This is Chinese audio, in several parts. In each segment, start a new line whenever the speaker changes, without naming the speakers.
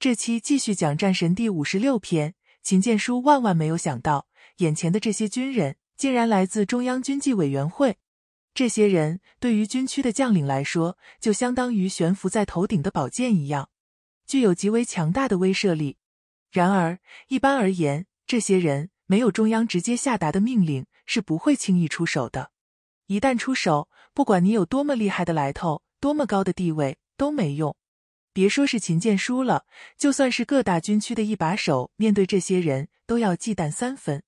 这期继续讲战神第五十六篇。秦建书万万没有想到，眼前的这些军人竟然来自中央军纪委员会。这些人对于军区的将领来说，就相当于悬浮在头顶的宝剑一样，具有极为强大的威慑力。然而，一般而言，这些人没有中央直接下达的命令，是不会轻易出手的。一旦出手，不管你有多么厉害的来头，多么高的地位，都没用。别说是秦建书了，就算是各大军区的一把手，面对这些人都要忌惮三分。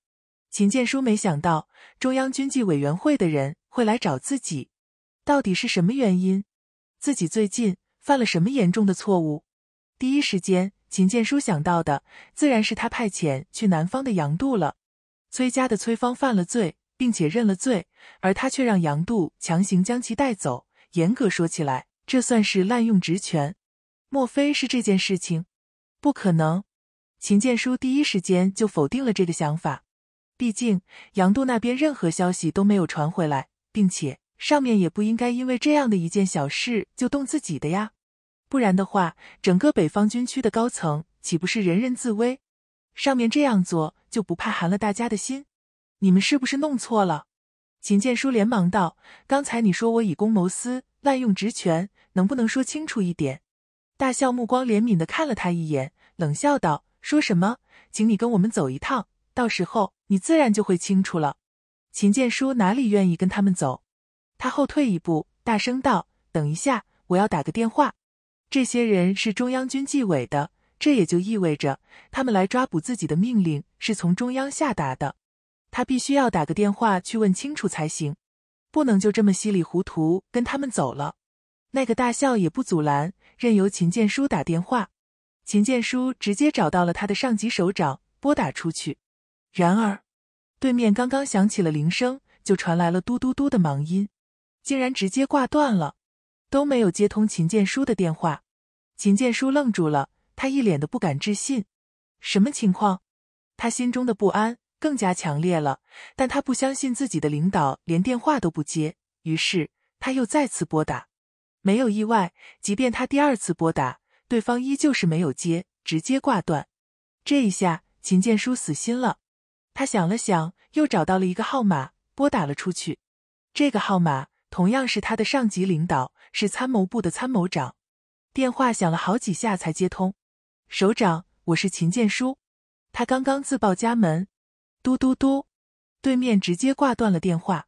秦建书没想到中央军纪委员会的人会来找自己，到底是什么原因？自己最近犯了什么严重的错误？第一时间，秦建书想到的自然是他派遣去南方的杨度了。崔家的崔芳犯了罪，并且认了罪，而他却让杨度强行将其带走。严格说起来，这算是滥用职权。莫非是这件事情？不可能！秦建书第一时间就否定了这个想法。毕竟杨度那边任何消息都没有传回来，并且上面也不应该因为这样的一件小事就动自己的呀。不然的话，整个北方军区的高层岂不是人人自危？上面这样做就不怕寒了大家的心？你们是不是弄错了？秦建书连忙道：“刚才你说我以公谋私、滥用职权，能不能说清楚一点？”大笑，目光怜悯地看了他一眼，冷笑道：“说什么？请你跟我们走一趟，到时候你自然就会清楚了。”秦建书哪里愿意跟他们走？他后退一步，大声道：“等一下，我要打个电话。”这些人是中央军纪委的，这也就意味着他们来抓捕自己的命令是从中央下达的。他必须要打个电话去问清楚才行，不能就这么稀里糊涂跟他们走了。那个大笑也不阻拦。任由秦建书打电话，秦建书直接找到了他的上级首长，拨打出去。然而，对面刚刚响起了铃声，就传来了嘟嘟嘟的忙音，竟然直接挂断了，都没有接通秦建书的电话。秦建书愣住了，他一脸的不敢置信，什么情况？他心中的不安更加强烈了，但他不相信自己的领导连电话都不接，于是他又再次拨打。没有意外，即便他第二次拨打，对方依旧是没有接，直接挂断。这一下，秦建书死心了。他想了想，又找到了一个号码拨打了出去。这个号码同样是他的上级领导，是参谋部的参谋长。电话响了好几下才接通。首长，我是秦建书。他刚刚自报家门。嘟嘟嘟，对面直接挂断了电话。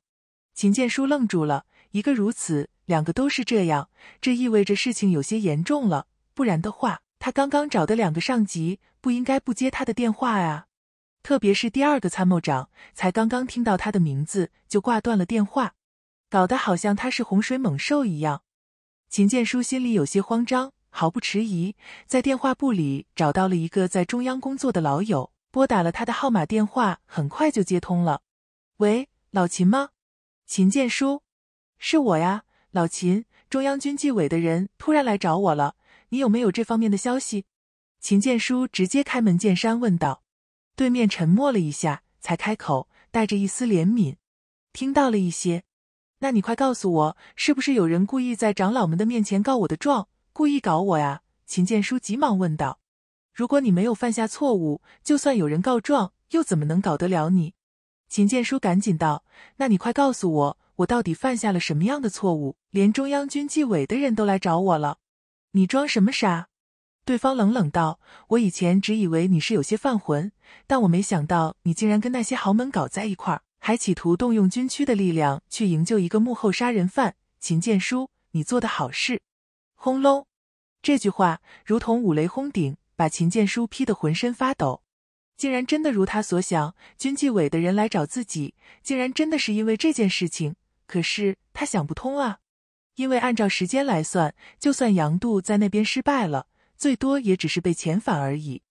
秦建书愣住了，一个如此。两个都是这样，这意味着事情有些严重了。不然的话，他刚刚找的两个上级不应该不接他的电话啊。特别是第二个参谋长，才刚刚听到他的名字就挂断了电话，搞得好像他是洪水猛兽一样。秦建书心里有些慌张，毫不迟疑，在电话簿里找到了一个在中央工作的老友，拨打了他的号码。电话很快就接通了，“喂，老秦吗？”“秦建书，是我呀。”老秦，中央军纪委的人突然来找我了，你有没有这方面的消息？秦建书直接开门见山问道。对面沉默了一下，才开口，带着一丝怜悯：“听到了一些。”“那你快告诉我，是不是有人故意在长老们的面前告我的状，故意搞我呀？”秦建书急忙问道。“如果你没有犯下错误，就算有人告状，又怎么能搞得了你？”秦建书赶紧道。“那你快告诉我。”我到底犯下了什么样的错误？连中央军纪委的人都来找我了，你装什么傻？对方冷冷道：“我以前只以为你是有些犯浑，但我没想到你竟然跟那些豪门搞在一块儿，还企图动用军区的力量去营救一个幕后杀人犯。”秦建书，你做的好事！轰隆，这句话如同五雷轰顶，把秦建书劈得浑身发抖。竟然真的如他所想，军纪委的人来找自己，竟然真的是因为这件事情。可是他想不通啊，因为按照时间来算，就算杨度在那边失败了，最多也只是被遣返而已；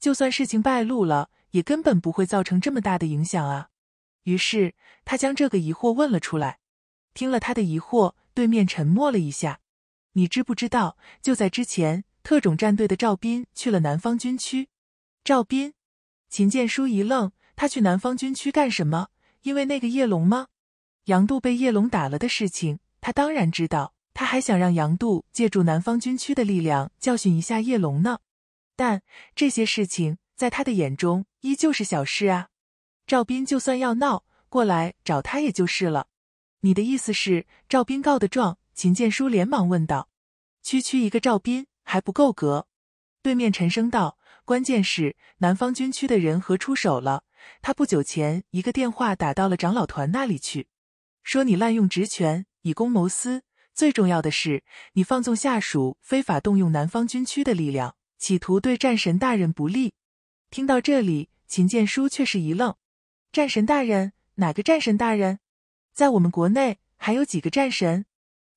就算事情败露了，也根本不会造成这么大的影响啊。于是他将这个疑惑问了出来。听了他的疑惑，对面沉默了一下。你知不知道，就在之前，特种战队的赵斌去了南方军区？赵斌？秦建书一愣，他去南方军区干什么？因为那个叶龙吗？杨度被叶龙打了的事情，他当然知道。他还想让杨度借助南方军区的力量教训一下叶龙呢。但这些事情在他的眼中依旧是小事啊。赵斌就算要闹，过来找他也就是了。你的意思是赵斌告的状？秦建书连忙问道。区区一个赵斌还不够格。对面沉声道。关键是南方军区的人和出手了。他不久前一个电话打到了长老团那里去。说你滥用职权，以公谋私。最重要的是，你放纵下属非法动用南方军区的力量，企图对战神大人不利。听到这里，秦剑书却是一愣：“战神大人？哪个战神大人？在我们国内还有几个战神？”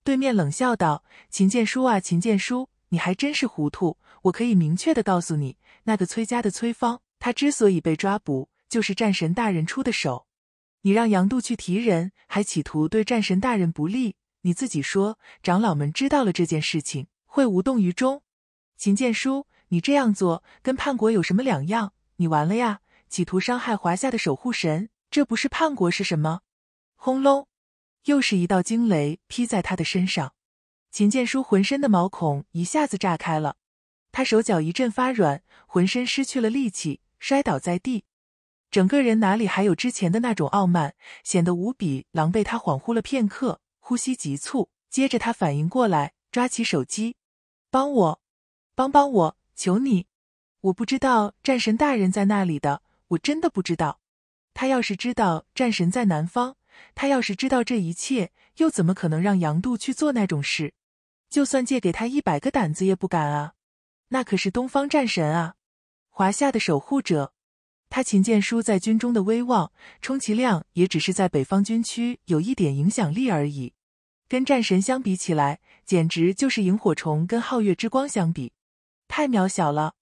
对面冷笑道：“秦剑书啊，秦剑书，你还真是糊涂。我可以明确的告诉你，那个崔家的崔芳，他之所以被抓捕，就是战神大人出的手。”你让杨度去提人，还企图对战神大人不利。你自己说，长老们知道了这件事情，会无动于衷？秦剑书，你这样做跟叛国有什么两样？你完了呀！企图伤害华夏的守护神，这不是叛国是什么？轰隆！又是一道惊雷劈在他的身上，秦剑书浑身的毛孔一下子炸开了，他手脚一阵发软，浑身失去了力气，摔倒在地。整个人哪里还有之前的那种傲慢，显得无比狼狈。他恍惚了片刻，呼吸急促，接着他反应过来，抓起手机：“帮我，帮帮我，求你！我不知道战神大人在那里的，我真的不知道。他要是知道战神在南方，他要是知道这一切，又怎么可能让杨度去做那种事？就算借给他一百个胆子也不敢啊！那可是东方战神啊，华夏的守护者。”他秦剑书在军中的威望，充其量也只是在北方军区有一点影响力而已，跟战神相比起来，简直就是萤火虫跟皓月之光相比，太渺小了。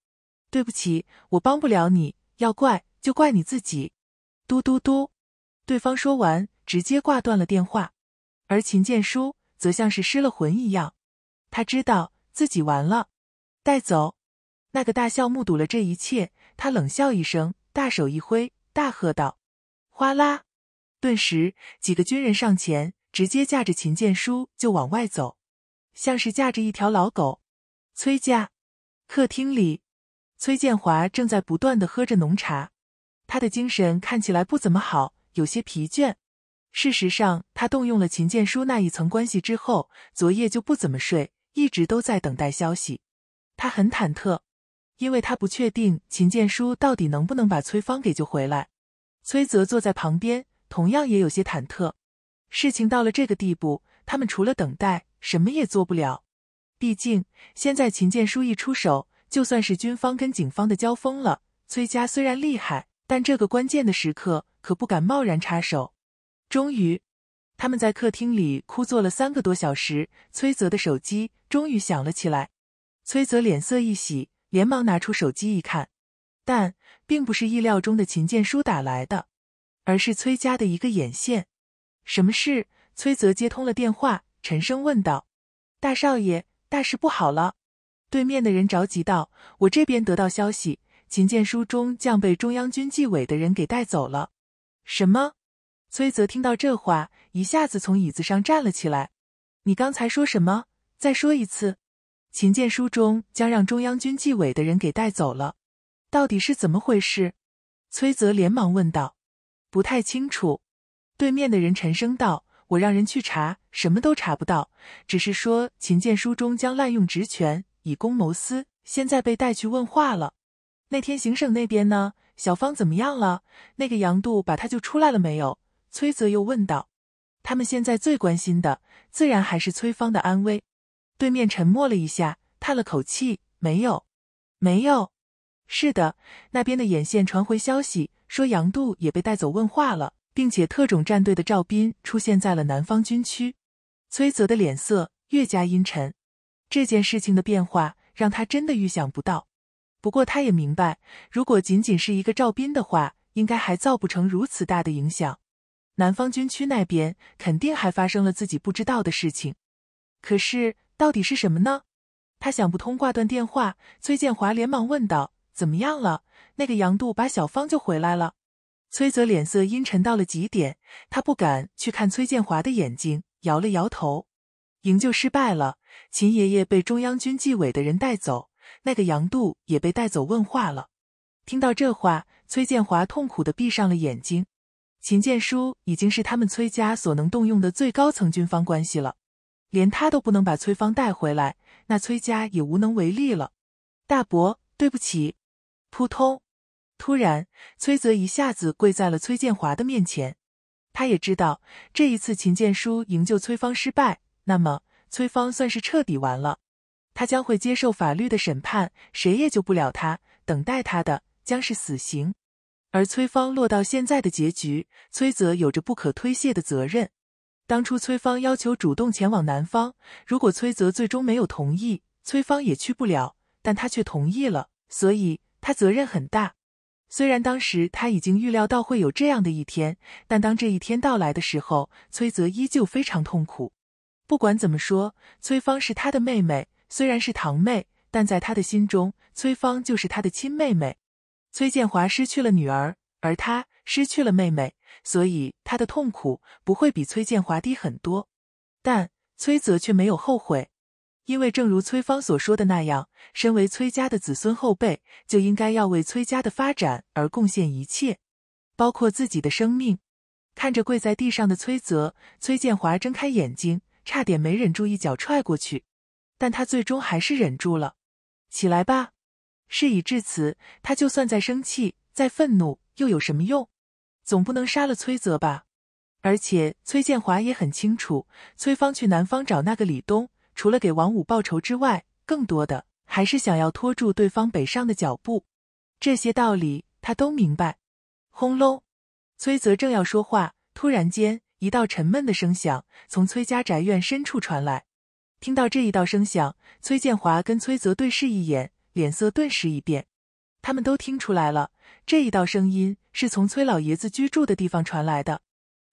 对不起，我帮不了你，要怪就怪你自己。嘟嘟嘟，对方说完直接挂断了电话，而秦剑书则像是失了魂一样，他知道自己完了。带走。那个大校目睹了这一切，他冷笑一声。大手一挥，大喝道：“哗啦！”顿时，几个军人上前，直接架着秦建书就往外走，像是架着一条老狗。崔家客厅里，崔建华正在不断的喝着浓茶，他的精神看起来不怎么好，有些疲倦。事实上，他动用了秦建书那一层关系之后，昨夜就不怎么睡，一直都在等待消息，他很忐忑。因为他不确定秦建书到底能不能把崔芳给救回来。崔泽坐在旁边，同样也有些忐忑。事情到了这个地步，他们除了等待，什么也做不了。毕竟现在秦建书一出手，就算是军方跟警方的交锋了。崔家虽然厉害，但这个关键的时刻可不敢贸然插手。终于，他们在客厅里枯坐了三个多小时，崔泽的手机终于响了起来。崔泽脸色一喜。连忙拿出手机一看，但并不是意料中的秦建书打来的，而是崔家的一个眼线。什么事？崔泽接通了电话，沉声问道：“大少爷，大事不好了！”对面的人着急道：“我这边得到消息，秦建书中将被中央军纪委的人给带走了。”什么？崔泽听到这话，一下子从椅子上站了起来：“你刚才说什么？再说一次。”秦建书中将让中央军纪委的人给带走了，到底是怎么回事？崔泽连忙问道。不太清楚，对面的人沉声道：“我让人去查，什么都查不到，只是说秦建书中将滥用职权，以公谋私，现在被带去问话了。”那天行省那边呢？小芳怎么样了？那个杨度把他救出来了没有？崔泽又问道。他们现在最关心的，自然还是崔芳的安危。对面沉默了一下，叹了口气：“没有，没有，是的，那边的眼线传回消息说杨度也被带走问话了，并且特种战队的赵斌出现在了南方军区。”崔泽的脸色越加阴沉。这件事情的变化让他真的预想不到。不过他也明白，如果仅仅是一个赵斌的话，应该还造不成如此大的影响。南方军区那边肯定还发生了自己不知道的事情，可是。到底是什么呢？他想不通，挂断电话。崔建华连忙问道：“怎么样了？那个杨度把小芳救回来了？”崔泽脸色阴沉到了极点，他不敢去看崔建华的眼睛，摇了摇头：“营救失败了，秦爷爷被中央军纪委的人带走，那个杨度也被带走问话了。”听到这话，崔建华痛苦的闭上了眼睛。秦建书已经是他们崔家所能动用的最高层军方关系了。连他都不能把崔芳带回来，那崔家也无能为力了。大伯，对不起。扑通！突然，崔泽一下子跪在了崔建华的面前。他也知道，这一次秦建书营救崔芳失败，那么崔芳算是彻底完了。他将会接受法律的审判，谁也救不了他。等待他的将是死刑。而崔芳落到现在的结局，崔泽有着不可推卸的责任。当初崔芳要求主动前往南方，如果崔泽最终没有同意，崔芳也去不了。但他却同意了，所以他责任很大。虽然当时他已经预料到会有这样的一天，但当这一天到来的时候，崔泽依旧非常痛苦。不管怎么说，崔芳是他的妹妹，虽然是堂妹，但在他的心中，崔芳就是他的亲妹妹。崔建华失去了女儿，而他失去了妹妹。所以他的痛苦不会比崔建华低很多，但崔泽却没有后悔，因为正如崔芳所说的那样，身为崔家的子孙后辈，就应该要为崔家的发展而贡献一切，包括自己的生命。看着跪在地上的崔泽，崔建华睁开眼睛，差点没忍住一脚踹过去，但他最终还是忍住了。起来吧，事已至此，他就算再生气、再愤怒，又有什么用？总不能杀了崔泽吧？而且崔建华也很清楚，崔芳去南方找那个李东，除了给王五报仇之外，更多的还是想要拖住对方北上的脚步。这些道理他都明白。轰隆！崔泽正要说话，突然间一道沉闷的声响从崔家宅院深处传来。听到这一道声响，崔建华跟崔泽对视一眼，脸色顿时一变。他们都听出来了，这一道声音。是从崔老爷子居住的地方传来的，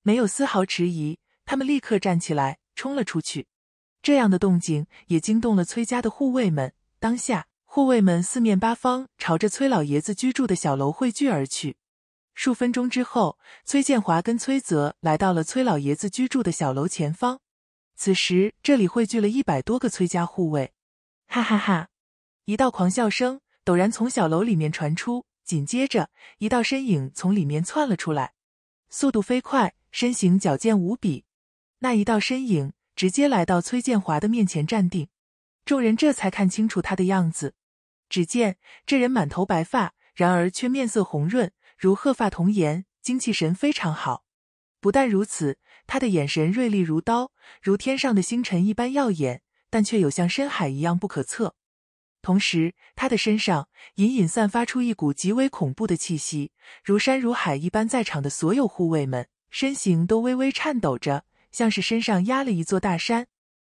没有丝毫迟疑，他们立刻站起来冲了出去。这样的动静也惊动了崔家的护卫们，当下护卫们四面八方朝着崔老爷子居住的小楼汇聚而去。数分钟之后，崔建华跟崔泽来到了崔老爷子居住的小楼前方，此时这里汇聚了一百多个崔家护卫。哈哈哈，一道狂笑声陡然从小楼里面传出。紧接着，一道身影从里面窜了出来，速度飞快，身形矫健无比。那一道身影直接来到崔建华的面前站定，众人这才看清楚他的样子。只见这人满头白发，然而却面色红润，如鹤发童颜，精气神非常好。不但如此，他的眼神锐利如刀，如天上的星辰一般耀眼，但却有像深海一样不可测。同时，他的身上隐隐散发出一股极为恐怖的气息，如山如海一般。在场的所有护卫们身形都微微颤抖着，像是身上压了一座大山。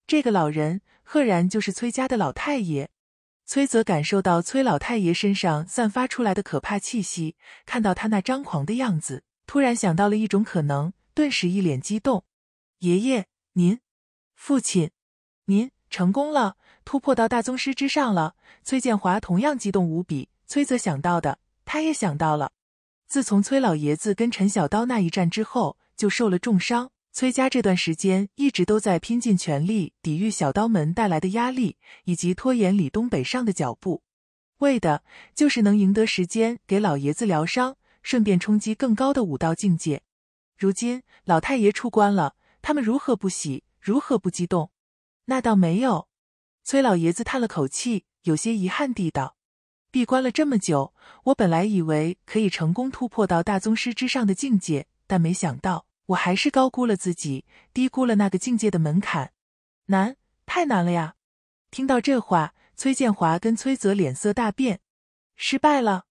这个老人赫然就是崔家的老太爷。崔泽感受到崔老太爷身上散发出来的可怕气息，看到他那张狂的样子，突然想到了一种可能，顿时一脸激动：“爷爷，您，父亲，您成功了！”突破到大宗师之上了，崔建华同样激动无比。崔泽想到的，他也想到了。自从崔老爷子跟陈小刀那一战之后，就受了重伤。崔家这段时间一直都在拼尽全力抵御小刀门带来的压力，以及拖延李东北上的脚步，为的就是能赢得时间给老爷子疗伤，顺便冲击更高的武道境界。如今老太爷出关了，他们如何不喜，如何不激动？那倒没有。崔老爷子叹了口气，有些遗憾地道：“闭关了这么久，我本来以为可以成功突破到大宗师之上的境界，但没想到我还是高估了自己，低估了那个境界的门槛，难，太难了呀！”听到这话，崔建华跟崔泽脸色大变，失败了。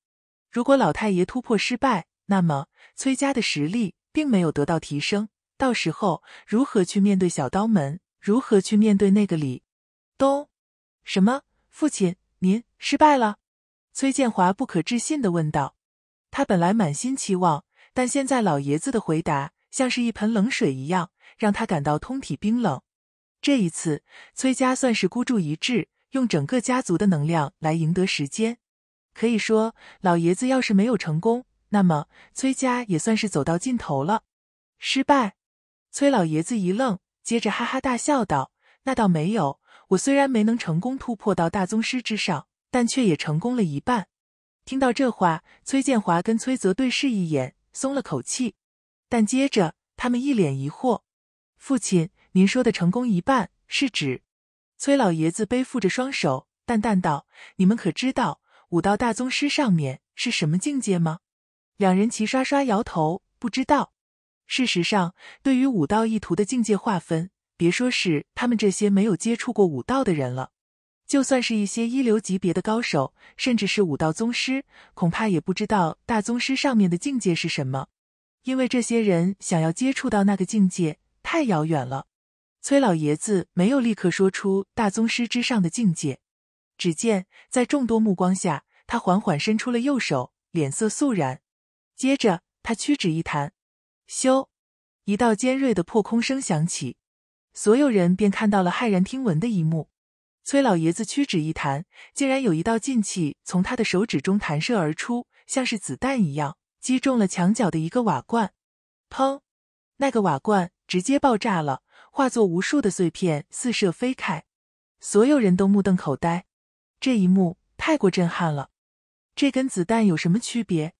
如果老太爷突破失败，那么崔家的实力并没有得到提升，到时候如何去面对小刀门？如何去面对那个李东？什么？父亲，您失败了？崔建华不可置信的问道。他本来满心期望，但现在老爷子的回答像是一盆冷水一样，让他感到通体冰冷。这一次，崔家算是孤注一掷，用整个家族的能量来赢得时间。可以说，老爷子要是没有成功，那么崔家也算是走到尽头了。失败？崔老爷子一愣，接着哈哈大笑道：“那倒没有。”我虽然没能成功突破到大宗师之上，但却也成功了一半。听到这话，崔建华跟崔泽对视一眼，松了口气。但接着，他们一脸疑惑：“父亲，您说的成功一半是指？”崔老爷子背负着双手，淡淡道：“你们可知道武道大宗师上面是什么境界吗？”两人齐刷刷摇头：“不知道。”事实上，对于武道一途的境界划分，别说是他们这些没有接触过武道的人了，就算是一些一流级别的高手，甚至是武道宗师，恐怕也不知道大宗师上面的境界是什么。因为这些人想要接触到那个境界，太遥远了。崔老爷子没有立刻说出大宗师之上的境界，只见在众多目光下，他缓缓伸出了右手，脸色肃然。接着，他屈指一弹，咻，一道尖锐的破空声响起。所有人便看到了骇然听闻的一幕，崔老爷子屈指一弹，竟然有一道劲气从他的手指中弹射而出，像是子弹一样击中了墙角的一个瓦罐，砰！那个瓦罐直接爆炸了，化作无数的碎片四射飞开。所有人都目瞪口呆，这一幕太过震撼了。这跟子弹有什么区别？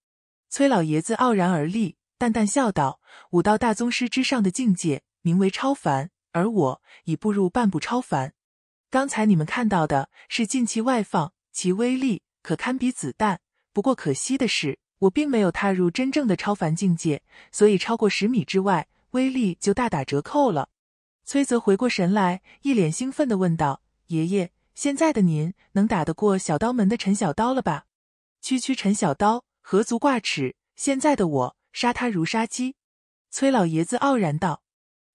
崔老爷子傲然而立，淡淡笑道：“武道大宗师之上的境界，名为超凡。”而我已步入半步超凡，刚才你们看到的是近期外放，其威力可堪比子弹。不过可惜的是，我并没有踏入真正的超凡境界，所以超过十米之外，威力就大打折扣了。崔泽回过神来，一脸兴奋的问道：“爷爷，现在的您能打得过小刀门的陈小刀了吧？区区陈小刀何足挂齿，现在的我杀他如杀鸡。”崔老爷子傲然道。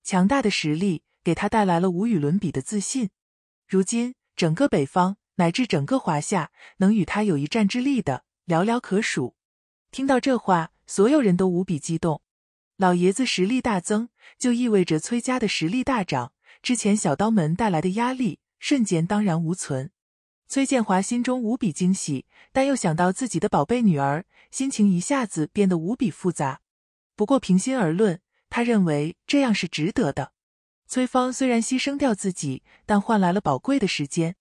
强大的实力给他带来了无与伦比的自信。如今，整个北方乃至整个华夏，能与他有一战之力的寥寥可数。听到这话，所有人都无比激动。老爷子实力大增，就意味着崔家的实力大涨。之前小刀门带来的压力瞬间荡然无存。崔建华心中无比惊喜，但又想到自己的宝贝女儿，心情一下子变得无比复杂。不过，平心而论。他认为这样是值得的。崔芳虽然牺牲掉自己，但换来了宝贵的时间。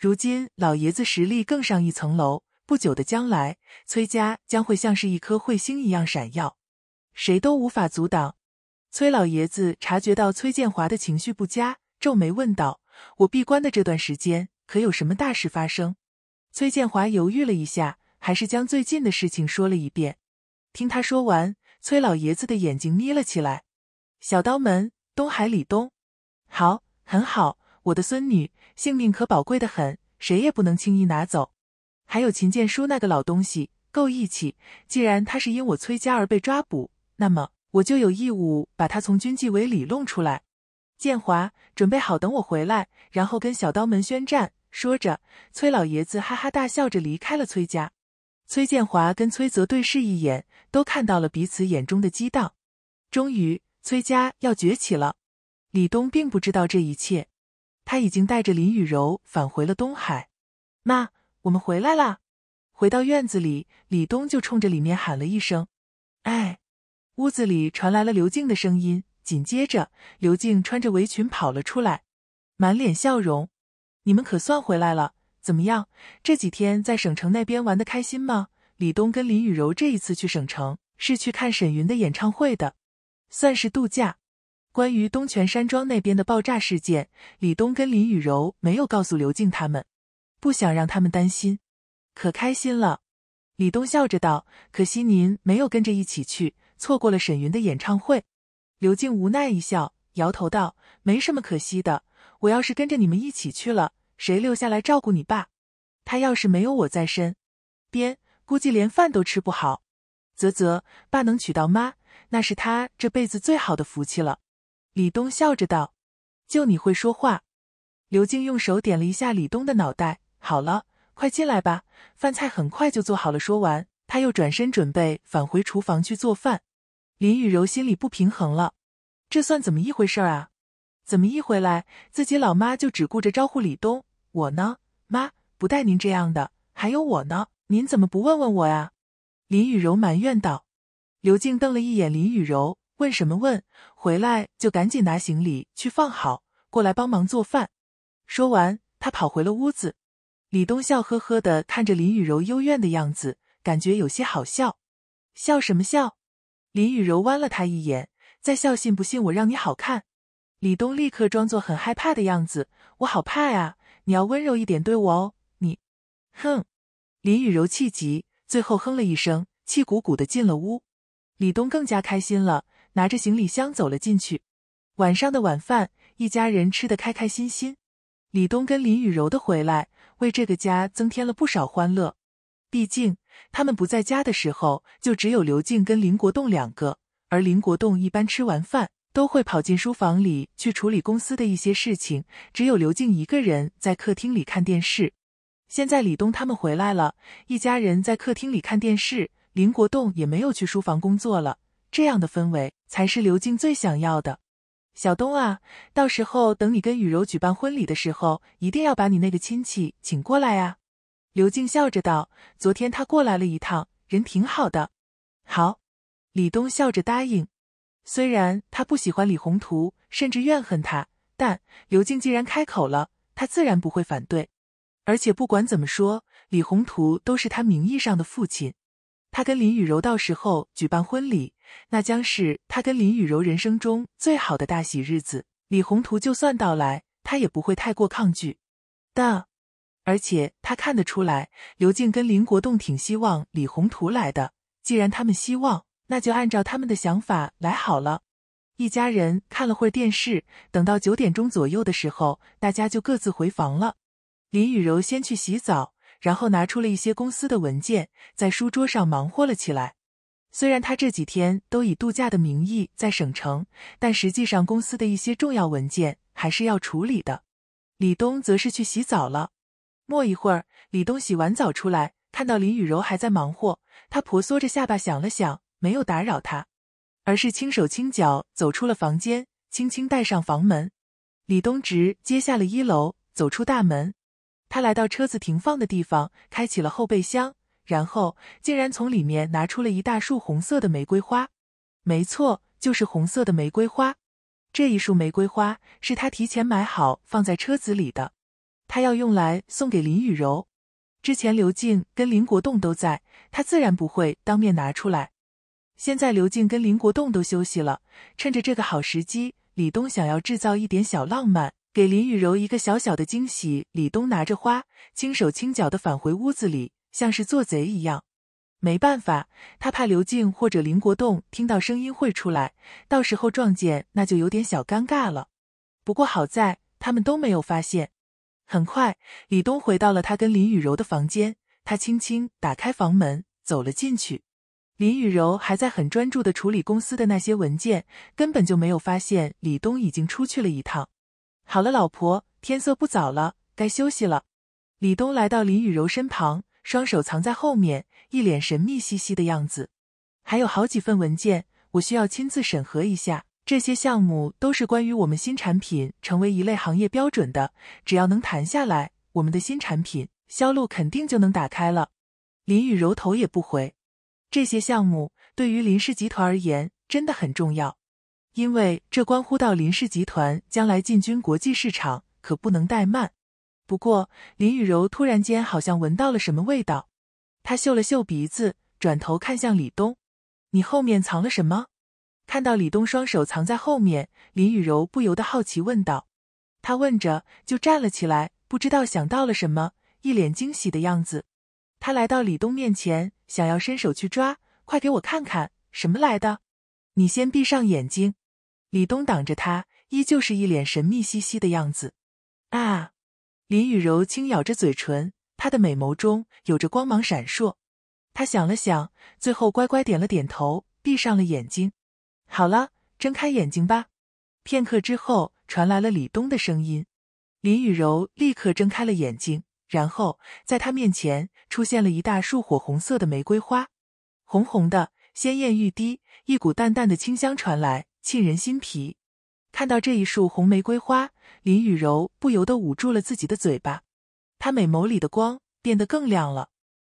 如今老爷子实力更上一层楼，不久的将来，崔家将会像是一颗彗星一样闪耀，谁都无法阻挡。崔老爷子察觉到崔建华的情绪不佳，皱眉问道：“我闭关的这段时间，可有什么大事发生？”崔建华犹豫了一下，还是将最近的事情说了一遍。听他说完。崔老爷子的眼睛眯了起来。小刀门，东海李东，好，很好，我的孙女性命可宝贵的很，谁也不能轻易拿走。还有秦建书那个老东西，够义气。既然他是因我崔家而被抓捕，那么我就有义务把他从军纪委里弄出来。建华，准备好等我回来，然后跟小刀门宣战。说着，崔老爷子哈哈大笑着离开了崔家。崔建华跟崔泽对视一眼，都看到了彼此眼中的激荡。终于，崔家要崛起了。李东并不知道这一切，他已经带着林雨柔返回了东海。妈，我们回来啦！回到院子里，李东就冲着里面喊了一声：“哎！”屋子里传来了刘静的声音，紧接着，刘静穿着围裙跑了出来，满脸笑容：“你们可算回来了！”怎么样？这几天在省城那边玩的开心吗？李东跟林雨柔这一次去省城是去看沈云的演唱会的，算是度假。关于东泉山庄那边的爆炸事件，李东跟林雨柔没有告诉刘静他们，不想让他们担心。可开心了，李东笑着道。可惜您没有跟着一起去，错过了沈云的演唱会。刘静无奈一笑，摇头道：“没什么可惜的，我要是跟着你们一起去了。”谁留下来照顾你爸？他要是没有我在身边，估计连饭都吃不好。啧啧，爸能娶到妈，那是他这辈子最好的福气了。李东笑着道：“就你会说话。”刘静用手点了一下李东的脑袋。好了，快进来吧，饭菜很快就做好了。说完，他又转身准备返回厨房去做饭。林雨柔心里不平衡了，这算怎么一回事啊？怎么一回来，自己老妈就只顾着招呼李东，我呢？妈，不带您这样的。还有我呢，您怎么不问问我呀？林雨柔埋怨道。刘静瞪了一眼林雨柔，问什么问？回来就赶紧拿行李去放好，过来帮忙做饭。说完，他跑回了屋子。李东笑呵呵的看着林雨柔幽怨的样子，感觉有些好笑。笑什么笑？林雨柔弯了他一眼，再笑，信不信我让你好看？李东立刻装作很害怕的样子，我好怕啊！你要温柔一点对我哦，你。哼，林雨柔气急，最后哼了一声，气鼓鼓的进了屋。李东更加开心了，拿着行李箱走了进去。晚上的晚饭，一家人吃的开开心心。李东跟林雨柔的回来，为这个家增添了不少欢乐。毕竟他们不在家的时候，就只有刘静跟林国栋两个，而林国栋一般吃完饭。都会跑进书房里去处理公司的一些事情，只有刘静一个人在客厅里看电视。现在李东他们回来了，一家人在客厅里看电视。林国栋也没有去书房工作了，这样的氛围才是刘静最想要的。小东啊，到时候等你跟雨柔举办婚礼的时候，一定要把你那个亲戚请过来啊。刘静笑着道：“昨天他过来了一趟，人挺好的。”好，李东笑着答应。虽然他不喜欢李宏图，甚至怨恨他，但刘静既然开口了，他自然不会反对。而且不管怎么说，李宏图都是他名义上的父亲。他跟林雨柔到时候举办婚礼，那将是他跟林雨柔人生中最好的大喜日子。李宏图就算到来，他也不会太过抗拒。但，而且他看得出来，刘静跟林国栋挺希望李宏图来的。既然他们希望，那就按照他们的想法来好了。一家人看了会电视，等到九点钟左右的时候，大家就各自回房了。林雨柔先去洗澡，然后拿出了一些公司的文件，在书桌上忙活了起来。虽然她这几天都以度假的名义在省城，但实际上公司的一些重要文件还是要处理的。李东则是去洗澡了。没一会儿，李东洗完澡出来，看到林雨柔还在忙活，他婆娑着下巴想了想。没有打扰他，而是轻手轻脚走出了房间，轻轻带上房门。李东直接下了一楼，走出大门。他来到车子停放的地方，开启了后备箱，然后竟然从里面拿出了一大束红色的玫瑰花。没错，就是红色的玫瑰花。这一束玫瑰花是他提前买好放在车子里的，他要用来送给林雨柔。之前刘静跟林国栋都在，他自然不会当面拿出来。现在刘静跟林国栋都休息了，趁着这个好时机，李东想要制造一点小浪漫，给林雨柔一个小小的惊喜。李东拿着花，轻手轻脚的返回屋子里，像是做贼一样。没办法，他怕刘静或者林国栋听到声音会出来，到时候撞见那就有点小尴尬了。不过好在他们都没有发现。很快，李东回到了他跟林雨柔的房间，他轻轻打开房门，走了进去。林雨柔还在很专注的处理公司的那些文件，根本就没有发现李东已经出去了一趟。好了，老婆，天色不早了，该休息了。李东来到林雨柔身旁，双手藏在后面，一脸神秘兮兮的样子。还有好几份文件，我需要亲自审核一下。这些项目都是关于我们新产品成为一类行业标准的，只要能谈下来，我们的新产品销路肯定就能打开了。林雨柔头也不回。这些项目对于林氏集团而言真的很重要，因为这关乎到林氏集团将来进军国际市场，可不能怠慢。不过，林雨柔突然间好像闻到了什么味道，他嗅了嗅鼻子，转头看向李东：“你后面藏了什么？”看到李东双手藏在后面，林雨柔不由得好奇问道。他问着就站了起来，不知道想到了什么，一脸惊喜的样子。他来到李东面前，想要伸手去抓，快给我看看什么来的。你先闭上眼睛。李东挡着他，依旧是一脸神秘兮兮的样子。啊！林雨柔轻咬着嘴唇，她的美眸中有着光芒闪烁。她想了想，最后乖乖点了点头，闭上了眼睛。好了，睁开眼睛吧。片刻之后，传来了李东的声音。林雨柔立刻睁开了眼睛。然后，在他面前出现了一大束火红色的玫瑰花，红红的，鲜艳欲滴，一股淡淡的清香传来，沁人心脾。看到这一束红玫瑰花，林雨柔不由得捂住了自己的嘴巴，她美眸里的光变得更亮了。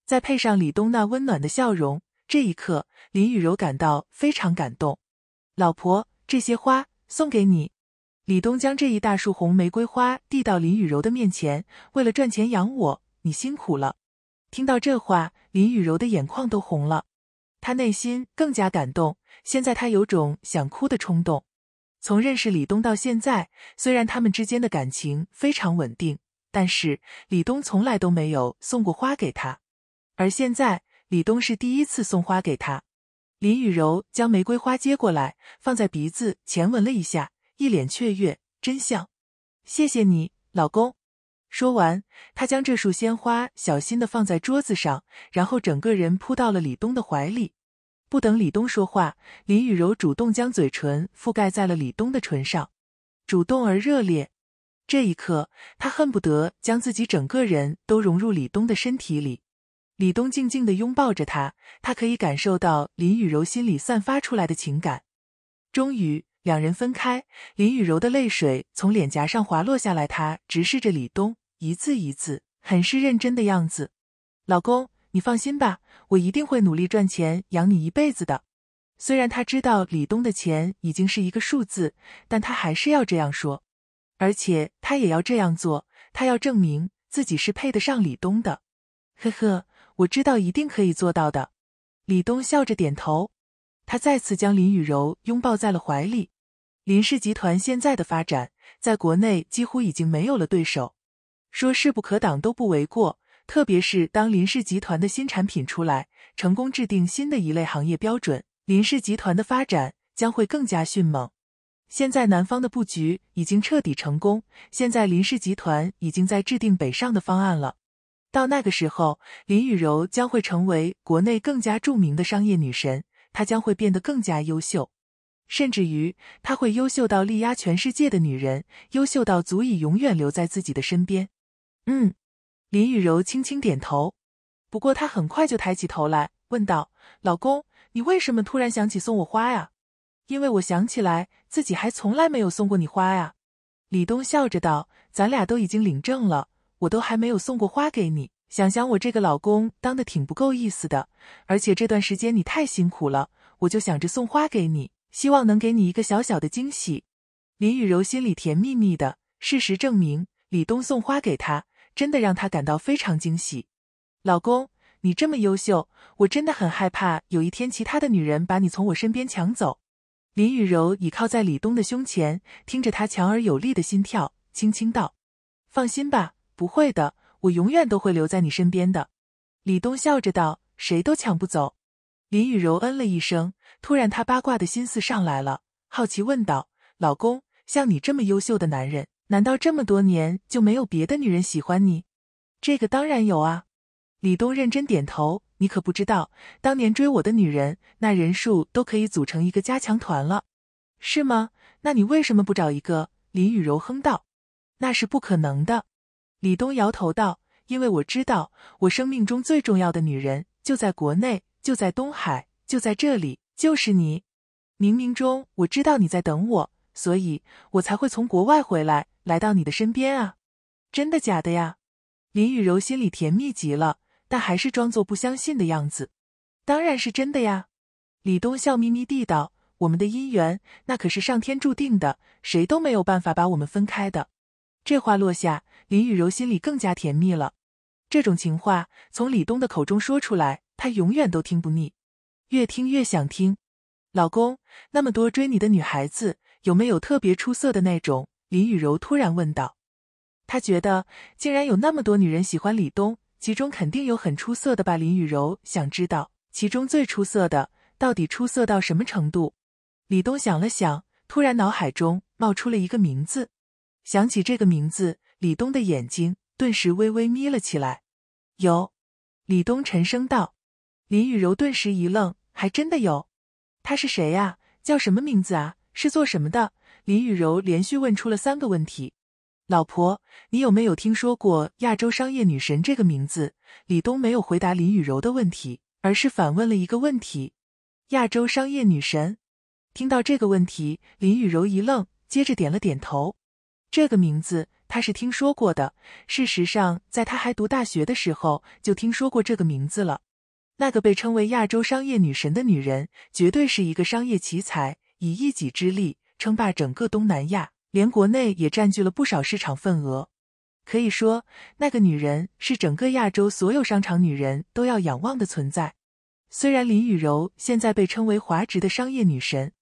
再配上李东那温暖的笑容，这一刻，林雨柔感到非常感动。老婆，这些花送给你。李东将这一大束红玫瑰花递到林雨柔的面前，为了赚钱养我，你辛苦了。听到这话，林雨柔的眼眶都红了，她内心更加感动。现在她有种想哭的冲动。从认识李东到现在，虽然他们之间的感情非常稳定，但是李东从来都没有送过花给她，而现在李东是第一次送花给她。林雨柔将玫瑰花接过来，放在鼻子前闻了一下。一脸雀跃，真相，谢谢你，老公。说完，她将这束鲜花小心的放在桌子上，然后整个人扑到了李东的怀里。不等李东说话，林雨柔主动将嘴唇覆盖在了李东的唇上，主动而热烈。这一刻，她恨不得将自己整个人都融入李东的身体里。李东静静的拥抱着她，他可以感受到林雨柔心里散发出来的情感。终于。两人分开，林雨柔的泪水从脸颊上滑落下来。她直视着李东，一字一字，很是认真的样子：“老公，你放心吧，我一定会努力赚钱养你一辈子的。”虽然他知道李东的钱已经是一个数字，但他还是要这样说，而且他也要这样做。他要证明自己是配得上李东的。呵呵，我知道一定可以做到的。李东笑着点头，他再次将林雨柔拥抱在了怀里。林氏集团现在的发展，在国内几乎已经没有了对手，说势不可挡都不为过。特别是当林氏集团的新产品出来，成功制定新的一类行业标准，林氏集团的发展将会更加迅猛。现在南方的布局已经彻底成功，现在林氏集团已经在制定北上的方案了。到那个时候，林雨柔将会成为国内更加著名的商业女神，她将会变得更加优秀。甚至于她会优秀到力压全世界的女人，优秀到足以永远留在自己的身边。嗯，林雨柔轻轻点头。不过她很快就抬起头来问道：“老公，你为什么突然想起送我花呀？”“因为我想起来自己还从来没有送过你花呀。”李东笑着道：“咱俩都已经领证了，我都还没有送过花给你。想想我这个老公当的挺不够意思的，而且这段时间你太辛苦了，我就想着送花给你。”希望能给你一个小小的惊喜，林雨柔心里甜蜜蜜的。事实证明，李东送花给她，真的让她感到非常惊喜。老公，你这么优秀，我真的很害怕有一天其他的女人把你从我身边抢走。林雨柔倚靠在李东的胸前，听着他强而有力的心跳，轻轻道：“放心吧，不会的，我永远都会留在你身边的。”李东笑着道：“谁都抢不走。”林雨柔嗯了一声。突然，他八卦的心思上来了，好奇问道：“老公，像你这么优秀的男人，难道这么多年就没有别的女人喜欢你？”“这个当然有啊。”李东认真点头。“你可不知道，当年追我的女人，那人数都可以组成一个加强团了，是吗？”“那你为什么不找一个？”林雨柔哼道。“那是不可能的。”李东摇头道，“因为我知道，我生命中最重要的女人就在国内，就在东海，就在这里。”就是你，冥冥中我知道你在等我，所以我才会从国外回来，来到你的身边啊！真的假的呀？林雨柔心里甜蜜极了，但还是装作不相信的样子。当然是真的呀！李东笑眯眯地道：“我们的姻缘，那可是上天注定的，谁都没有办法把我们分开的。”这话落下，林雨柔心里更加甜蜜了。这种情话从李东的口中说出来，她永远都听不腻。越听越想听，老公，那么多追你的女孩子，有没有特别出色的那种？林雨柔突然问道。他觉得，竟然有那么多女人喜欢李东，其中肯定有很出色的吧？林雨柔想知道，其中最出色的到底出色到什么程度？李东想了想，突然脑海中冒出了一个名字。想起这个名字，李东的眼睛顿时微微眯了起来。有，李东沉声道。林雨柔顿时一愣。还真的有，他是谁呀？叫什么名字啊？是做什么的？林雨柔连续问出了三个问题。老婆，你有没有听说过“亚洲商业女神”这个名字？李东没有回答林雨柔的问题，而是反问了一个问题：“亚洲商业女神？”听到这个问题，林雨柔一愣，接着点了点头。这个名字她是听说过的，事实上，在她还读大学的时候就听说过这个名字了。那个被称为亚洲商业女神的女人，绝对是一个商业奇才，以一己之力称霸整个东南亚，连国内也占据了不少市场份额。可以说，那个女人是整个亚洲所有商场女人都要仰望的存在。虽然林雨柔现在被称为华职的商业女神，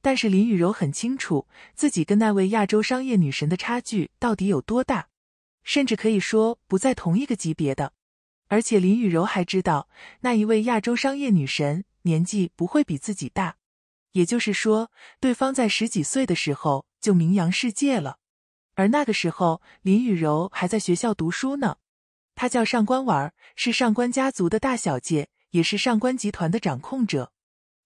但是林雨柔很清楚自己跟那位亚洲商业女神的差距到底有多大，甚至可以说不在同一个级别的。而且林雨柔还知道，那一位亚洲商业女神年纪不会比自己大，也就是说，对方在十几岁的时候就名扬世界了。而那个时候，林雨柔还在学校读书呢。她叫上官婉儿，是上官家族的大小姐，也是上官集团的掌控者。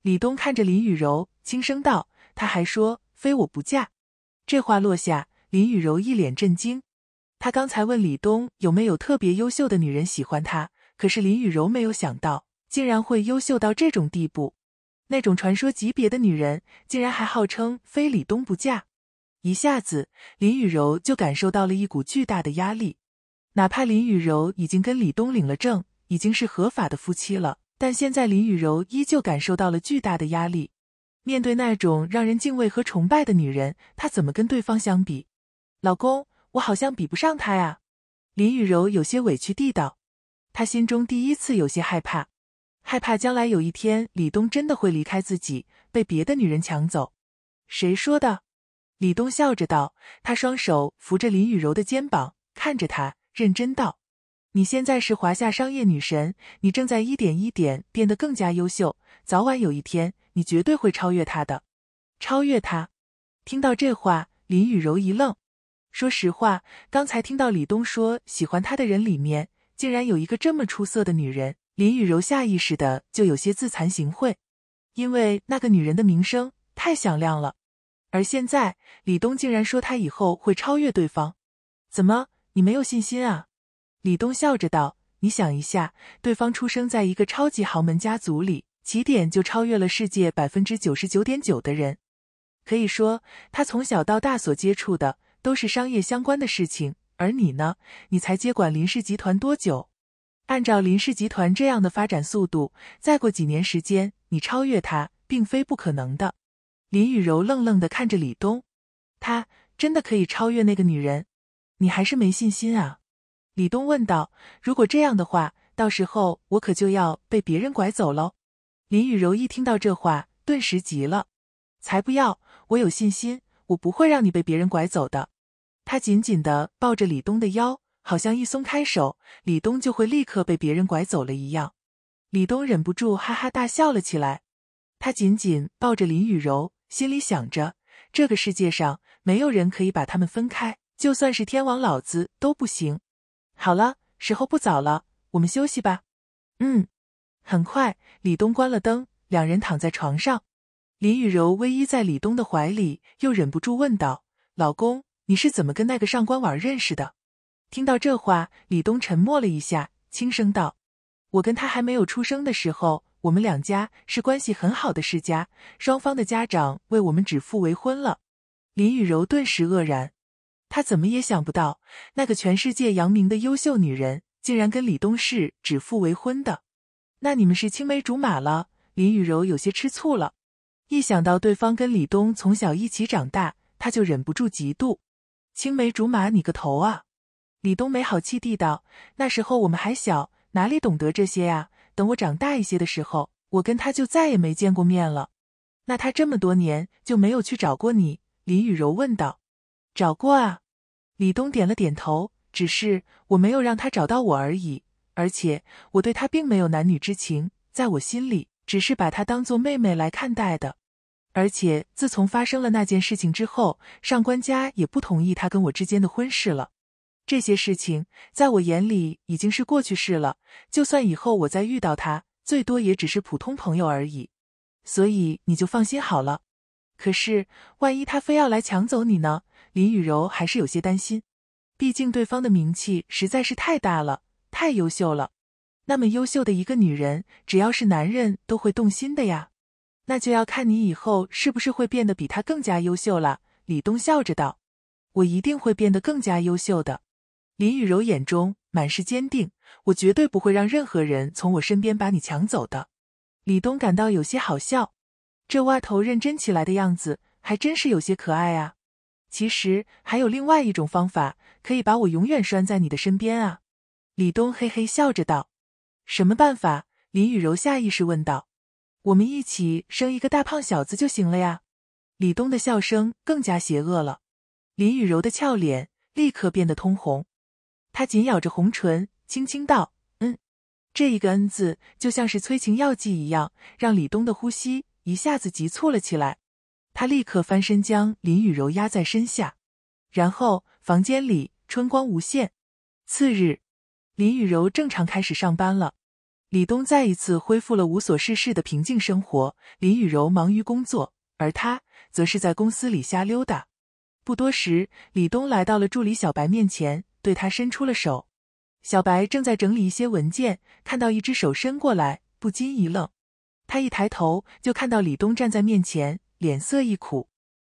李东看着林雨柔，轻声道：“他还说非我不嫁。”这话落下，林雨柔一脸震惊。他刚才问李东有没有特别优秀的女人喜欢他，可是林雨柔没有想到，竟然会优秀到这种地步，那种传说级别的女人，竟然还号称非李东不嫁，一下子林雨柔就感受到了一股巨大的压力。哪怕林雨柔已经跟李东领了证，已经是合法的夫妻了，但现在林雨柔依旧感受到了巨大的压力。面对那种让人敬畏和崇拜的女人，她怎么跟对方相比？老公。我好像比不上他呀，林雨柔有些委屈地道。她心中第一次有些害怕，害怕将来有一天李东真的会离开自己，被别的女人抢走。谁说的？李东笑着道。他双手扶着林雨柔的肩膀，看着她，认真道：“你现在是华夏商业女神，你正在一点一点变得更加优秀，早晚有一天，你绝对会超越他的。超越他。”听到这话，林雨柔一愣。说实话，刚才听到李东说喜欢他的人里面竟然有一个这么出色的女人，林雨柔下意识的就有些自惭形秽，因为那个女人的名声太响亮了。而现在李东竟然说他以后会超越对方，怎么你没有信心啊？李东笑着道：“你想一下，对方出生在一个超级豪门家族里，起点就超越了世界百分之九十九点九的人，可以说他从小到大所接触的。”都是商业相关的事情，而你呢？你才接管林氏集团多久？按照林氏集团这样的发展速度，再过几年时间，你超越他并非不可能的。林雨柔愣愣的看着李东，他真的可以超越那个女人？你还是没信心啊？李东问道。如果这样的话，到时候我可就要被别人拐走喽。林雨柔一听到这话，顿时急了。才不要，我有信心。我不会让你被别人拐走的，他紧紧的抱着李东的腰，好像一松开手，李东就会立刻被别人拐走了一样。李东忍不住哈哈大笑了起来，他紧紧抱着林雨柔，心里想着，这个世界上没有人可以把他们分开，就算是天王老子都不行。好了，时候不早了，我们休息吧。嗯，很快李东关了灯，两人躺在床上。林雨柔偎依在李东的怀里，又忍不住问道：“老公，你是怎么跟那个上官婉认识的？”听到这话，李东沉默了一下，轻声道：“我跟她还没有出生的时候，我们两家是关系很好的世家，双方的家长为我们指腹为婚了。”林雨柔顿时愕然，她怎么也想不到，那个全世界扬名的优秀女人，竟然跟李东是指腹为婚的。那你们是青梅竹马了？林雨柔有些吃醋了。一想到对方跟李东从小一起长大，他就忍不住嫉妒。青梅竹马，你个头啊！李东没好气地道：“那时候我们还小，哪里懂得这些啊？等我长大一些的时候，我跟他就再也没见过面了。那他这么多年就没有去找过你？”林雨柔问道。“找过啊。”李东点了点头，“只是我没有让他找到我而已。而且我对她并没有男女之情，在我心里只是把她当做妹妹来看待的。”而且自从发生了那件事情之后，上官家也不同意他跟我之间的婚事了。这些事情在我眼里已经是过去式了。就算以后我再遇到他，最多也只是普通朋友而已。所以你就放心好了。可是万一他非要来抢走你呢？林雨柔还是有些担心。毕竟对方的名气实在是太大了，太优秀了。那么优秀的一个女人，只要是男人都会动心的呀。那就要看你以后是不是会变得比他更加优秀了。”李东笑着道，“我一定会变得更加优秀的。”林雨柔眼中满是坚定，“我绝对不会让任何人从我身边把你抢走的。”李东感到有些好笑，这蛙头认真起来的样子还真是有些可爱啊。其实还有另外一种方法可以把我永远拴在你的身边啊。”李东嘿嘿笑着道，“什么办法？”林雨柔下意识问道。我们一起生一个大胖小子就行了呀！李东的笑声更加邪恶了，林雨柔的俏脸立刻变得通红，她紧咬着红唇，轻轻道：“嗯。”这一个“恩”字就像是催情药剂一样，让李东的呼吸一下子急促了起来。他立刻翻身将林雨柔压在身下，然后房间里春光无限。次日，林雨柔正常开始上班了。李东再一次恢复了无所事事的平静生活。林雨柔忙于工作，而他则是在公司里瞎溜达。不多时，李东来到了助理小白面前，对他伸出了手。小白正在整理一些文件，看到一只手伸过来，不禁一愣。他一抬头，就看到李东站在面前，脸色一苦：“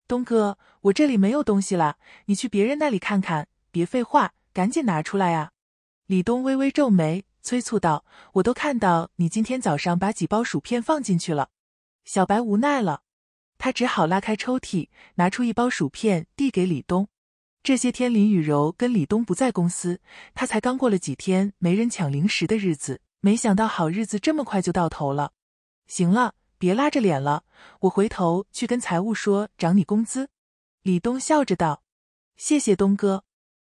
东哥，我这里没有东西了，你去别人那里看看。别废话，赶紧拿出来啊！”李东微微皱眉。催促道：“我都看到你今天早上把几包薯片放进去了。”小白无奈了，他只好拉开抽屉，拿出一包薯片递给李东。这些天林雨柔跟李东不在公司，他才刚过了几天没人抢零食的日子，没想到好日子这么快就到头了。行了，别拉着脸了，我回头去跟财务说涨你工资。”李东笑着道：“谢谢东哥。”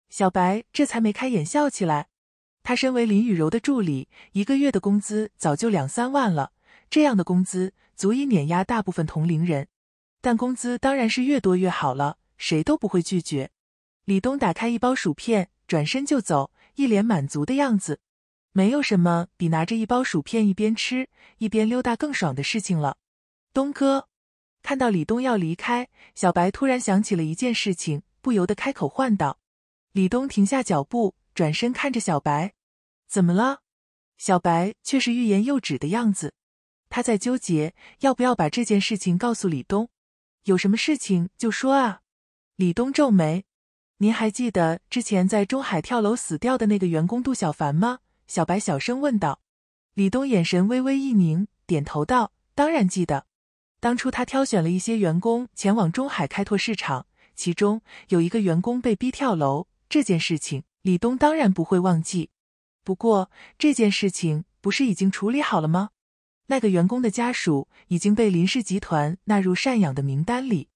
小白这才眉开眼笑起来。他身为林雨柔的助理，一个月的工资早就两三万了。这样的工资足以碾压大部分同龄人，但工资当然是越多越好了，谁都不会拒绝。李东打开一包薯片，转身就走，一脸满足的样子。没有什么比拿着一包薯片一边吃一边溜达更爽的事情了。东哥，看到李东要离开，小白突然想起了一件事情，不由得开口唤道：“李东，停下脚步，转身看着小白。”怎么了？小白却是欲言又止的样子，他在纠结要不要把这件事情告诉李东。有什么事情就说啊！李东皱眉：“您还记得之前在中海跳楼死掉的那个员工杜小凡吗？”小白小声问道。李东眼神微微一凝，点头道：“当然记得。当初他挑选了一些员工前往中海开拓市场，其中有一个员工被逼跳楼，这件事情李东当然不会忘记。”不过这件事情不是已经处理好了吗？那个员工的家属已经被林氏集团纳入赡养的名单里，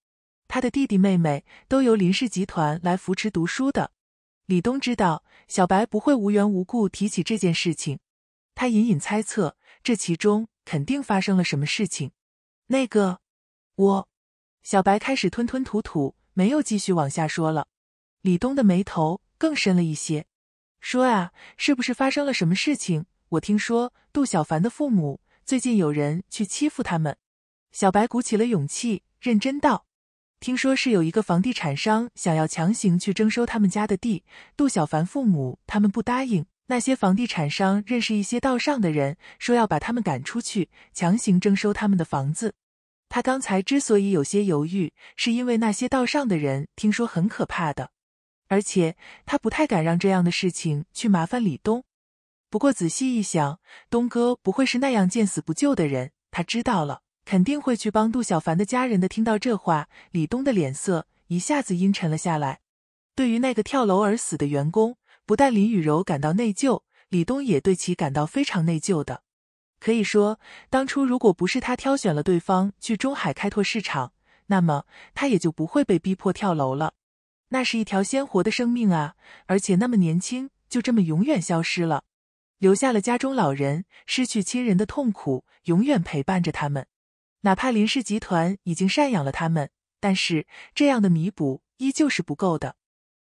他的弟弟妹妹都由林氏集团来扶持读书的。李东知道小白不会无缘无故提起这件事情，他隐隐猜测这其中肯定发生了什么事情。那个，我……小白开始吞吞吐吐，没有继续往下说了。李东的眉头更深了一些。说啊，是不是发生了什么事情？我听说杜小凡的父母最近有人去欺负他们。小白鼓起了勇气，认真道：“听说是有一个房地产商想要强行去征收他们家的地，杜小凡父母他们不答应。那些房地产商认识一些道上的人，说要把他们赶出去，强行征收他们的房子。他刚才之所以有些犹豫，是因为那些道上的人听说很可怕的。”而且他不太敢让这样的事情去麻烦李东，不过仔细一想，东哥不会是那样见死不救的人。他知道了，肯定会去帮杜小凡的家人的。听到这话，李东的脸色一下子阴沉了下来。对于那个跳楼而死的员工，不但林雨柔感到内疚，李东也对其感到非常内疚的。可以说，当初如果不是他挑选了对方去中海开拓市场，那么他也就不会被逼迫跳楼了。那是一条鲜活的生命啊，而且那么年轻，就这么永远消失了，留下了家中老人失去亲人的痛苦，永远陪伴着他们。哪怕林氏集团已经赡养了他们，但是这样的弥补依旧是不够的。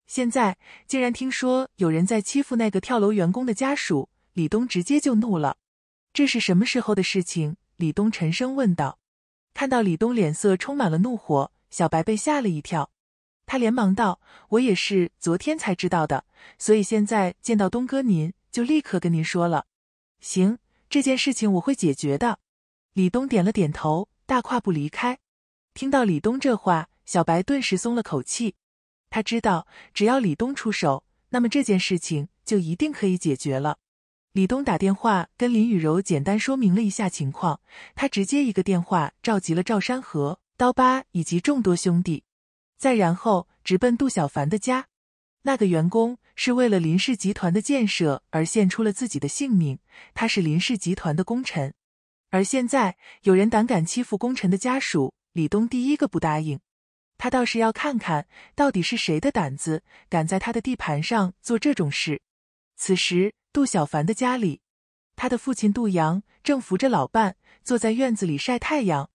现在竟然听说有人在欺负那个跳楼员工的家属，李东直接就怒了。这是什么时候的事情？李东沉声问道。看到李东脸色充满了怒火，小白被吓了一跳。他连忙道：“我也是昨天才知道的，所以现在见到东哥您，就立刻跟您说了。”行，这件事情我会解决的。李东点了点头，大跨步离开。听到李东这话，小白顿时松了口气。他知道，只要李东出手，那么这件事情就一定可以解决了。李东打电话跟林雨柔简单说明了一下情况，他直接一个电话召集了赵山河、刀疤以及众多兄弟。再然后，直奔杜小凡的家。那个员工是为了林氏集团的建设而献出了自己的性命，他是林氏集团的功臣。而现在有人胆敢欺负功臣的家属，李东第一个不答应。他倒是要看看，到底是谁的胆子敢在他的地盘上做这种事。此时，杜小凡的家里，他的父亲杜阳正扶着老伴坐在院子里晒太阳，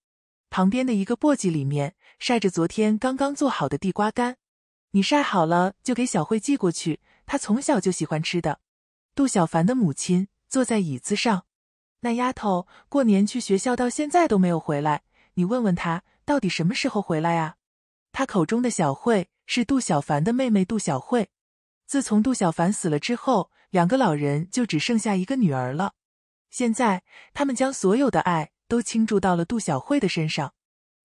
旁边的一个簸箕里面。晒着昨天刚刚做好的地瓜干，你晒好了就给小慧寄过去，她从小就喜欢吃的。杜小凡的母亲坐在椅子上，那丫头过年去学校到现在都没有回来，你问问她到底什么时候回来啊？她口中的小慧是杜小凡的妹妹杜小慧。自从杜小凡死了之后，两个老人就只剩下一个女儿了。现在他们将所有的爱都倾注到了杜小慧的身上。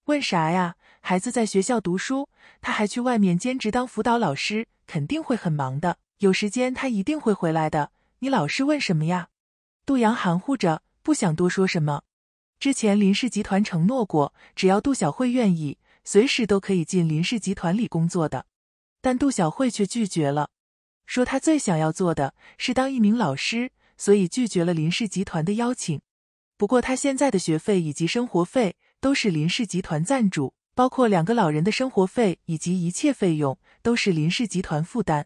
问啥呀？孩子在学校读书，他还去外面兼职当辅导老师，肯定会很忙的。有时间他一定会回来的。你老是问什么呀？杜阳含糊着，不想多说什么。之前林氏集团承诺过，只要杜小慧愿意，随时都可以进林氏集团里工作的。但杜小慧却拒绝了，说她最想要做的是当一名老师，所以拒绝了林氏集团的邀请。不过她现在的学费以及生活费都是林氏集团赞助。包括两个老人的生活费以及一切费用都是林氏集团负担，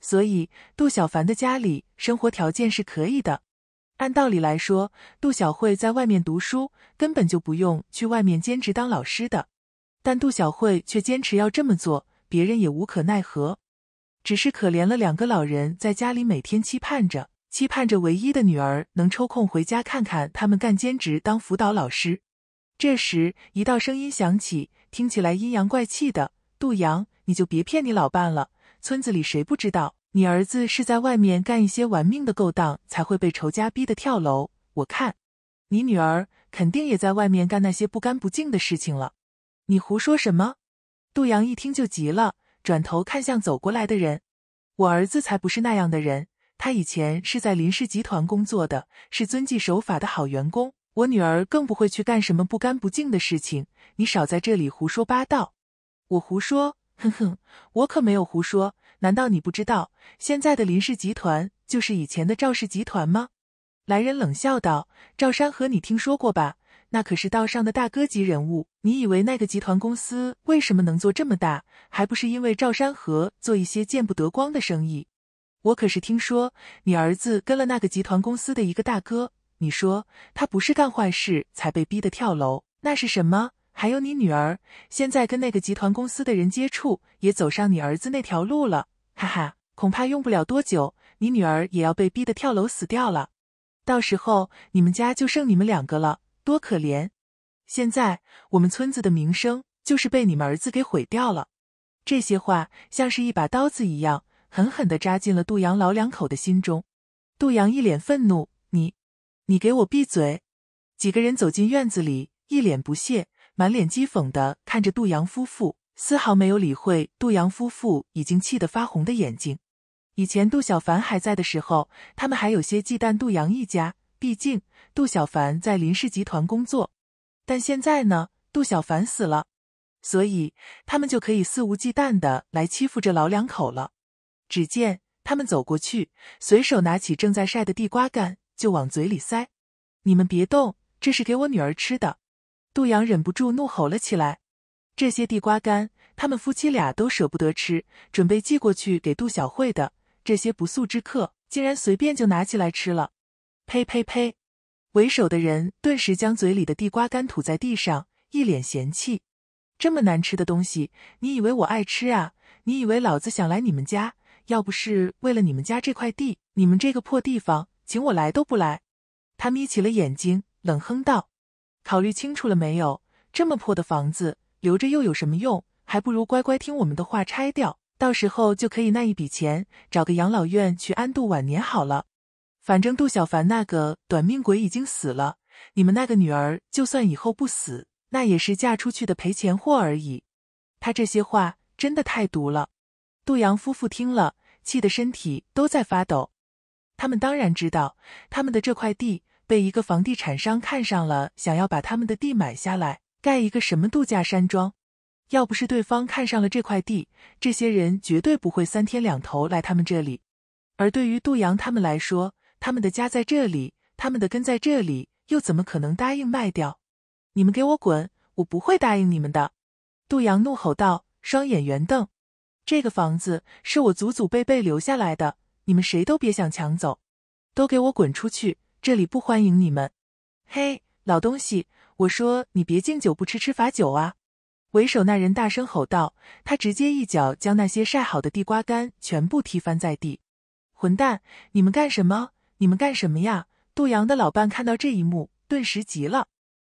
所以杜小凡的家里生活条件是可以的。按道理来说，杜小慧在外面读书，根本就不用去外面兼职当老师的。但杜小慧却坚持要这么做，别人也无可奈何，只是可怜了两个老人在家里每天期盼着，期盼着唯一的女儿能抽空回家看看他们干兼职当辅导老师。这时，一道声音响起。听起来阴阳怪气的，杜阳，你就别骗你老伴了。村子里谁不知道你儿子是在外面干一些玩命的勾当，才会被仇家逼得跳楼？我看，你女儿肯定也在外面干那些不干不净的事情了。你胡说什么？杜阳一听就急了，转头看向走过来的人：“我儿子才不是那样的人，他以前是在林氏集团工作的，是遵纪守法的好员工。”我女儿更不会去干什么不干不净的事情，你少在这里胡说八道。我胡说？哼哼，我可没有胡说。难道你不知道现在的林氏集团就是以前的赵氏集团吗？来人冷笑道：“赵山河，你听说过吧？那可是道上的大哥级人物。你以为那个集团公司为什么能做这么大，还不是因为赵山河做一些见不得光的生意？我可是听说你儿子跟了那个集团公司的一个大哥。”你说他不是干坏事才被逼得跳楼，那是什么？还有你女儿，现在跟那个集团公司的人接触，也走上你儿子那条路了，哈哈，恐怕用不了多久，你女儿也要被逼得跳楼死掉了，到时候你们家就剩你们两个了，多可怜！现在我们村子的名声就是被你们儿子给毁掉了。这些话像是一把刀子一样，狠狠地扎进了杜阳老两口的心中。杜阳一脸愤怒，你。你给我闭嘴！几个人走进院子里，一脸不屑，满脸讥讽的看着杜阳夫妇，丝毫没有理会杜阳夫妇已经气得发红的眼睛。以前杜小凡还在的时候，他们还有些忌惮杜阳一家，毕竟杜小凡在林氏集团工作。但现在呢，杜小凡死了，所以他们就可以肆无忌惮的来欺负这老两口了。只见他们走过去，随手拿起正在晒的地瓜干。就往嘴里塞，你们别动，这是给我女儿吃的。杜阳忍不住怒吼了起来。这些地瓜干，他们夫妻俩都舍不得吃，准备寄过去给杜小慧的。这些不速之客竟然随便就拿起来吃了！呸呸呸！为首的人顿时将嘴里的地瓜干吐在地上，一脸嫌弃：“这么难吃的东西，你以为我爱吃啊？你以为老子想来你们家？要不是为了你们家这块地，你们这个破地方……”请我来都不来，他眯起了眼睛，冷哼道：“考虑清楚了没有？这么破的房子留着又有什么用？还不如乖乖听我们的话，拆掉。到时候就可以那一笔钱，找个养老院去安度晚年好了。反正杜小凡那个短命鬼已经死了，你们那个女儿就算以后不死，那也是嫁出去的赔钱货而已。”他这些话真的太毒了。杜阳夫妇听了，气得身体都在发抖。他们当然知道，他们的这块地被一个房地产商看上了，想要把他们的地买下来，盖一个什么度假山庄。要不是对方看上了这块地，这些人绝对不会三天两头来他们这里。而对于杜阳他们来说，他们的家在这里，他们的根在这里，又怎么可能答应卖掉？你们给我滚！我不会答应你们的！杜阳怒吼道，双眼圆瞪。这个房子是我祖祖辈辈留下来的。你们谁都别想抢走，都给我滚出去！这里不欢迎你们。嘿，老东西，我说你别敬酒不吃吃罚酒啊！为首那人大声吼道，他直接一脚将那些晒好的地瓜干全部踢翻在地。混蛋，你们干什么？你们干什么呀？杜阳的老伴看到这一幕，顿时急了，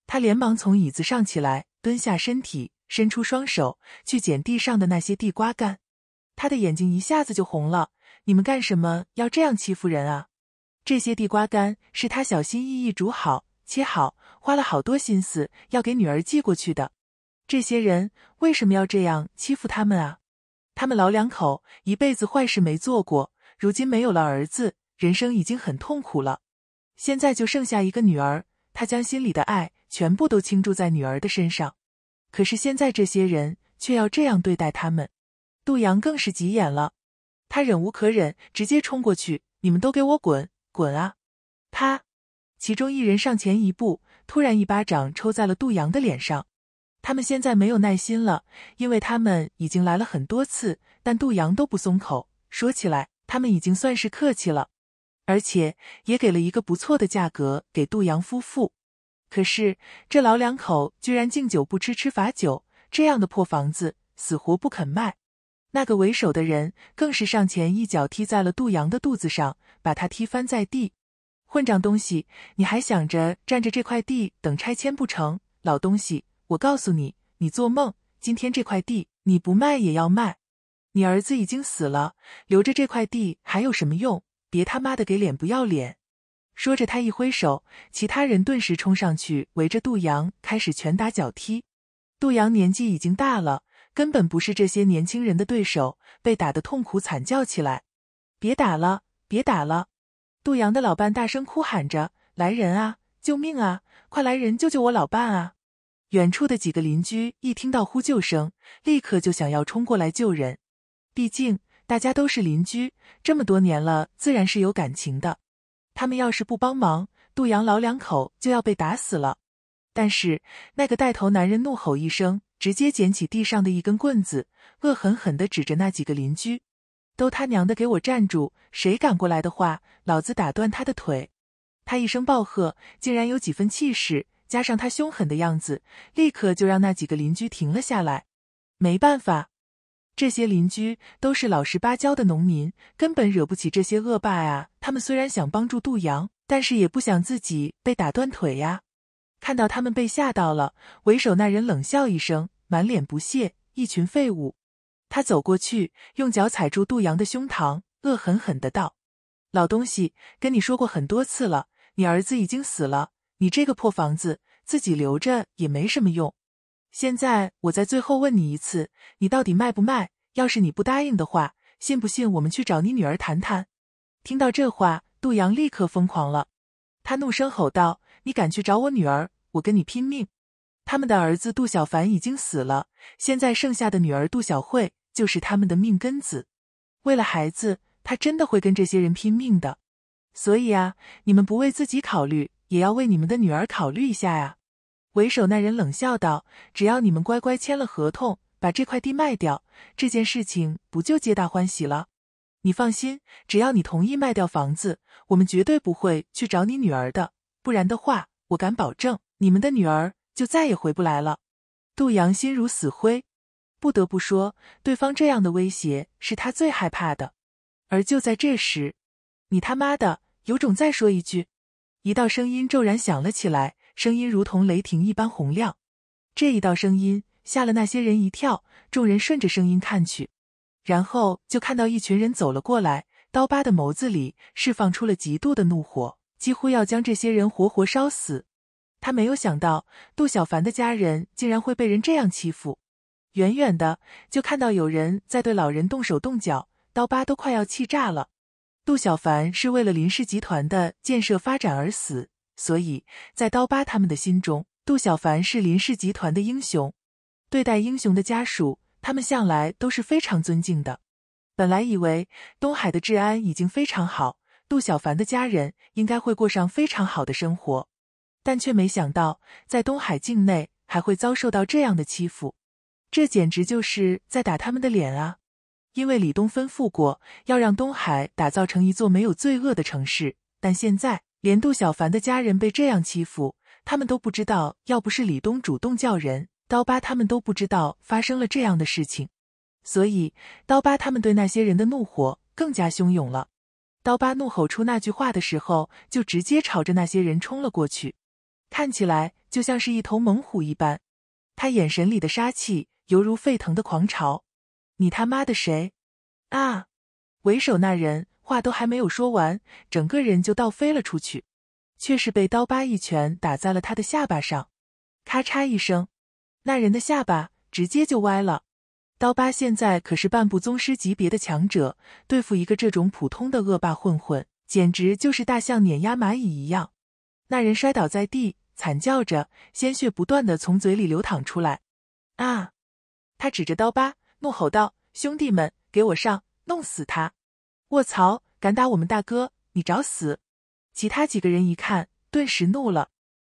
他连忙从椅子上起来，蹲下身体，伸出双手去捡地上的那些地瓜干。他的眼睛一下子就红了。你们干什么要这样欺负人啊？这些地瓜干是他小心翼翼煮好、切好，花了好多心思要给女儿寄过去的。这些人为什么要这样欺负他们啊？他们老两口一辈子坏事没做过，如今没有了儿子，人生已经很痛苦了，现在就剩下一个女儿，他将心里的爱全部都倾注在女儿的身上。可是现在这些人却要这样对待他们，杜阳更是急眼了。他忍无可忍，直接冲过去：“你们都给我滚，滚啊！”啪，其中一人上前一步，突然一巴掌抽在了杜阳的脸上。他们现在没有耐心了，因为他们已经来了很多次，但杜阳都不松口。说起来，他们已经算是客气了，而且也给了一个不错的价格给杜阳夫妇。可是，这老两口居然敬酒不吃吃罚酒，这样的破房子，死活不肯卖。那个为首的人更是上前一脚踢在了杜阳的肚子上，把他踢翻在地。混账东西，你还想着占着这块地等拆迁不成？老东西，我告诉你，你做梦！今天这块地你不卖也要卖。你儿子已经死了，留着这块地还有什么用？别他妈的给脸不要脸！说着，他一挥手，其他人顿时冲上去围着杜阳开始拳打脚踢。杜阳年纪已经大了。根本不是这些年轻人的对手，被打得痛苦惨叫起来。别打了，别打了！杜阳的老伴大声哭喊着：“来人啊，救命啊！快来人救救我老伴啊！”远处的几个邻居一听到呼救声，立刻就想要冲过来救人。毕竟大家都是邻居，这么多年了，自然是有感情的。他们要是不帮忙，杜阳老两口就要被打死了。但是那个带头男人怒吼一声。直接捡起地上的一根棍子，恶狠狠的指着那几个邻居：“都他娘的给我站住！谁敢过来的话，老子打断他的腿！”他一声暴喝，竟然有几分气势，加上他凶狠的样子，立刻就让那几个邻居停了下来。没办法，这些邻居都是老实巴交的农民，根本惹不起这些恶霸啊！他们虽然想帮助杜阳，但是也不想自己被打断腿呀。看到他们被吓到了，为首那人冷笑一声，满脸不屑：“一群废物！”他走过去，用脚踩住杜阳的胸膛，恶狠狠的道：“老东西，跟你说过很多次了，你儿子已经死了，你这个破房子自己留着也没什么用。现在我再最后问你一次，你到底卖不卖？要是你不答应的话，信不信我们去找你女儿谈谈？”听到这话，杜阳立刻疯狂了，他怒声吼道。你敢去找我女儿，我跟你拼命！他们的儿子杜小凡已经死了，现在剩下的女儿杜小慧就是他们的命根子。为了孩子，他真的会跟这些人拼命的。所以啊，你们不为自己考虑，也要为你们的女儿考虑一下啊！为首那人冷笑道：“只要你们乖乖签了合同，把这块地卖掉，这件事情不就皆大欢喜了？你放心，只要你同意卖掉房子，我们绝对不会去找你女儿的。”不然的话，我敢保证，你们的女儿就再也回不来了。杜阳心如死灰，不得不说，对方这样的威胁是他最害怕的。而就在这时，你他妈的有种再说一句！一道声音骤然响了起来，声音如同雷霆一般洪亮。这一道声音吓了那些人一跳，众人顺着声音看去，然后就看到一群人走了过来。刀疤的眸子里释放出了极度的怒火。几乎要将这些人活活烧死，他没有想到杜小凡的家人竟然会被人这样欺负。远远的就看到有人在对老人动手动脚，刀疤都快要气炸了。杜小凡是为了林氏集团的建设发展而死，所以在刀疤他们的心中，杜小凡是林氏集团的英雄。对待英雄的家属，他们向来都是非常尊敬的。本来以为东海的治安已经非常好。杜小凡的家人应该会过上非常好的生活，但却没想到在东海境内还会遭受到这样的欺负，这简直就是在打他们的脸啊！因为李东吩咐过要让东海打造成一座没有罪恶的城市，但现在连杜小凡的家人被这样欺负，他们都不知道。要不是李东主动叫人，刀疤他们都不知道发生了这样的事情，所以刀疤他们对那些人的怒火更加汹涌了。刀疤怒吼出那句话的时候，就直接朝着那些人冲了过去，看起来就像是一头猛虎一般。他眼神里的杀气犹如沸腾的狂潮。你他妈的谁啊？为首那人话都还没有说完，整个人就倒飞了出去，却是被刀疤一拳打在了他的下巴上，咔嚓一声，那人的下巴直接就歪了。刀疤现在可是半步宗师级别的强者，对付一个这种普通的恶霸混混，简直就是大象碾压蚂蚁一样。那人摔倒在地，惨叫着，鲜血不断的从嘴里流淌出来。啊！他指着刀疤，怒吼道：“兄弟们，给我上，弄死他！”卧槽，敢打我们大哥，你找死！其他几个人一看，顿时怒了。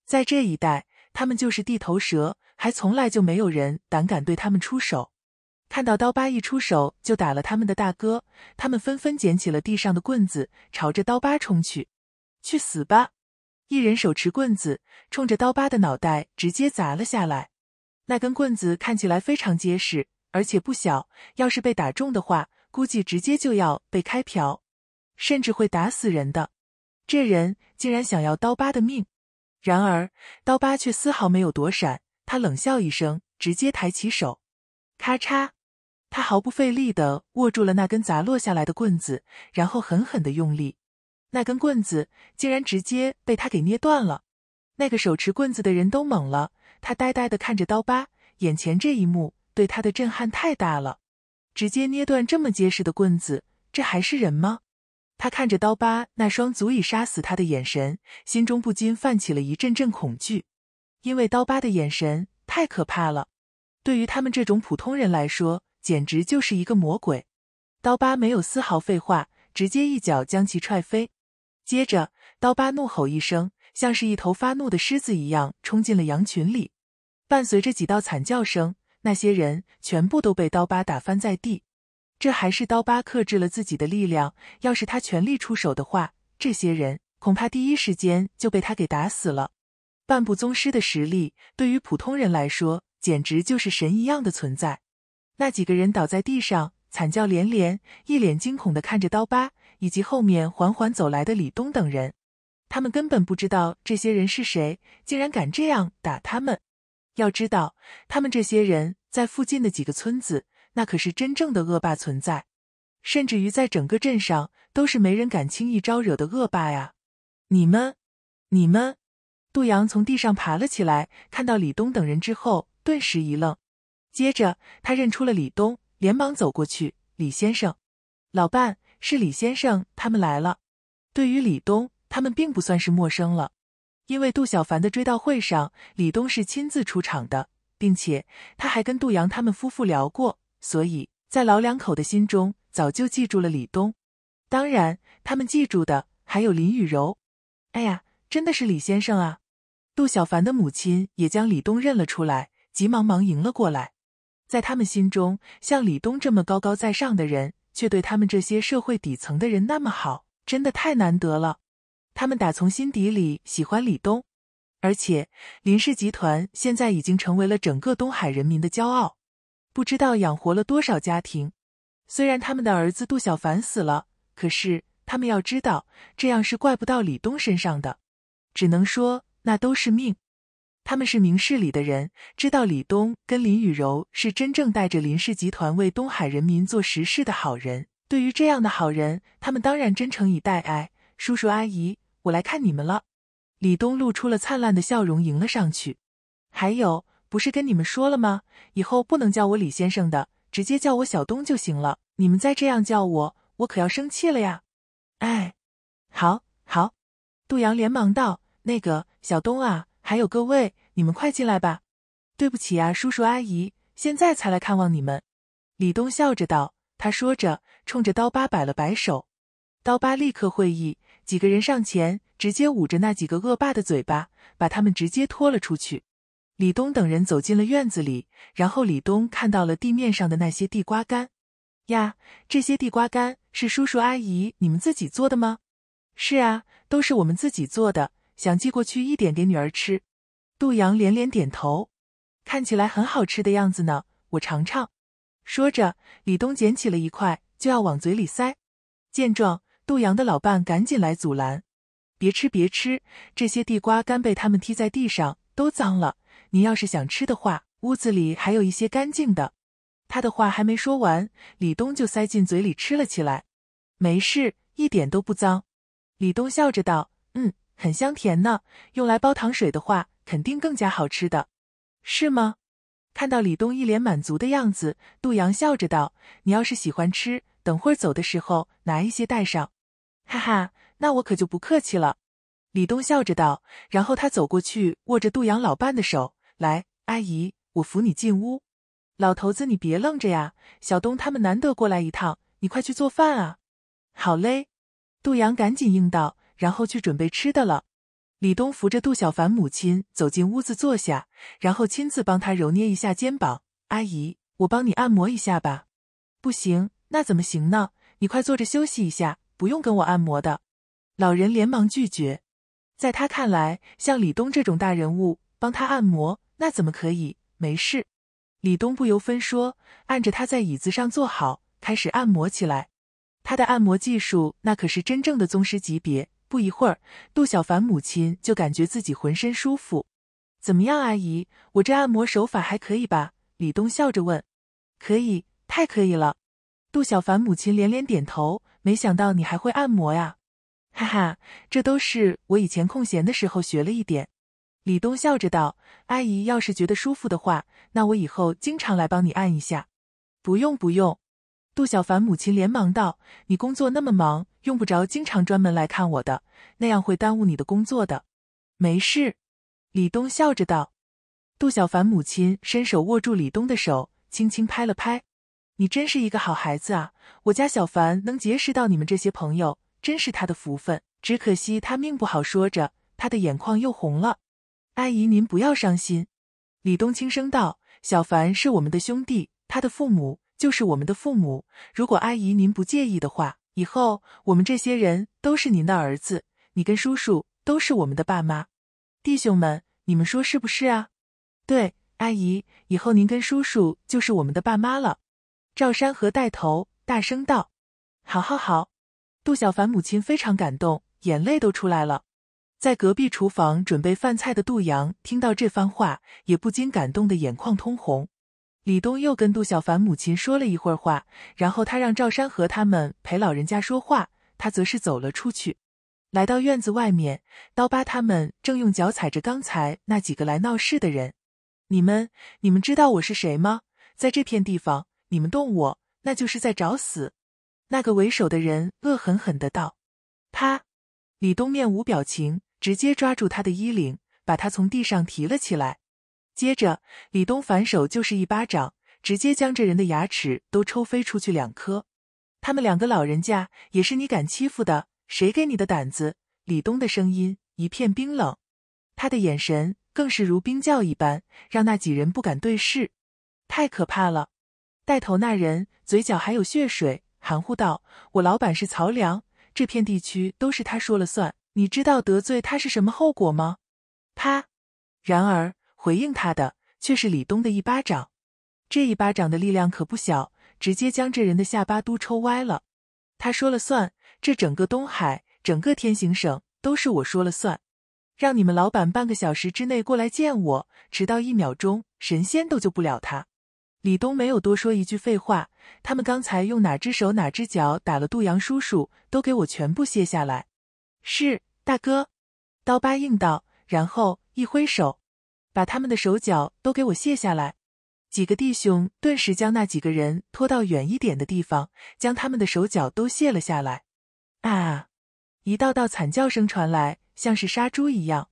在这一带，他们就是地头蛇，还从来就没有人胆敢对他们出手。看到刀疤一出手就打了他们的大哥，他们纷纷捡起了地上的棍子，朝着刀疤冲去。“去死吧！”一人手持棍子，冲着刀疤的脑袋直接砸了下来。那根棍子看起来非常结实，而且不小，要是被打中的话，估计直接就要被开瓢，甚至会打死人的。这人竟然想要刀疤的命！然而，刀疤却丝毫没有躲闪，他冷笑一声，直接抬起手，咔嚓！他毫不费力的握住了那根砸落下来的棍子，然后狠狠的用力，那根棍子竟然直接被他给捏断了。那个手持棍子的人都懵了，他呆呆的看着刀疤，眼前这一幕对他的震撼太大了，直接捏断这么结实的棍子，这还是人吗？他看着刀疤那双足以杀死他的眼神，心中不禁泛起了一阵阵恐惧，因为刀疤的眼神太可怕了，对于他们这种普通人来说。简直就是一个魔鬼！刀疤没有丝毫废话，直接一脚将其踹飞。接着，刀疤怒吼一声，像是一头发怒的狮子一样冲进了羊群里。伴随着几道惨叫声，那些人全部都被刀疤打翻在地。这还是刀疤克制了自己的力量，要是他全力出手的话，这些人恐怕第一时间就被他给打死了。半步宗师的实力，对于普通人来说，简直就是神一样的存在。那几个人倒在地上，惨叫连连，一脸惊恐的看着刀疤以及后面缓缓走来的李东等人。他们根本不知道这些人是谁，竟然敢这样打他们。要知道，他们这些人在附近的几个村子，那可是真正的恶霸存在，甚至于在整个镇上，都是没人敢轻易招惹的恶霸呀！你们，你们！杜阳从地上爬了起来，看到李东等人之后，顿时一愣。接着，他认出了李东，连忙走过去。李先生，老伴是李先生，他们来了。对于李东，他们并不算是陌生了，因为杜小凡的追悼会上，李东是亲自出场的，并且他还跟杜阳他们夫妇聊过，所以在老两口的心中，早就记住了李东。当然，他们记住的还有林雨柔。哎呀，真的是李先生啊！杜小凡的母亲也将李东认了出来，急忙忙迎了过来。在他们心中，像李东这么高高在上的人，却对他们这些社会底层的人那么好，真的太难得了。他们打从心底里喜欢李东，而且林氏集团现在已经成为了整个东海人民的骄傲，不知道养活了多少家庭。虽然他们的儿子杜小凡死了，可是他们要知道，这样是怪不到李东身上的，只能说那都是命。他们是明事理的人，知道李东跟林雨柔是真正带着林氏集团为东海人民做实事的好人。对于这样的好人，他们当然真诚以待。哎，叔叔阿姨，我来看你们了。李东露出了灿烂的笑容，迎了上去。还有，不是跟你们说了吗？以后不能叫我李先生的，直接叫我小东就行了。你们再这样叫我，我可要生气了呀！哎，好，好。杜阳连忙道：“那个小东啊。”还有各位，你们快进来吧！对不起啊，叔叔阿姨，现在才来看望你们。”李东笑着道。他说着，冲着刀疤摆了摆手。刀疤立刻会意，几个人上前，直接捂着那几个恶霸的嘴巴，把他们直接拖了出去。李东等人走进了院子里，然后李东看到了地面上的那些地瓜干。呀，这些地瓜干是叔叔阿姨你们自己做的吗？是啊，都是我们自己做的。想寄过去一点给女儿吃，杜阳连连点头，看起来很好吃的样子呢。我尝尝。说着，李东捡起了一块就要往嘴里塞，见状，杜阳的老伴赶紧来阻拦：“别吃，别吃，这些地瓜干被他们踢在地上，都脏了。您要是想吃的话，屋子里还有一些干净的。”他的话还没说完，李东就塞进嘴里吃了起来。没事，一点都不脏。李东笑着道：“嗯。”很香甜呢，用来煲糖水的话，肯定更加好吃的，是吗？看到李东一脸满足的样子，杜阳笑着道：“你要是喜欢吃，等会儿走的时候拿一些带上。”哈哈，那我可就不客气了。”李东笑着道，然后他走过去，握着杜阳老伴的手：“来，阿姨，我扶你进屋。”老头子，你别愣着呀，小东他们难得过来一趟，你快去做饭啊！好嘞，杜阳赶紧应道。然后去准备吃的了。李东扶着杜小凡母亲走进屋子坐下，然后亲自帮她揉捏一下肩膀。阿姨，我帮你按摩一下吧。不行，那怎么行呢？你快坐着休息一下，不用跟我按摩的。老人连忙拒绝。在他看来，像李东这种大人物帮他按摩，那怎么可以？没事。李东不由分说，按着他在椅子上坐好，开始按摩起来。他的按摩技术，那可是真正的宗师级别。不一会儿，杜小凡母亲就感觉自己浑身舒服。怎么样，阿姨，我这按摩手法还可以吧？李东笑着问。可以，太可以了！杜小凡母亲连连点头。没想到你还会按摩呀！哈哈，这都是我以前空闲的时候学了一点。李东笑着道：“阿姨要是觉得舒服的话，那我以后经常来帮你按一下。”不用不用，杜小凡母亲连忙道：“你工作那么忙。”用不着经常专门来看我的，那样会耽误你的工作的。没事，李东笑着道。杜小凡母亲伸手握住李东的手，轻轻拍了拍：“你真是一个好孩子啊！我家小凡能结识到你们这些朋友，真是他的福分。只可惜他命不好。”说着，他的眼眶又红了。“阿姨，您不要伤心。”李东轻声道：“小凡是我们的兄弟，他的父母就是我们的父母。如果阿姨您不介意的话。”以后我们这些人都是您的儿子，你跟叔叔都是我们的爸妈，弟兄们，你们说是不是啊？对，阿姨，以后您跟叔叔就是我们的爸妈了。赵山河带头大声道：“好好好。”杜小凡母亲非常感动，眼泪都出来了。在隔壁厨房准备饭菜的杜阳听到这番话，也不禁感动的眼眶通红。李东又跟杜小凡母亲说了一会儿话，然后他让赵山河他们陪老人家说话，他则是走了出去，来到院子外面，刀疤他们正用脚踩着刚才那几个来闹事的人。你们，你们知道我是谁吗？在这片地方，你们动我，那就是在找死。那个为首的人恶狠狠的道。他，李东面无表情，直接抓住他的衣领，把他从地上提了起来。接着，李东反手就是一巴掌，直接将这人的牙齿都抽飞出去两颗。他们两个老人家也是你敢欺负的？谁给你的胆子？李东的声音一片冰冷，他的眼神更是如冰窖一般，让那几人不敢对视。太可怕了！带头那人嘴角还有血水，含糊道：“我老板是曹良，这片地区都是他说了算。你知道得罪他是什么后果吗？”啪！然而。回应他的却是李东的一巴掌，这一巴掌的力量可不小，直接将这人的下巴都抽歪了。他说了算，这整个东海，整个天行省都是我说了算。让你们老板半个小时之内过来见我，迟到一秒钟，神仙都救不了他。李东没有多说一句废话，他们刚才用哪只手哪只脚打了杜阳叔叔，都给我全部卸下来。是大哥，刀疤应道，然后一挥手。把他们的手脚都给我卸下来！几个弟兄顿时将那几个人拖到远一点的地方，将他们的手脚都卸了下来。啊！一道道惨叫声传来，像是杀猪一样。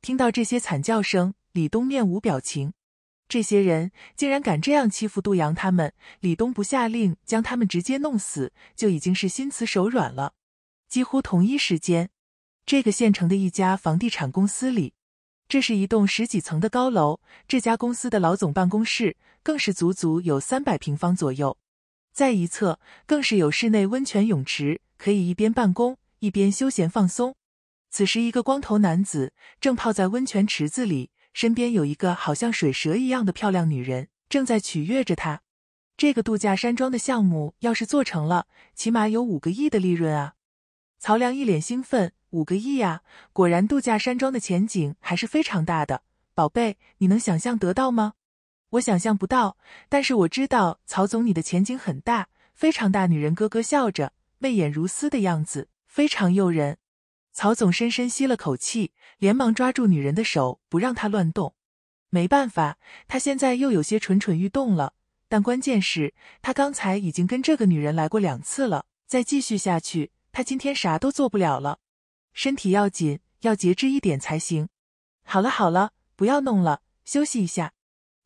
听到这些惨叫声，李东面无表情。这些人竟然敢这样欺负杜阳他们，李东不下令将他们直接弄死，就已经是心慈手软了。几乎同一时间，这个县城的一家房地产公司里。这是一栋十几层的高楼，这家公司的老总办公室更是足足有三百平方左右，在一侧更是有室内温泉泳池，可以一边办公一边休闲放松。此时，一个光头男子正泡在温泉池子里，身边有一个好像水蛇一样的漂亮女人正在取悦着他。这个度假山庄的项目要是做成了，起码有五个亿的利润啊！曹良一脸兴奋。五个亿呀！果然度假山庄的前景还是非常大的，宝贝，你能想象得到吗？我想象不到，但是我知道曹总你的前景很大，非常大。女人咯咯笑着，媚眼如丝的样子非常诱人。曹总深深吸了口气，连忙抓住女人的手，不让她乱动。没办法，他现在又有些蠢蠢欲动了。但关键是，他刚才已经跟这个女人来过两次了，再继续下去，他今天啥都做不了了。身体要紧，要节制一点才行。好了好了，不要弄了，休息一下。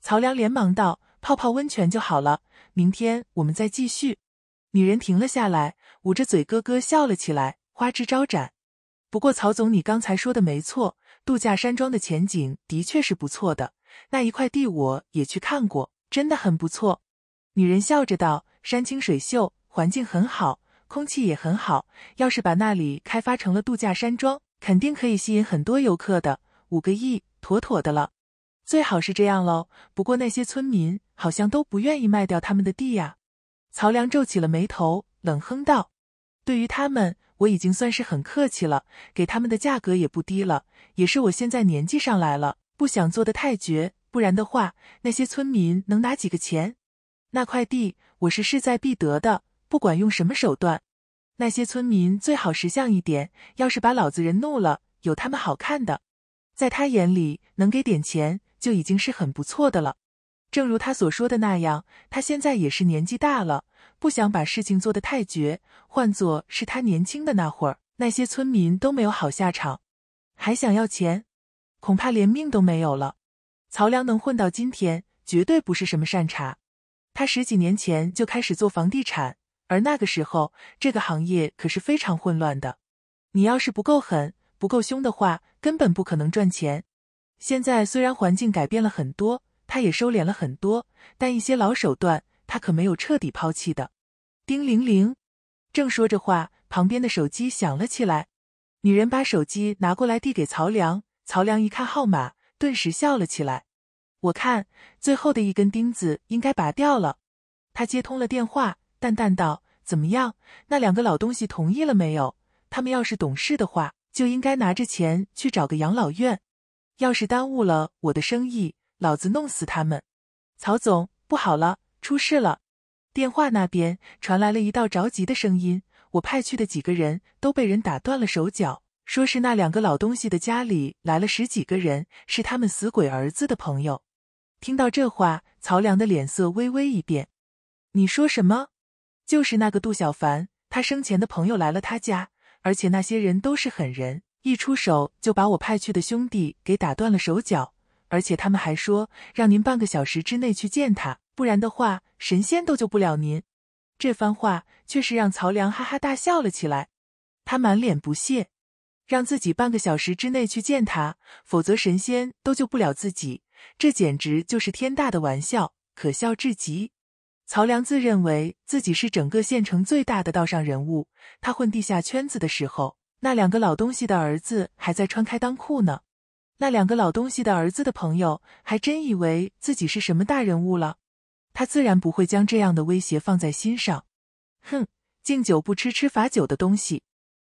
曹良连忙道：“泡泡温泉就好了，明天我们再继续。”女人停了下来，捂着嘴咯咯笑了起来，花枝招展。不过曹总，你刚才说的没错，度假山庄的前景的确是不错的。那一块地我也去看过，真的很不错。女人笑着道：“山清水秀，环境很好。”空气也很好，要是把那里开发成了度假山庄，肯定可以吸引很多游客的。五个亿，妥妥的了。最好是这样喽。不过那些村民好像都不愿意卖掉他们的地呀。曹良皱起了眉头，冷哼道：“对于他们，我已经算是很客气了，给他们的价格也不低了。也是我现在年纪上来了，不想做的太绝。不然的话，那些村民能拿几个钱？那块地，我是势在必得的。”不管用什么手段，那些村民最好识相一点。要是把老子人怒了，有他们好看的。在他眼里，能给点钱就已经是很不错的了。正如他所说的那样，他现在也是年纪大了，不想把事情做得太绝。换做是他年轻的那会儿，那些村民都没有好下场，还想要钱，恐怕连命都没有了。曹良能混到今天，绝对不是什么善茬。他十几年前就开始做房地产。而那个时候，这个行业可是非常混乱的。你要是不够狠、不够凶的话，根本不可能赚钱。现在虽然环境改变了很多，他也收敛了很多，但一些老手段，他可没有彻底抛弃的。叮铃铃，正说着话，旁边的手机响了起来。女人把手机拿过来递给曹良，曹良一看号码，顿时笑了起来。我看最后的一根钉子应该拔掉了。他接通了电话。淡淡道：“怎么样？那两个老东西同意了没有？他们要是懂事的话，就应该拿着钱去找个养老院。要是耽误了我的生意，老子弄死他们！”曹总，不好了，出事了！电话那边传来了一道着急的声音：“我派去的几个人都被人打断了手脚，说是那两个老东西的家里来了十几个人，是他们死鬼儿子的朋友。”听到这话，曹良的脸色微微一变：“你说什么？”就是那个杜小凡，他生前的朋友来了他家，而且那些人都是狠人，一出手就把我派去的兄弟给打断了手脚，而且他们还说让您半个小时之内去见他，不然的话神仙都救不了您。这番话却是让曹良哈哈大笑了起来，他满脸不屑，让自己半个小时之内去见他，否则神仙都救不了自己，这简直就是天大的玩笑，可笑至极。曹良自认为自己是整个县城最大的道上人物。他混地下圈子的时候，那两个老东西的儿子还在穿开裆裤呢。那两个老东西的儿子的朋友还真以为自己是什么大人物了。他自然不会将这样的威胁放在心上。哼，敬酒不吃吃罚酒的东西！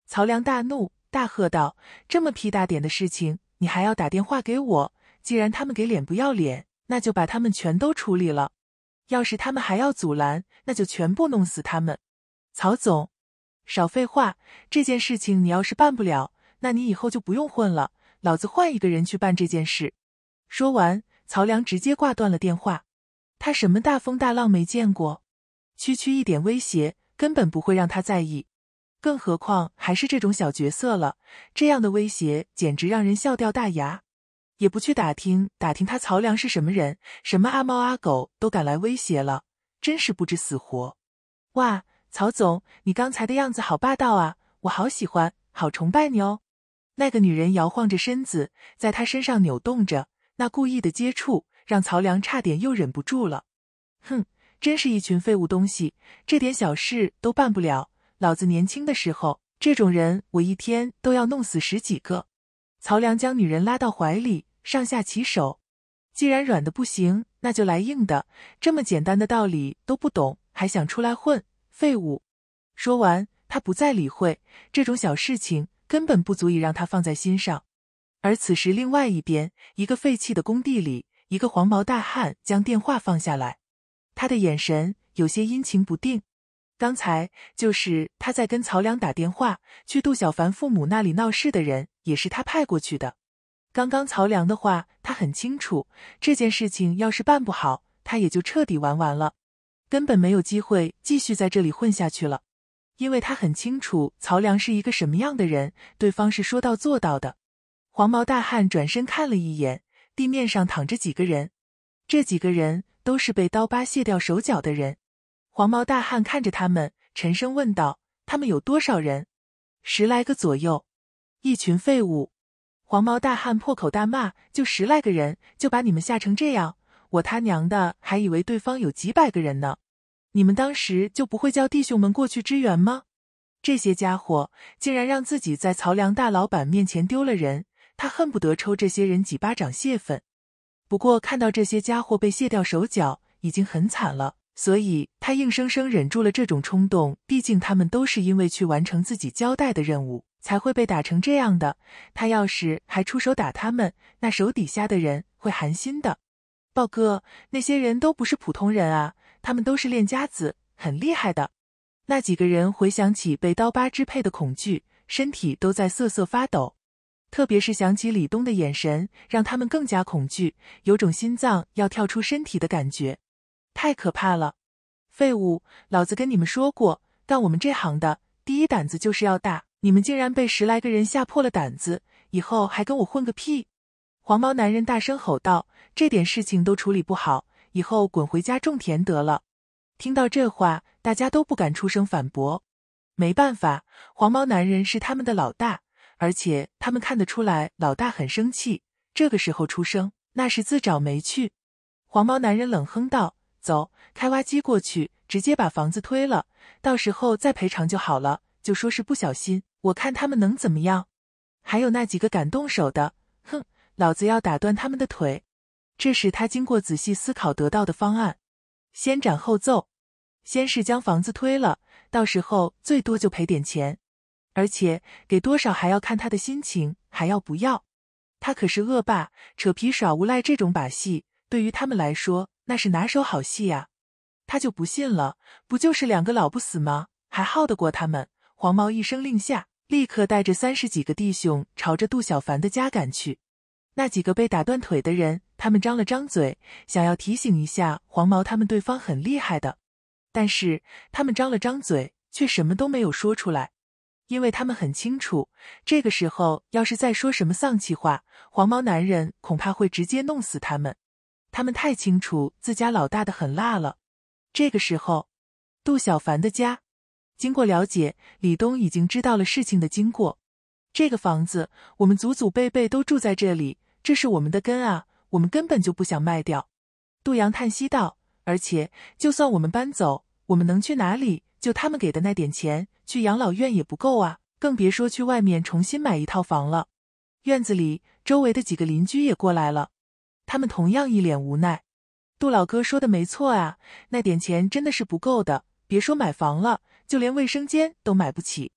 曹良大怒，大喝道：“这么屁大点的事情，你还要打电话给我？既然他们给脸不要脸，那就把他们全都处理了。”要是他们还要阻拦，那就全部弄死他们。曹总，少废话！这件事情你要是办不了，那你以后就不用混了。老子换一个人去办这件事。说完，曹良直接挂断了电话。他什么大风大浪没见过？区区一点威胁，根本不会让他在意。更何况还是这种小角色了，这样的威胁简直让人笑掉大牙。也不去打听打听他曹良是什么人，什么阿猫阿狗都敢来威胁了，真是不知死活！哇，曹总，你刚才的样子好霸道啊，我好喜欢，好崇拜你哦！那个女人摇晃着身子，在他身上扭动着，那故意的接触让曹良差点又忍不住了。哼，真是一群废物东西，这点小事都办不了。老子年轻的时候，这种人我一天都要弄死十几个。曹良将女人拉到怀里。上下其手，既然软的不行，那就来硬的。这么简单的道理都不懂，还想出来混，废物！说完，他不再理会这种小事情，根本不足以让他放在心上。而此时，另外一边，一个废弃的工地里，一个黄毛大汉将电话放下来，他的眼神有些阴晴不定。刚才就是他在跟曹良打电话，去杜小凡父母那里闹事的人，也是他派过去的。刚刚曹良的话，他很清楚。这件事情要是办不好，他也就彻底玩完了，根本没有机会继续在这里混下去了。因为他很清楚曹良是一个什么样的人，对方是说到做到的。黄毛大汉转身看了一眼，地面上躺着几个人，这几个人都是被刀疤卸掉手脚的人。黄毛大汉看着他们，沉声问道：“他们有多少人？”“十来个左右。”“一群废物。”黄毛大汉破口大骂：“就十来个人就把你们吓成这样，我他娘的还以为对方有几百个人呢！你们当时就不会叫弟兄们过去支援吗？这些家伙竟然让自己在曹良大老板面前丢了人，他恨不得抽这些人几巴掌泄愤。不过看到这些家伙被卸掉手脚已经很惨了，所以他硬生生忍住了这种冲动。毕竟他们都是因为去完成自己交代的任务。”才会被打成这样的。他要是还出手打他们，那手底下的人会寒心的。豹哥，那些人都不是普通人啊，他们都是练家子，很厉害的。那几个人回想起被刀疤支配的恐惧，身体都在瑟瑟发抖。特别是想起李东的眼神，让他们更加恐惧，有种心脏要跳出身体的感觉，太可怕了。废物，老子跟你们说过，干我们这行的第一胆子就是要大。你们竟然被十来个人吓破了胆子，以后还跟我混个屁！黄毛男人大声吼道：“这点事情都处理不好，以后滚回家种田得了。”听到这话，大家都不敢出声反驳。没办法，黄毛男人是他们的老大，而且他们看得出来老大很生气。这个时候出声，那是自找没趣。黄毛男人冷哼道：“走，开挖机过去，直接把房子推了，到时候再赔偿就好了，就说是不小心。”我看他们能怎么样？还有那几个敢动手的，哼，老子要打断他们的腿！这是他经过仔细思考得到的方案：先斩后奏，先是将房子推了，到时候最多就赔点钱，而且给多少还要看他的心情，还要不要？他可是恶霸，扯皮耍无赖这种把戏，对于他们来说那是拿手好戏啊！他就不信了，不就是两个老不死吗？还耗得过他们？黄毛一声令下。立刻带着三十几个弟兄朝着杜小凡的家赶去。那几个被打断腿的人，他们张了张嘴，想要提醒一下黄毛他们对方很厉害的，但是他们张了张嘴，却什么都没有说出来，因为他们很清楚，这个时候要是再说什么丧气话，黄毛男人恐怕会直接弄死他们。他们太清楚自家老大的狠辣了。这个时候，杜小凡的家。经过了解，李东已经知道了事情的经过。这个房子，我们祖祖辈辈都住在这里，这是我们的根啊！我们根本就不想卖掉。杜阳叹息道：“而且，就算我们搬走，我们能去哪里？就他们给的那点钱，去养老院也不够啊！更别说去外面重新买一套房了。”院子里，周围的几个邻居也过来了，他们同样一脸无奈。杜老哥说的没错啊，那点钱真的是不够的，别说买房了。就连卫生间都买不起，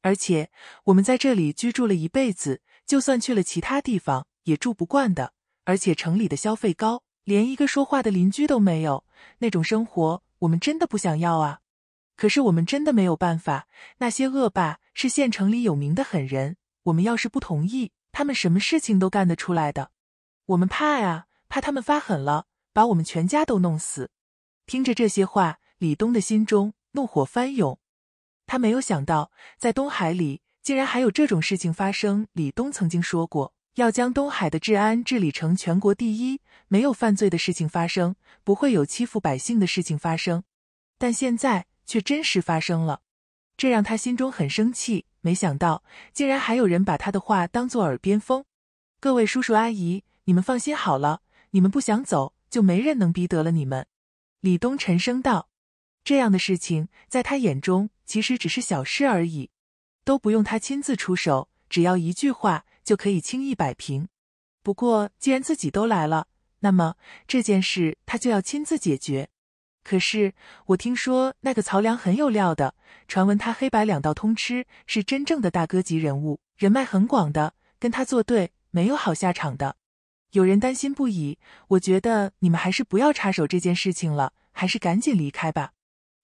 而且我们在这里居住了一辈子，就算去了其他地方也住不惯的。而且城里的消费高，连一个说话的邻居都没有，那种生活我们真的不想要啊！可是我们真的没有办法，那些恶霸是县城里有名的狠人，我们要是不同意，他们什么事情都干得出来的。我们怕啊，怕他们发狠了把我们全家都弄死。听着这些话，李东的心中。怒火翻涌，他没有想到，在东海里竟然还有这种事情发生。李东曾经说过，要将东海的治安治理成全国第一，没有犯罪的事情发生，不会有欺负百姓的事情发生。但现在却真实发生了，这让他心中很生气。没想到，竟然还有人把他的话当做耳边风。各位叔叔阿姨，你们放心好了，你们不想走，就没人能逼得了你们。李东沉声道。这样的事情在他眼中其实只是小事而已，都不用他亲自出手，只要一句话就可以轻易摆平。不过既然自己都来了，那么这件事他就要亲自解决。可是我听说那个曹良很有料的，传闻他黑白两道通吃，是真正的大哥级人物，人脉很广的，跟他作对没有好下场的。有人担心不已，我觉得你们还是不要插手这件事情了，还是赶紧离开吧。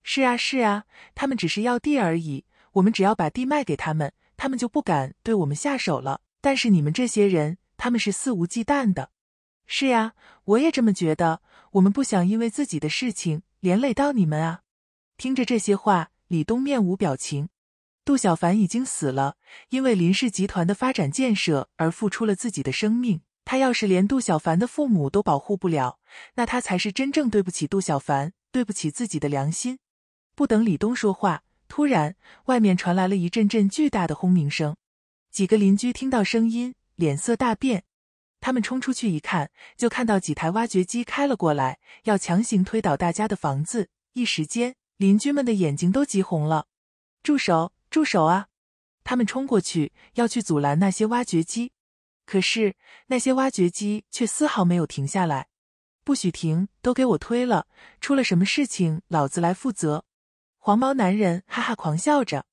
是啊，是啊，他们只是要地而已，我们只要把地卖给他们，他们就不敢对我们下手了。但是你们这些人，他们是肆无忌惮的。是呀，我也这么觉得。我们不想因为自己的事情连累到你们啊。听着这些话，李东面无表情。杜小凡已经死了，因为林氏集团的发展建设而付出了自己的生命。他要是连杜小凡的父母都保护不了，那他才是真正对不起杜小凡，对不起自己的良心。不等李东说话，突然外面传来了一阵阵巨大的轰鸣声。几个邻居听到声音，脸色大变。他们冲出去一看，就看到几台挖掘机开了过来，要强行推倒大家的房子。一时间，邻居们的眼睛都急红了：“住手！住手啊！”他们冲过去要去阻拦那些挖掘机，可是那些挖掘机却丝毫没有停下来。“不许停！都给我推了！出了什么事情，老子来负责！”黄毛男人哈哈狂笑着，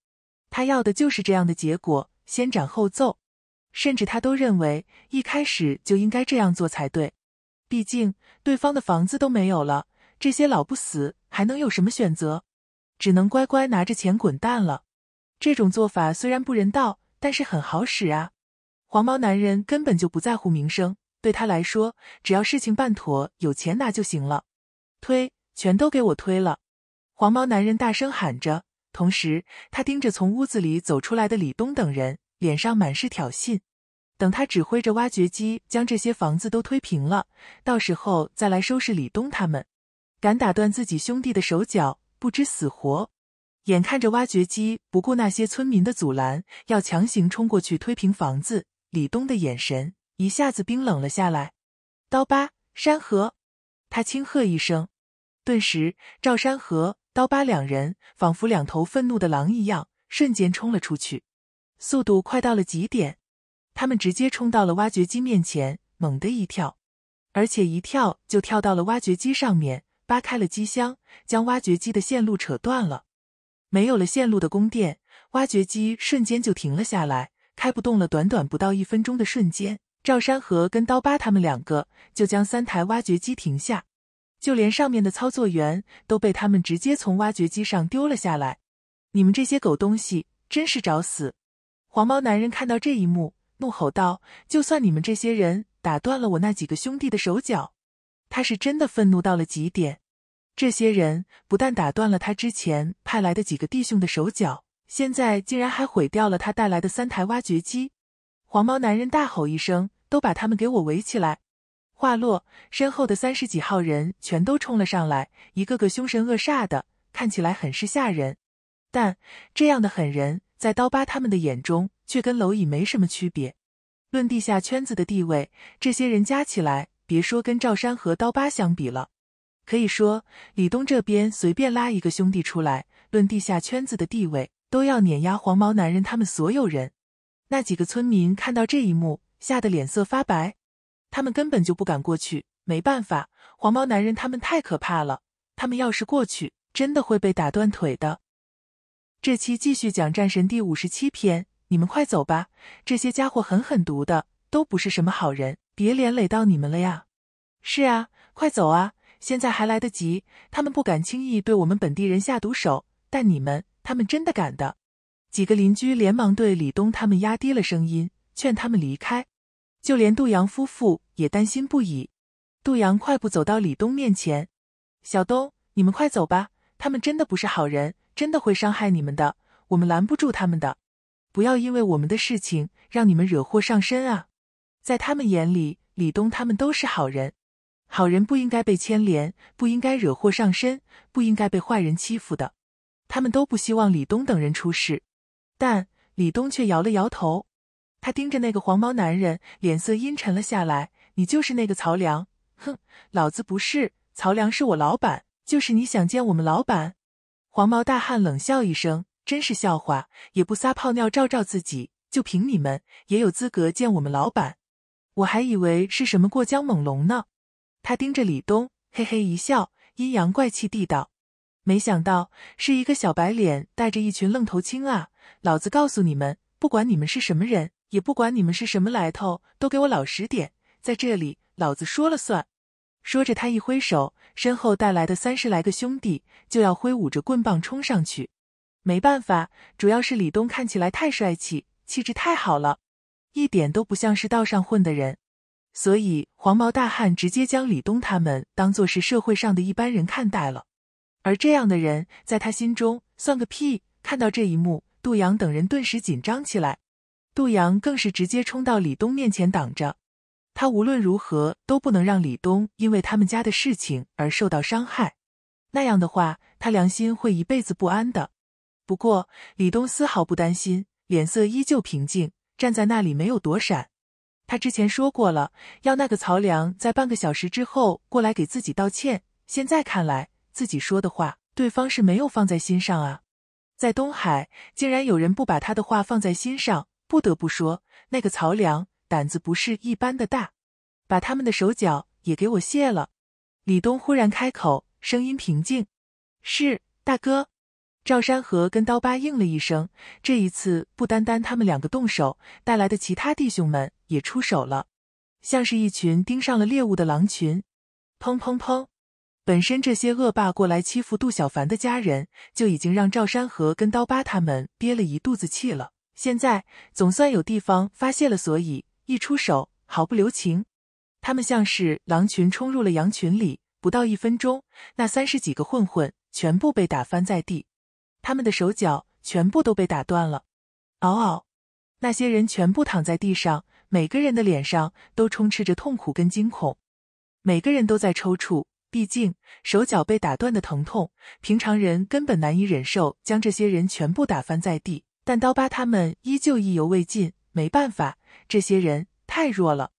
他要的就是这样的结果，先斩后奏，甚至他都认为一开始就应该这样做才对。毕竟对方的房子都没有了，这些老不死还能有什么选择？只能乖乖拿着钱滚蛋了。这种做法虽然不人道，但是很好使啊。黄毛男人根本就不在乎名声，对他来说，只要事情办妥，有钱拿就行了。推，全都给我推了。黄毛男人大声喊着，同时他盯着从屋子里走出来的李东等人，脸上满是挑衅。等他指挥着挖掘机将这些房子都推平了，到时候再来收拾李东他们。敢打断自己兄弟的手脚，不知死活！眼看着挖掘机不顾那些村民的阻拦，要强行冲过去推平房子，李东的眼神一下子冰冷了下来。刀疤山河，他轻喝一声，顿时赵山河。刀疤两人仿佛两头愤怒的狼一样，瞬间冲了出去，速度快到了极点。他们直接冲到了挖掘机面前，猛地一跳，而且一跳就跳到了挖掘机上面，扒开了机箱，将挖掘机的线路扯断了。没有了线路的供电，挖掘机瞬间就停了下来，开不动了。短短不到一分钟的瞬间，赵山河跟刀疤他们两个就将三台挖掘机停下。就连上面的操作员都被他们直接从挖掘机上丢了下来！你们这些狗东西，真是找死！黄毛男人看到这一幕，怒吼道：“就算你们这些人打断了我那几个兄弟的手脚，他是真的愤怒到了极点。这些人不但打断了他之前派来的几个弟兄的手脚，现在竟然还毁掉了他带来的三台挖掘机！”黄毛男人大吼一声：“都把他们给我围起来！”话落，身后的三十几号人全都冲了上来，一个个凶神恶煞的，看起来很是吓人。但这样的狠人在刀疤他们的眼中，却跟蝼蚁没什么区别。论地下圈子的地位，这些人加起来，别说跟赵山和刀疤相比了，可以说李东这边随便拉一个兄弟出来，论地下圈子的地位，都要碾压黄毛男人他们所有人。那几个村民看到这一幕，吓得脸色发白。他们根本就不敢过去，没办法，黄毛男人他们太可怕了。他们要是过去，真的会被打断腿的。这期继续讲战神第五十七篇，你们快走吧，这些家伙很狠毒的，都不是什么好人，别连累到你们了呀。是啊，快走啊，现在还来得及。他们不敢轻易对我们本地人下毒手，但你们，他们真的敢的。几个邻居连忙对李东他们压低了声音，劝他们离开，就连杜阳夫妇。也担心不已。杜阳快步走到李东面前：“小东，你们快走吧！他们真的不是好人，真的会伤害你们的。我们拦不住他们的，不要因为我们的事情让你们惹祸上身啊！”在他们眼里，李东他们都是好人，好人不应该被牵连，不应该惹祸上身，不应该被坏人欺负的。他们都不希望李东等人出事，但李东却摇了摇头。他盯着那个黄毛男人，脸色阴沉了下来。你就是那个曹良，哼，老子不是曹良，是我老板。就是你想见我们老板？黄毛大汉冷笑一声，真是笑话，也不撒泡尿照照自己，就凭你们也有资格见我们老板？我还以为是什么过江猛龙呢。他盯着李东，嘿嘿一笑，阴阳怪气地道：“没想到是一个小白脸带着一群愣头青啊！老子告诉你们，不管你们是什么人，也不管你们是什么来头，都给我老实点。”在这里，老子说了算！说着，他一挥手，身后带来的三十来个兄弟就要挥舞着棍棒冲上去。没办法，主要是李东看起来太帅气，气质太好了，一点都不像是道上混的人，所以黄毛大汉直接将李东他们当作是社会上的一般人看待了。而这样的人，在他心中算个屁！看到这一幕，杜阳等人顿时紧张起来，杜阳更是直接冲到李东面前挡着。他无论如何都不能让李东因为他们家的事情而受到伤害，那样的话，他良心会一辈子不安的。不过，李东丝毫不担心，脸色依旧平静，站在那里没有躲闪。他之前说过了，要那个曹良在半个小时之后过来给自己道歉。现在看来，自己说的话，对方是没有放在心上啊。在东海，竟然有人不把他的话放在心上，不得不说，那个曹良。胆子不是一般的大，把他们的手脚也给我卸了。李东忽然开口，声音平静：“是大哥。”赵山河跟刀疤应了一声。这一次不单单他们两个动手，带来的其他弟兄们也出手了，像是一群盯上了猎物的狼群。砰砰砰！本身这些恶霸过来欺负杜小凡的家人，就已经让赵山河跟刀疤他们憋了一肚子气了，现在总算有地方发泄了，所以。一出手毫不留情，他们像是狼群冲入了羊群里，不到一分钟，那三十几个混混全部被打翻在地，他们的手脚全部都被打断了。嗷嗷！那些人全部躺在地上，每个人的脸上都充斥着痛苦跟惊恐，每个人都在抽搐。毕竟手脚被打断的疼痛，平常人根本难以忍受。将这些人全部打翻在地，但刀疤他们依旧意犹未尽。没办法，这些人太弱了，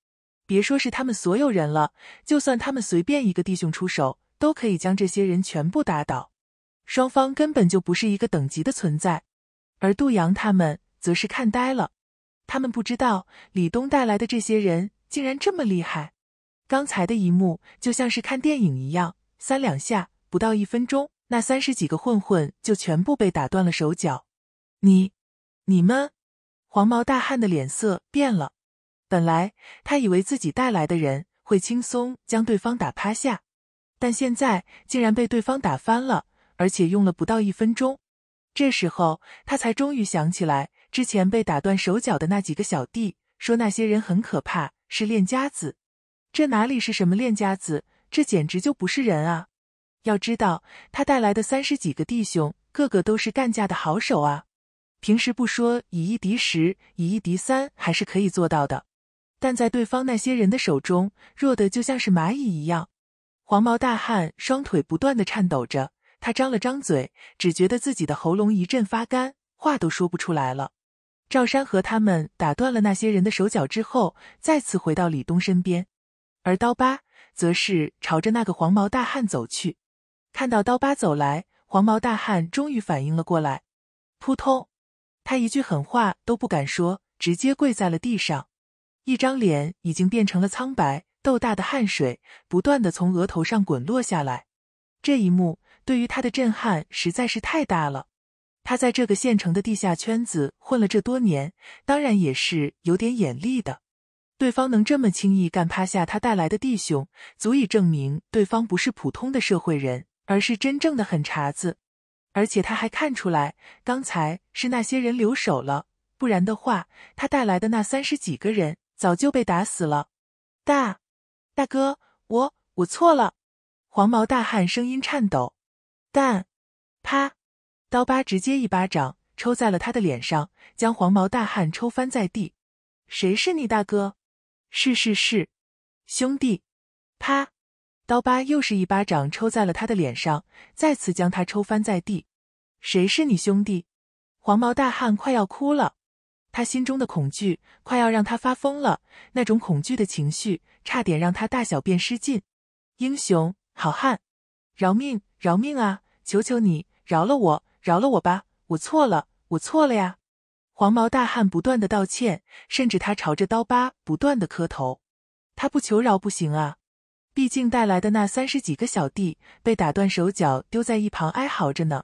别说是他们所有人了，就算他们随便一个弟兄出手，都可以将这些人全部打倒。双方根本就不是一个等级的存在，而杜阳他们则是看呆了，他们不知道李东带来的这些人竟然这么厉害。刚才的一幕就像是看电影一样，三两下，不到一分钟，那三十几个混混就全部被打断了手脚。你，你们？黄毛大汉的脸色变了。本来他以为自己带来的人会轻松将对方打趴下，但现在竟然被对方打翻了，而且用了不到一分钟。这时候他才终于想起来，之前被打断手脚的那几个小弟说那些人很可怕，是练家子。这哪里是什么练家子？这简直就不是人啊！要知道，他带来的三十几个弟兄，个个都是干架的好手啊！平时不说以一敌十、以一敌三还是可以做到的，但在对方那些人的手中，弱的就像是蚂蚁一样。黄毛大汉双腿不断的颤抖着，他张了张嘴，只觉得自己的喉咙一阵发干，话都说不出来了。赵山河他们打断了那些人的手脚之后，再次回到李东身边，而刀疤则是朝着那个黄毛大汉走去。看到刀疤走来，黄毛大汉终于反应了过来，扑通。他一句狠话都不敢说，直接跪在了地上，一张脸已经变成了苍白，豆大的汗水不断的从额头上滚落下来。这一幕对于他的震撼实在是太大了。他在这个县城的地下圈子混了这多年，当然也是有点眼力的。对方能这么轻易干趴下他带来的弟兄，足以证明对方不是普通的社会人，而是真正的狠茬子。而且他还看出来，刚才是那些人留守了，不然的话，他带来的那三十几个人早就被打死了。大，大哥，我我错了。黄毛大汉声音颤抖。但，啪！刀疤直接一巴掌抽在了他的脸上，将黄毛大汉抽翻在地。谁是你大哥？是是是，兄弟。啪！刀疤又是一巴掌抽在了他的脸上，再次将他抽翻在地。谁是你兄弟？黄毛大汉快要哭了，他心中的恐惧快要让他发疯了，那种恐惧的情绪差点让他大小便失禁。英雄好汉，饶命，饶命啊！求求你，饶了我，饶了我吧，我错了，我错了呀！黄毛大汉不断的道歉，甚至他朝着刀疤不断的磕头，他不求饶不行啊。毕竟带来的那三十几个小弟被打断手脚，丢在一旁哀嚎着呢。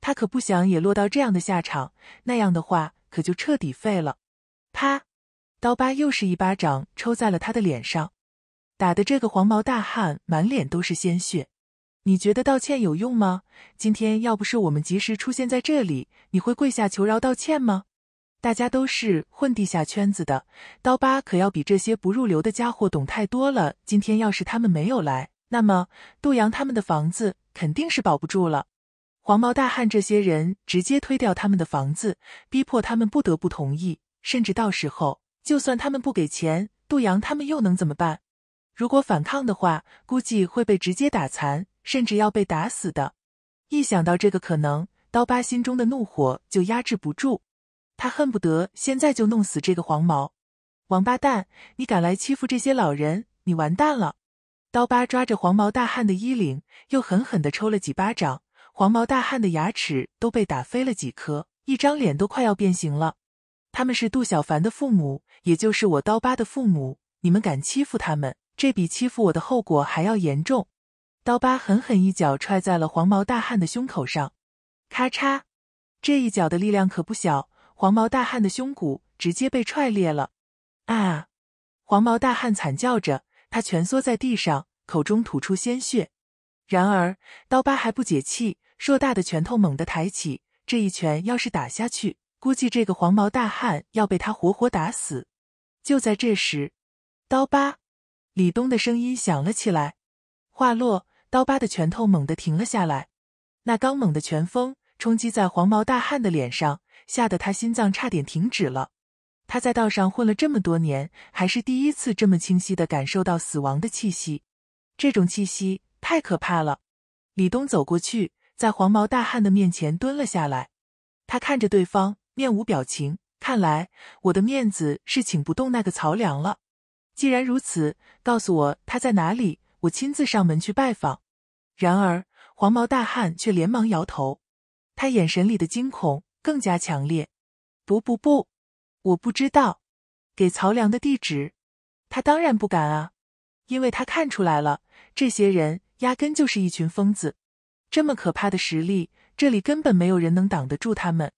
他可不想也落到这样的下场，那样的话可就彻底废了。啪！刀疤又是一巴掌抽在了他的脸上，打的这个黄毛大汉满脸都是鲜血。你觉得道歉有用吗？今天要不是我们及时出现在这里，你会跪下求饶道歉吗？大家都是混地下圈子的，刀疤可要比这些不入流的家伙懂太多了。今天要是他们没有来，那么杜阳他们的房子肯定是保不住了。黄毛大汉这些人直接推掉他们的房子，逼迫他们不得不同意。甚至到时候，就算他们不给钱，杜阳他们又能怎么办？如果反抗的话，估计会被直接打残，甚至要被打死的。一想到这个可能，刀疤心中的怒火就压制不住。他恨不得现在就弄死这个黄毛，王八蛋！你敢来欺负这些老人，你完蛋了！刀疤抓着黄毛大汉的衣领，又狠狠的抽了几巴掌，黄毛大汉的牙齿都被打飞了几颗，一张脸都快要变形了。他们是杜小凡的父母，也就是我刀疤的父母，你们敢欺负他们，这比欺负我的后果还要严重！刀疤狠狠一脚踹在了黄毛大汉的胸口上，咔嚓，这一脚的力量可不小。黄毛大汉的胸骨直接被踹裂了，啊！黄毛大汉惨叫着，他蜷缩在地上，口中吐出鲜血。然而，刀疤还不解气，硕大的拳头猛地抬起，这一拳要是打下去，估计这个黄毛大汉要被他活活打死。就在这时，刀疤、李东的声音响了起来。话落，刀疤的拳头猛地停了下来，那刚猛的拳风冲击在黄毛大汉的脸上。吓得他心脏差点停止了。他在道上混了这么多年，还是第一次这么清晰的感受到死亡的气息，这种气息太可怕了。李东走过去，在黄毛大汉的面前蹲了下来，他看着对方，面无表情。看来我的面子是请不动那个曹良了。既然如此，告诉我他在哪里，我亲自上门去拜访。然而黄毛大汉却连忙摇头，他眼神里的惊恐。更加强烈，不不不，我不知道，给曹良的地址，他当然不敢啊，因为他看出来了，这些人压根就是一群疯子，这么可怕的实力，这里根本没有人能挡得住他们，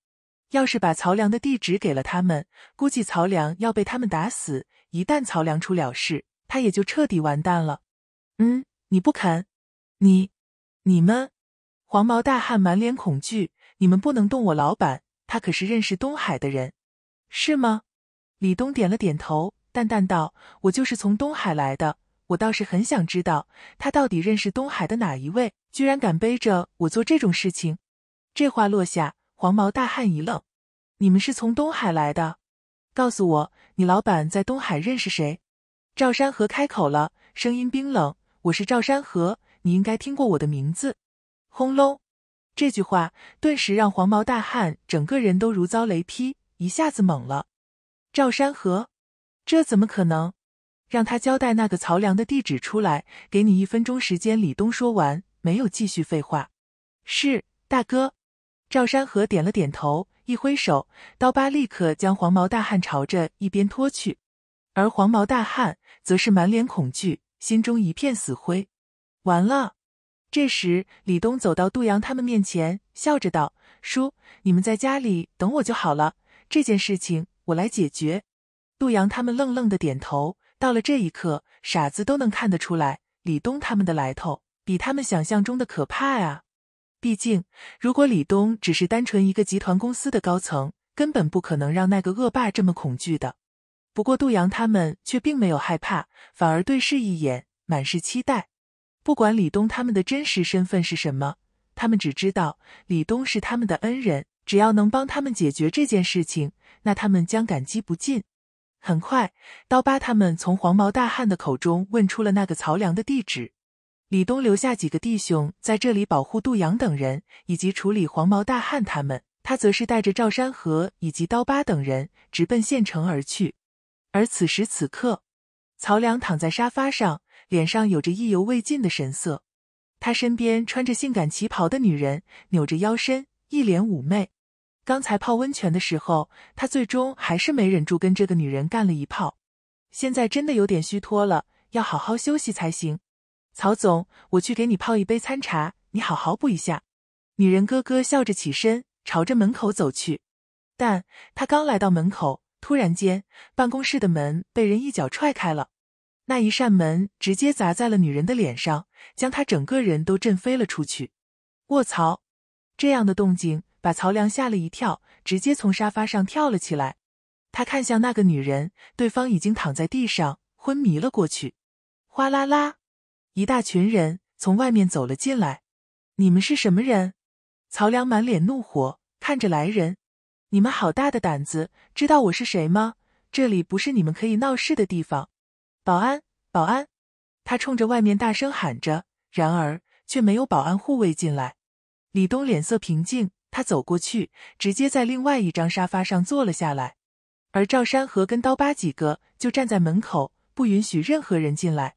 要是把曹良的地址给了他们，估计曹良要被他们打死，一旦曹良出了事，他也就彻底完蛋了。嗯，你不肯，你你们，黄毛大汉满脸恐惧。你们不能动我老板，他可是认识东海的人，是吗？李东点了点头，淡淡道：“我就是从东海来的，我倒是很想知道他到底认识东海的哪一位，居然敢背着我做这种事情。”这话落下，黄毛大汉一愣：“你们是从东海来的？告诉我，你老板在东海认识谁？”赵山河开口了，声音冰冷：“我是赵山河，你应该听过我的名字。”轰隆。这句话顿时让黄毛大汉整个人都如遭雷劈，一下子懵了。赵山河，这怎么可能？让他交代那个曹良的地址出来，给你一分钟时间。李东说完，没有继续废话。是大哥。赵山河点了点头，一挥手，刀疤立刻将黄毛大汉朝着一边拖去，而黄毛大汉则是满脸恐惧，心中一片死灰。完了。这时，李东走到杜阳他们面前，笑着道：“叔，你们在家里等我就好了，这件事情我来解决。”杜阳他们愣愣的点头。到了这一刻，傻子都能看得出来，李东他们的来头比他们想象中的可怕啊！毕竟，如果李东只是单纯一个集团公司的高层，根本不可能让那个恶霸这么恐惧的。不过，杜阳他们却并没有害怕，反而对视一眼，满是期待。不管李东他们的真实身份是什么，他们只知道李东是他们的恩人。只要能帮他们解决这件事情，那他们将感激不尽。很快，刀疤他们从黄毛大汉的口中问出了那个曹良的地址。李东留下几个弟兄在这里保护杜阳等人，以及处理黄毛大汉他们，他则是带着赵山河以及刀疤等人直奔县城而去。而此时此刻，曹良躺在沙发上。脸上有着意犹未尽的神色，他身边穿着性感旗袍的女人扭着腰身，一脸妩媚。刚才泡温泉的时候，他最终还是没忍住跟这个女人干了一炮，现在真的有点虚脱了，要好好休息才行。曹总，我去给你泡一杯参茶，你好好补一下。女人咯咯笑着起身，朝着门口走去，但她刚来到门口，突然间办公室的门被人一脚踹开了。那一扇门直接砸在了女人的脸上，将她整个人都震飞了出去。卧槽！这样的动静把曹良吓了一跳，直接从沙发上跳了起来。他看向那个女人，对方已经躺在地上昏迷了过去。哗啦啦，一大群人从外面走了进来。你们是什么人？曹良满脸怒火看着来人：“你们好大的胆子！知道我是谁吗？这里不是你们可以闹事的地方。”保安，保安！他冲着外面大声喊着，然而却没有保安护卫进来。李东脸色平静，他走过去，直接在另外一张沙发上坐了下来。而赵山河跟刀疤几个就站在门口，不允许任何人进来。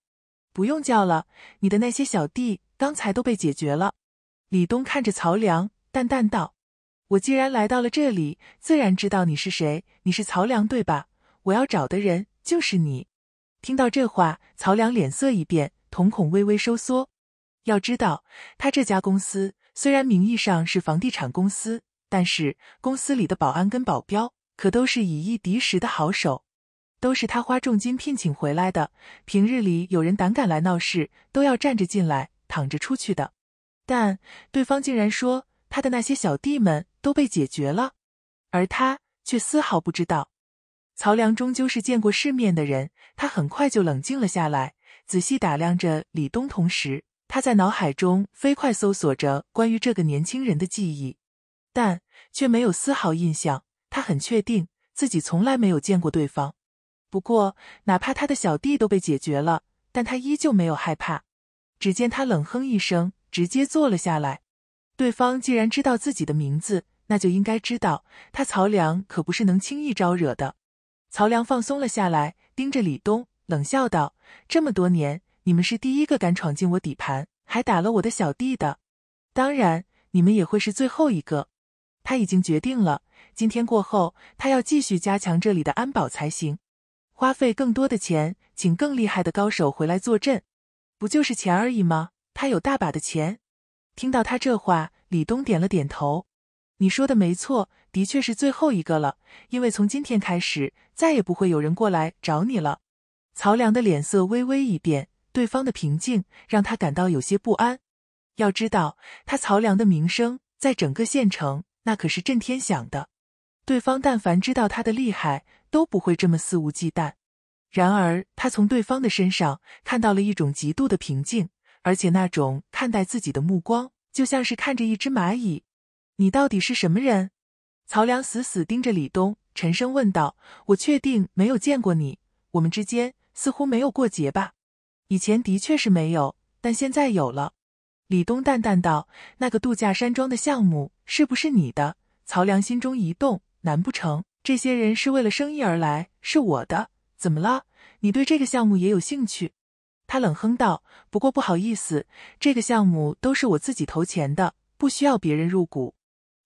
不用叫了，你的那些小弟刚才都被解决了。李东看着曹梁，淡淡道：“我既然来到了这里，自然知道你是谁。你是曹梁对吧？我要找的人就是你。”听到这话，曹良脸色一变，瞳孔微微收缩。要知道，他这家公司虽然名义上是房地产公司，但是公司里的保安跟保镖可都是以一敌十的好手，都是他花重金聘请回来的。平日里有人胆敢来闹事，都要站着进来，躺着出去的。但对方竟然说他的那些小弟们都被解决了，而他却丝毫不知道。曹良终究是见过世面的人。他很快就冷静了下来，仔细打量着李东。同时，他在脑海中飞快搜索着关于这个年轻人的记忆，但却没有丝毫印象。他很确定自己从来没有见过对方。不过，哪怕他的小弟都被解决了，但他依旧没有害怕。只见他冷哼一声，直接坐了下来。对方既然知道自己的名字，那就应该知道他曹良可不是能轻易招惹的。曹良放松了下来。盯着李东冷笑道：“这么多年，你们是第一个敢闯进我底盘，还打了我的小弟的。当然，你们也会是最后一个。”他已经决定了，今天过后，他要继续加强这里的安保才行，花费更多的钱，请更厉害的高手回来坐镇。不就是钱而已吗？他有大把的钱。听到他这话，李东点了点头：“你说的没错。”的确是最后一个了，因为从今天开始，再也不会有人过来找你了。曹良的脸色微微一变，对方的平静让他感到有些不安。要知道，他曹良的名声在整个县城那可是震天响的，对方但凡知道他的厉害，都不会这么肆无忌惮。然而，他从对方的身上看到了一种极度的平静，而且那种看待自己的目光，就像是看着一只蚂蚁。你到底是什么人？曹良死死盯着李东，沉声问道：“我确定没有见过你，我们之间似乎没有过节吧？以前的确是没有，但现在有了。”李东淡淡道：“那个度假山庄的项目是不是你的？”曹良心中一动，难不成这些人是为了生意而来？是我的？怎么了？你对这个项目也有兴趣？他冷哼道：“不过不好意思，这个项目都是我自己投钱的，不需要别人入股。”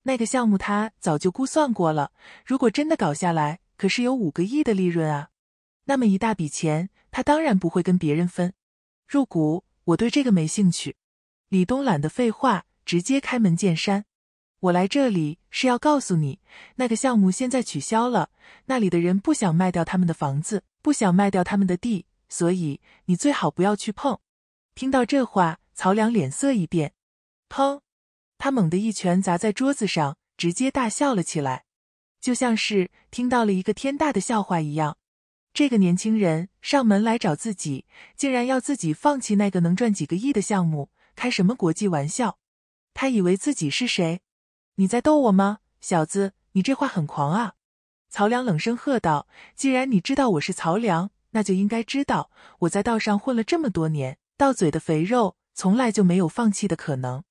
那个项目他早就估算过了，如果真的搞下来，可是有五个亿的利润啊，那么一大笔钱，他当然不会跟别人分。入股，我对这个没兴趣。李东懒得废话，直接开门见山。我来这里是要告诉你，那个项目现在取消了，那里的人不想卖掉他们的房子，不想卖掉他们的地，所以你最好不要去碰。听到这话，曹良脸色一变，砰。他猛地一拳砸在桌子上，直接大笑了起来，就像是听到了一个天大的笑话一样。这个年轻人上门来找自己，竟然要自己放弃那个能赚几个亿的项目，开什么国际玩笑？他以为自己是谁？你在逗我吗，小子？你这话很狂啊！曹良冷声喝道：“既然你知道我是曹良，那就应该知道我在道上混了这么多年，到嘴的肥肉从来就没有放弃的可能。”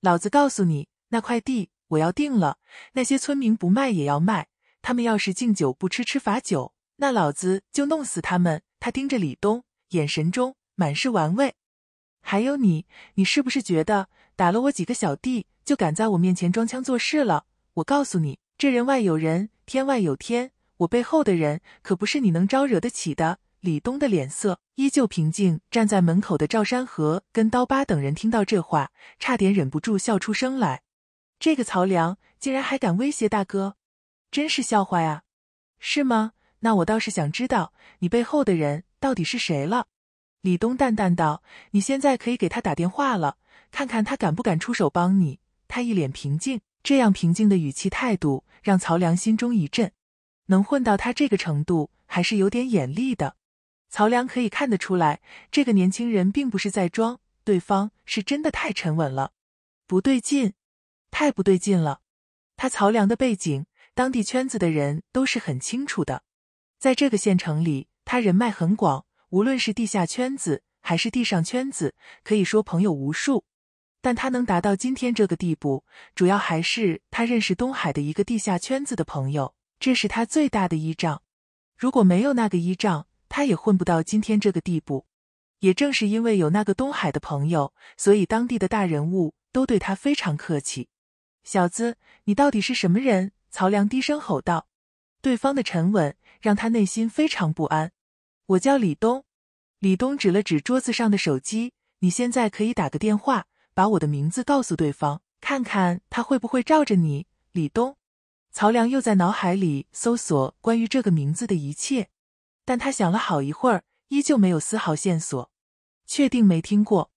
老子告诉你，那块地我要定了。那些村民不卖也要卖，他们要是敬酒不吃吃罚酒，那老子就弄死他们。他盯着李东，眼神中满是玩味。还有你，你是不是觉得打了我几个小弟，就敢在我面前装腔作势了？我告诉你，这人外有人，天外有天，我背后的人可不是你能招惹得起的。李东的脸色依旧平静，站在门口的赵山河跟刀疤等人听到这话，差点忍不住笑出声来。这个曹良竟然还敢威胁大哥，真是笑话呀！是吗？那我倒是想知道你背后的人到底是谁了。李东淡淡道：“你现在可以给他打电话了，看看他敢不敢出手帮你。”他一脸平静，这样平静的语气态度，让曹良心中一震。能混到他这个程度，还是有点眼力的。曹良可以看得出来，这个年轻人并不是在装，对方是真的太沉稳了，不对劲，太不对劲了。他曹良的背景，当地圈子的人都是很清楚的。在这个县城里，他人脉很广，无论是地下圈子还是地上圈子，可以说朋友无数。但他能达到今天这个地步，主要还是他认识东海的一个地下圈子的朋友，这是他最大的依仗。如果没有那个依仗，他也混不到今天这个地步，也正是因为有那个东海的朋友，所以当地的大人物都对他非常客气。小子，你到底是什么人？曹良低声吼道。对方的沉稳让他内心非常不安。我叫李东。李东指了指桌子上的手机，你现在可以打个电话，把我的名字告诉对方，看看他会不会罩着你。李东。曹良又在脑海里搜索关于这个名字的一切。但他想了好一会儿，依旧没有丝毫线索，确定没听过。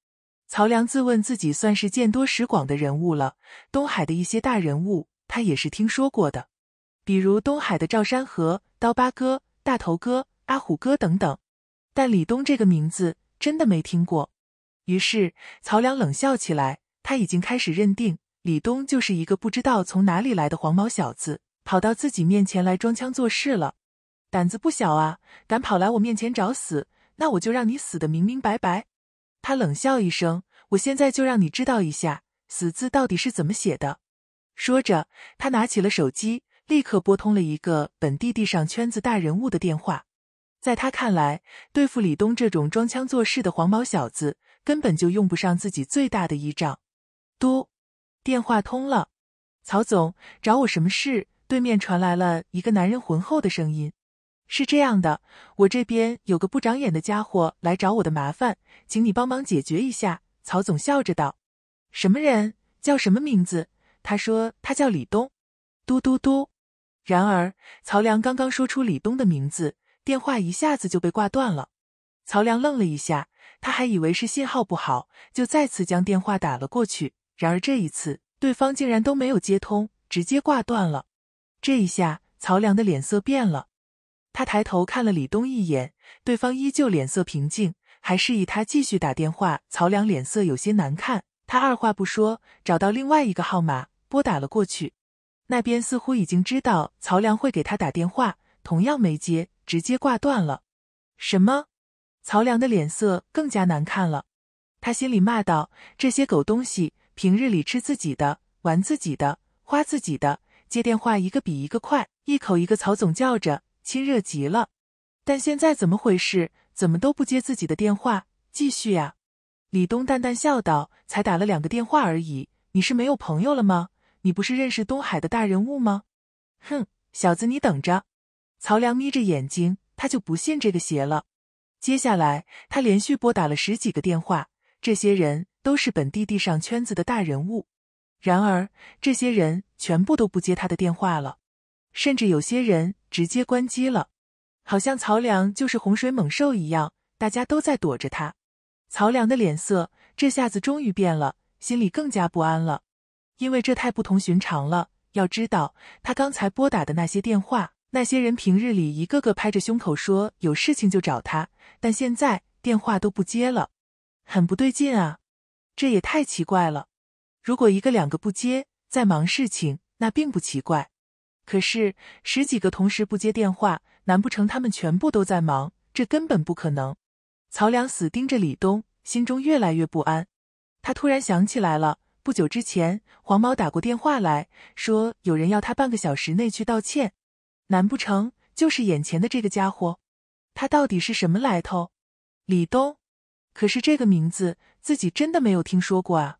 曹良自问自己算是见多识广的人物了，东海的一些大人物他也是听说过的，比如东海的赵山河、刀疤哥、大头哥、阿虎哥等等，但李东这个名字真的没听过。于是曹良冷笑起来，他已经开始认定李东就是一个不知道从哪里来的黄毛小子，跑到自己面前来装腔作势了。胆子不小啊，敢跑来我面前找死，那我就让你死的明明白白。他冷笑一声，我现在就让你知道一下“死”字到底是怎么写的。说着，他拿起了手机，立刻拨通了一个本地地上圈子大人物的电话。在他看来，对付李东这种装腔作势的黄毛小子，根本就用不上自己最大的依仗。嘟，电话通了。曹总找我什么事？对面传来了一个男人浑厚的声音。是这样的，我这边有个不长眼的家伙来找我的麻烦，请你帮忙解决一下。”曹总笑着道，“什么人？叫什么名字？”他说：“他叫李东。”嘟嘟嘟。然而，曹良刚刚说出李东的名字，电话一下子就被挂断了。曹良愣了一下，他还以为是信号不好，就再次将电话打了过去。然而这一次，对方竟然都没有接通，直接挂断了。这一下，曹良的脸色变了。他抬头看了李东一眼，对方依旧脸色平静，还示意他继续打电话。曹良脸色有些难看，他二话不说，找到另外一个号码拨打了过去。那边似乎已经知道曹良会给他打电话，同样没接，直接挂断了。什么？曹良的脸色更加难看了，他心里骂道：“这些狗东西，平日里吃自己的，玩自己的，花自己的，接电话一个比一个快，一口一个曹总叫着。”亲热极了，但现在怎么回事？怎么都不接自己的电话？继续呀！李东淡淡笑道：“才打了两个电话而已，你是没有朋友了吗？你不是认识东海的大人物吗？”哼，小子，你等着！曹良眯着眼睛，他就不信这个邪了。接下来，他连续拨打了十几个电话，这些人都是本地地上圈子的大人物，然而这些人全部都不接他的电话了，甚至有些人。直接关机了，好像曹良就是洪水猛兽一样，大家都在躲着他。曹良的脸色这下子终于变了，心里更加不安了，因为这太不同寻常了。要知道，他刚才拨打的那些电话，那些人平日里一个个拍着胸口说有事情就找他，但现在电话都不接了，很不对劲啊！这也太奇怪了。如果一个两个不接，在忙事情，那并不奇怪。可是十几个同事不接电话，难不成他们全部都在忙？这根本不可能。曹良死盯着李东，心中越来越不安。他突然想起来了，不久之前黄毛打过电话来说有人要他半个小时内去道歉，难不成就是眼前的这个家伙？他到底是什么来头？李东，可是这个名字自己真的没有听说过啊！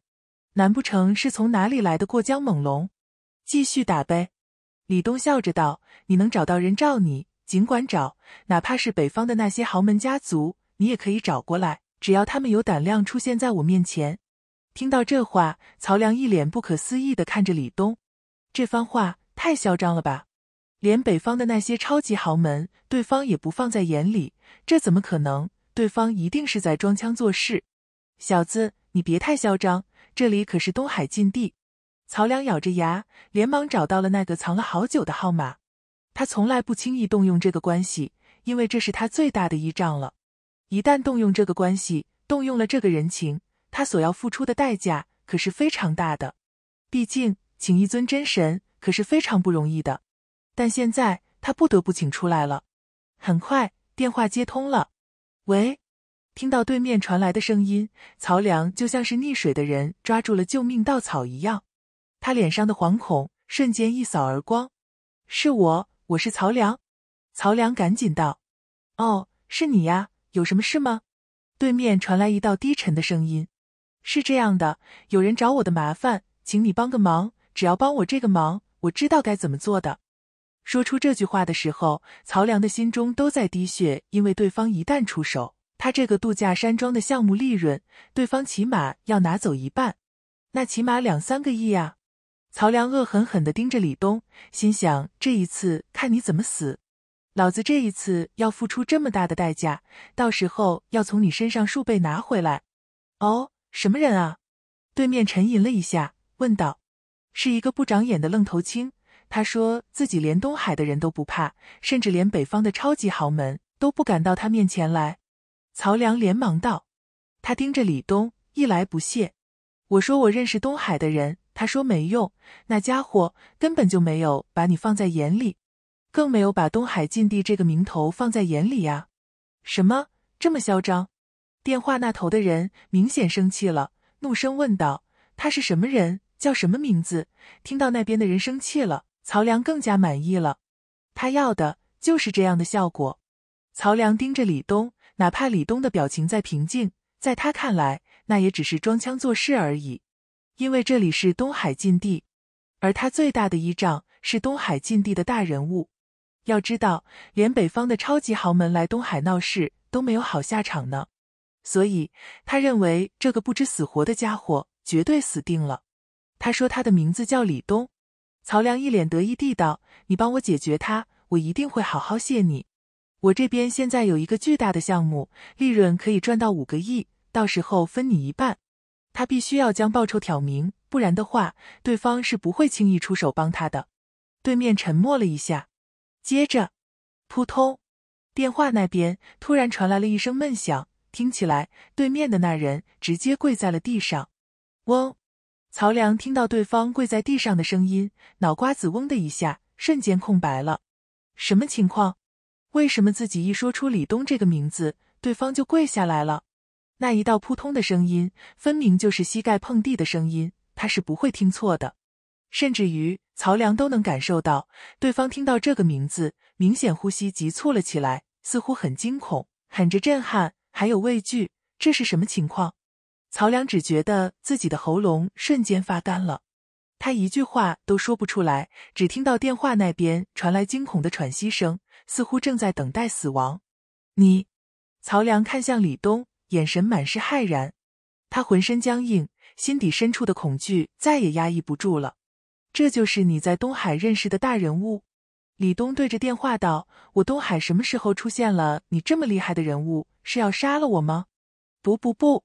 难不成是从哪里来的过江猛龙？继续打呗。李东笑着道：“你能找到人罩你，尽管找，哪怕是北方的那些豪门家族，你也可以找过来。只要他们有胆量出现在我面前。”听到这话，曹良一脸不可思议的看着李东，这番话太嚣张了吧？连北方的那些超级豪门，对方也不放在眼里，这怎么可能？对方一定是在装腔作势。小子，你别太嚣张，这里可是东海禁地。曹良咬着牙，连忙找到了那个藏了好久的号码。他从来不轻易动用这个关系，因为这是他最大的依仗了。一旦动用这个关系，动用了这个人情，他所要付出的代价可是非常大的。毕竟，请一尊真神可是非常不容易的。但现在他不得不请出来了。很快，电话接通了。喂，听到对面传来的声音，曹良就像是溺水的人抓住了救命稻草一样。他脸上的惶恐瞬间一扫而光。是我，我是曹良。曹良赶紧道：“哦，是你呀，有什么事吗？”对面传来一道低沉的声音：“是这样的，有人找我的麻烦，请你帮个忙。只要帮我这个忙，我知道该怎么做的。”说出这句话的时候，曹良的心中都在滴血，因为对方一旦出手，他这个度假山庄的项目利润，对方起码要拿走一半，那起码两三个亿啊！曹良恶狠狠的盯着李东，心想：这一次看你怎么死！老子这一次要付出这么大的代价，到时候要从你身上数倍拿回来。哦，什么人啊？对面沉吟了一下，问道：“是一个不长眼的愣头青。”他说自己连东海的人都不怕，甚至连北方的超级豪门都不敢到他面前来。曹良连忙道：“他盯着李东，一来不屑，我说我认识东海的人。”他说没用，那家伙根本就没有把你放在眼里，更没有把东海禁地这个名头放在眼里呀！什么这么嚣张？电话那头的人明显生气了，怒声问道：“他是什么人？叫什么名字？”听到那边的人生气了，曹良更加满意了，他要的就是这样的效果。曹良盯着李东，哪怕李东的表情再平静，在他看来，那也只是装腔作势而已。因为这里是东海禁地，而他最大的依仗是东海禁地的大人物。要知道，连北方的超级豪门来东海闹事都没有好下场呢。所以，他认为这个不知死活的家伙绝对死定了。他说：“他的名字叫李东。”曹良一脸得意地道：“你帮我解决他，我一定会好好谢你。我这边现在有一个巨大的项目，利润可以赚到五个亿，到时候分你一半。”他必须要将报酬挑明，不然的话，对方是不会轻易出手帮他的。对面沉默了一下，接着，扑通，电话那边突然传来了一声闷响，听起来对面的那人直接跪在了地上。嗡，曹良听到对方跪在地上的声音，脑瓜子嗡的一下，瞬间空白了。什么情况？为什么自己一说出李东这个名字，对方就跪下来了？那一道扑通的声音，分明就是膝盖碰地的声音，他是不会听错的。甚至于曹良都能感受到，对方听到这个名字，明显呼吸急促了起来，似乎很惊恐，喊着震撼，还有畏惧。这是什么情况？曹良只觉得自己的喉咙瞬间发干了，他一句话都说不出来，只听到电话那边传来惊恐的喘息声，似乎正在等待死亡。你，曹良看向李东。眼神满是骇然，他浑身僵硬，心底深处的恐惧再也压抑不住了。这就是你在东海认识的大人物，李东对着电话道：“我东海什么时候出现了你这么厉害的人物？是要杀了我吗？”“不不不，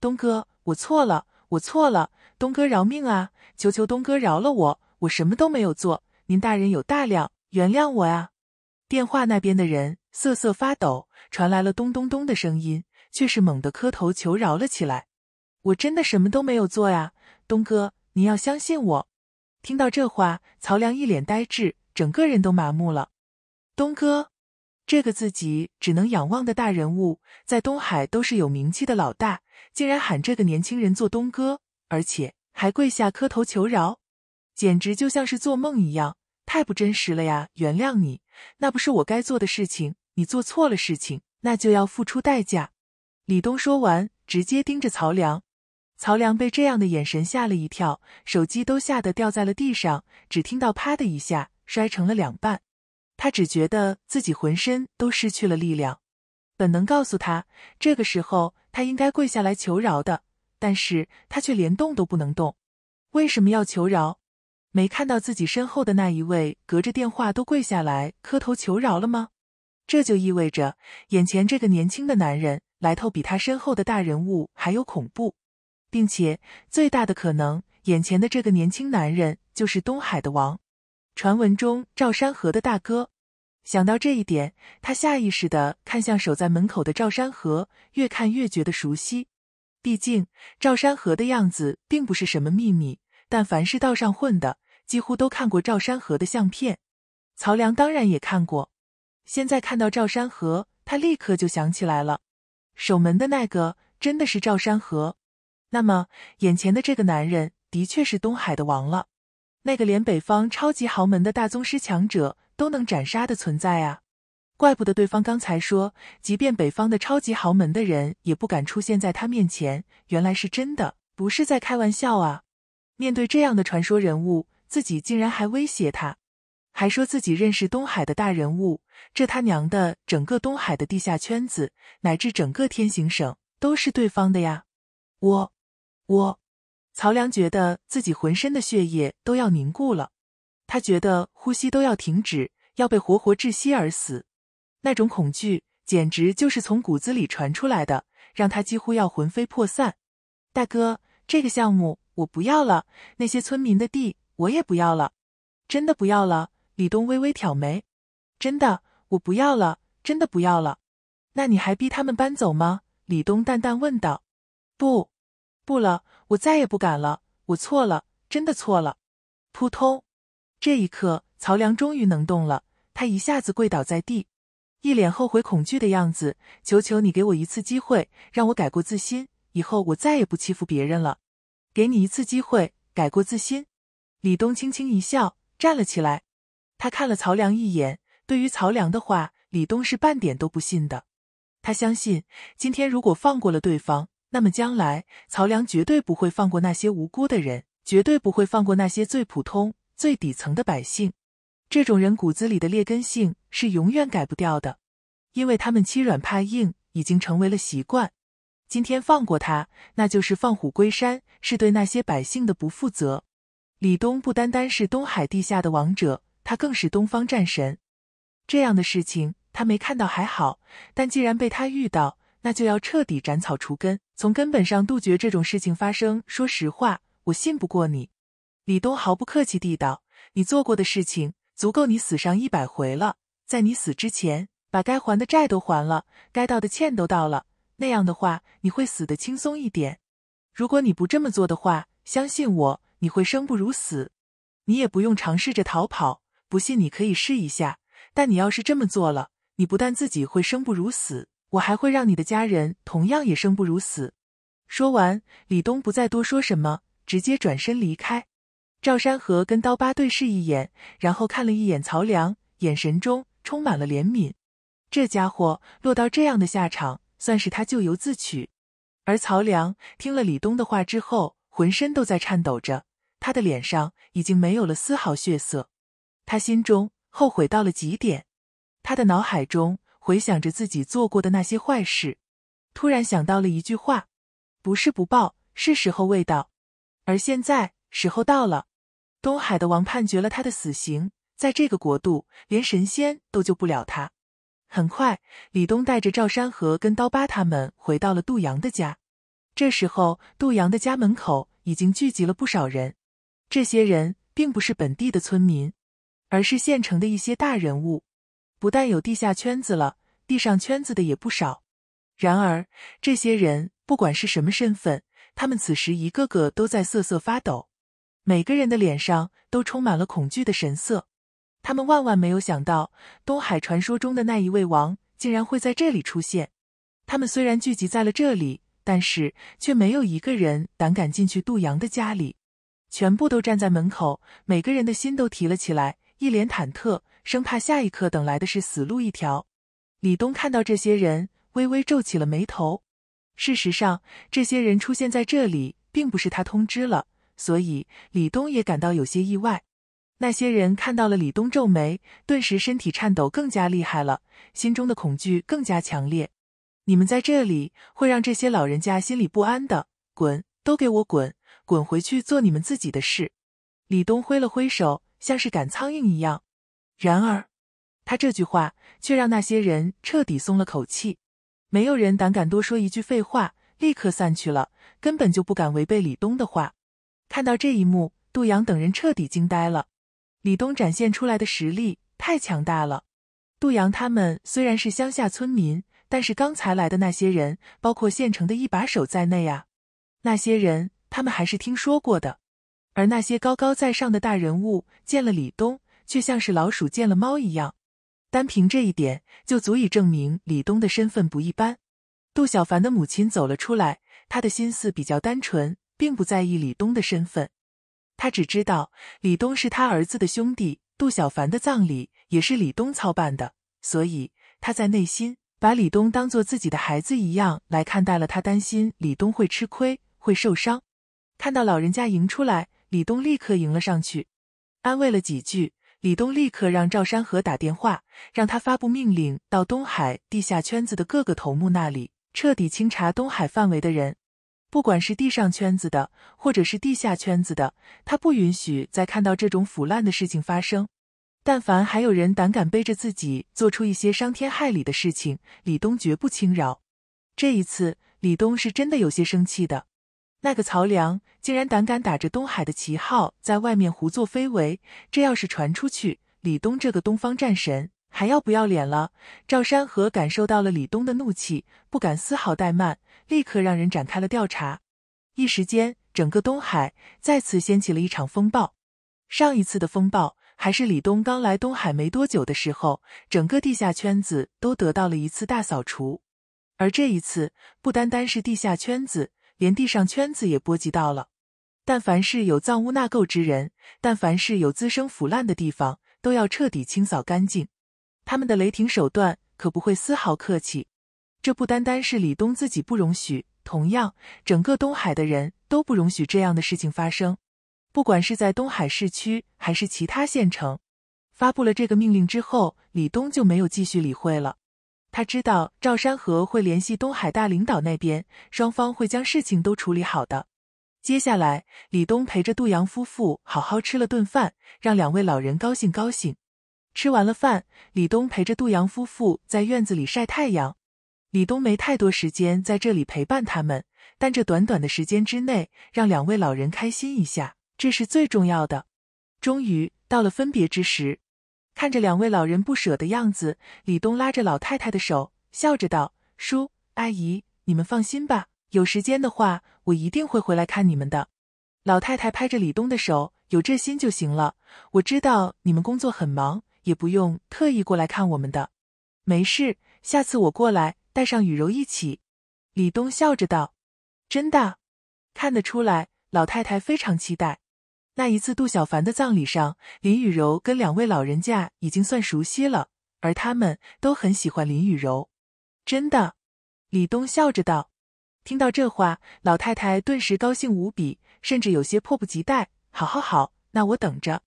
东哥，我错了，我错了，东哥饶命啊！求求东哥饶了我，我什么都没有做，您大人有大量，原谅我啊！”电话那边的人瑟瑟发抖，传来了咚咚咚的声音。却是猛地磕头求饶了起来。我真的什么都没有做呀，东哥，你要相信我。听到这话，曹良一脸呆滞，整个人都麻木了。东哥，这个自己只能仰望的大人物，在东海都是有名气的老大，竟然喊这个年轻人做东哥，而且还跪下磕头求饶，简直就像是做梦一样，太不真实了呀！原谅你，那不是我该做的事情。你做错了事情，那就要付出代价。李东说完，直接盯着曹良。曹良被这样的眼神吓了一跳，手机都吓得掉在了地上，只听到“啪”的一下摔成了两半。他只觉得自己浑身都失去了力量，本能告诉他，这个时候他应该跪下来求饶的，但是他却连动都不能动。为什么要求饶？没看到自己身后的那一位隔着电话都跪下来磕头求饶了吗？这就意味着眼前这个年轻的男人。来头比他身后的大人物还要恐怖，并且最大的可能，眼前的这个年轻男人就是东海的王，传闻中赵山河的大哥。想到这一点，他下意识的看向守在门口的赵山河，越看越觉得熟悉。毕竟赵山河的样子并不是什么秘密，但凡是道上混的，几乎都看过赵山河的相片。曹良当然也看过，现在看到赵山河，他立刻就想起来了。守门的那个真的是赵山河，那么眼前的这个男人的确是东海的王了，那个连北方超级豪门的大宗师强者都能斩杀的存在啊！怪不得对方刚才说，即便北方的超级豪门的人也不敢出现在他面前，原来是真的，不是在开玩笑啊！面对这样的传说人物，自己竟然还威胁他。还说自己认识东海的大人物，这他娘的，整个东海的地下圈子，乃至整个天行省都是对方的呀！我我，曹良觉得自己浑身的血液都要凝固了，他觉得呼吸都要停止，要被活活窒息而死，那种恐惧简直就是从骨子里传出来的，让他几乎要魂飞魄散。大哥，这个项目我不要了，那些村民的地我也不要了，真的不要了。李东微微挑眉：“真的，我不要了，真的不要了。那你还逼他们搬走吗？”李东淡淡问道。“不，不了，我再也不敢了。我错了，真的错了。”扑通！这一刻，曹良终于能动了，他一下子跪倒在地，一脸后悔恐惧的样子：“求求你给我一次机会，让我改过自新，以后我再也不欺负别人了。给你一次机会，改过自新。”李东轻轻一笑，站了起来。他看了曹良一眼，对于曹良的话，李东是半点都不信的。他相信，今天如果放过了对方，那么将来曹良绝对不会放过那些无辜的人，绝对不会放过那些最普通、最底层的百姓。这种人骨子里的劣根性是永远改不掉的，因为他们欺软怕硬已经成为了习惯。今天放过他，那就是放虎归山，是对那些百姓的不负责。李东不单单是东海地下的王者。他更是东方战神，这样的事情他没看到还好，但既然被他遇到，那就要彻底斩草除根，从根本上杜绝这种事情发生。说实话，我信不过你。”李东毫不客气地道，“你做过的事情足够你死上一百回了。在你死之前，把该还的债都还了，该道的歉都道了，那样的话你会死的轻松一点。如果你不这么做的话，相信我，你会生不如死。你也不用尝试着逃跑。”不信你可以试一下，但你要是这么做了，你不但自己会生不如死，我还会让你的家人同样也生不如死。说完，李东不再多说什么，直接转身离开。赵山河跟刀疤对视一眼，然后看了一眼曹良，眼神中充满了怜悯。这家伙落到这样的下场，算是他咎由自取。而曹良听了李东的话之后，浑身都在颤抖着，他的脸上已经没有了丝毫血色。他心中后悔到了极点，他的脑海中回想着自己做过的那些坏事，突然想到了一句话：“不是不报，是时候未到。”而现在时候到了，东海的王判决了他的死刑，在这个国度，连神仙都救不了他。很快，李东带着赵山河跟刀疤他们回到了杜阳的家，这时候杜阳的家门口已经聚集了不少人，这些人并不是本地的村民。而是县城的一些大人物，不但有地下圈子了，地上圈子的也不少。然而，这些人不管是什么身份，他们此时一个个都在瑟瑟发抖，每个人的脸上都充满了恐惧的神色。他们万万没有想到，东海传说中的那一位王竟然会在这里出现。他们虽然聚集在了这里，但是却没有一个人胆敢进去杜阳的家里，全部都站在门口，每个人的心都提了起来。一脸忐忑，生怕下一刻等来的是死路一条。李东看到这些人，微微皱起了眉头。事实上，这些人出现在这里，并不是他通知了，所以李东也感到有些意外。那些人看到了李东皱眉，顿时身体颤抖更加厉害了，心中的恐惧更加强烈。你们在这里会让这些老人家心里不安的，滚，都给我滚滚回去做你们自己的事。李东挥了挥手。像是赶苍蝇一样，然而，他这句话却让那些人彻底松了口气，没有人胆敢多说一句废话，立刻散去了，根本就不敢违背李东的话。看到这一幕，杜阳等人彻底惊呆了，李东展现出来的实力太强大了。杜阳他们虽然是乡下村民，但是刚才来的那些人，包括县城的一把手在内啊，那些人他们还是听说过的。而那些高高在上的大人物见了李东，却像是老鼠见了猫一样。单凭这一点，就足以证明李东的身份不一般。杜小凡的母亲走了出来，她的心思比较单纯，并不在意李东的身份。她只知道李东是他儿子的兄弟，杜小凡的葬礼也是李东操办的，所以她在内心把李东当做自己的孩子一样来看待了。她担心李东会吃亏，会受伤。看到老人家迎出来。李东立刻迎了上去，安慰了几句。李东立刻让赵山河打电话，让他发布命令，到东海地下圈子的各个头目那里，彻底清查东海范围的人，不管是地上圈子的，或者是地下圈子的，他不允许再看到这种腐烂的事情发生。但凡还有人胆敢背着自己做出一些伤天害理的事情，李东绝不轻饶。这一次，李东是真的有些生气的。那个曹良竟然胆敢打着东海的旗号在外面胡作非为，这要是传出去，李东这个东方战神还要不要脸了？赵山河感受到了李东的怒气，不敢丝毫怠慢，立刻让人展开了调查。一时间，整个东海再次掀起了一场风暴。上一次的风暴还是李东刚来东海没多久的时候，整个地下圈子都得到了一次大扫除，而这一次，不单单是地下圈子。连地上圈子也波及到了，但凡是有藏污纳垢之人，但凡是有滋生腐烂的地方，都要彻底清扫干净。他们的雷霆手段可不会丝毫客气。这不单单是李东自己不容许，同样，整个东海的人都不容许这样的事情发生。不管是在东海市区还是其他县城，发布了这个命令之后，李东就没有继续理会了。他知道赵山河会联系东海大领导那边，双方会将事情都处理好的。接下来，李东陪着杜阳夫妇好好吃了顿饭，让两位老人高兴高兴。吃完了饭，李东陪着杜阳夫妇在院子里晒太阳。李东没太多时间在这里陪伴他们，但这短短的时间之内，让两位老人开心一下，这是最重要的。终于到了分别之时。看着两位老人不舍的样子，李东拉着老太太的手，笑着道：“叔阿姨，你们放心吧，有时间的话，我一定会回来看你们的。”老太太拍着李东的手：“有这心就行了，我知道你们工作很忙，也不用特意过来看我们的。”“没事，下次我过来，带上雨柔一起。”李东笑着道：“真的，看得出来，老太太非常期待。”那一次，杜小凡的葬礼上，林雨柔跟两位老人家已经算熟悉了，而他们都很喜欢林雨柔。真的，李东笑着道。听到这话，老太太顿时高兴无比，甚至有些迫不及待。好好好，那我等着。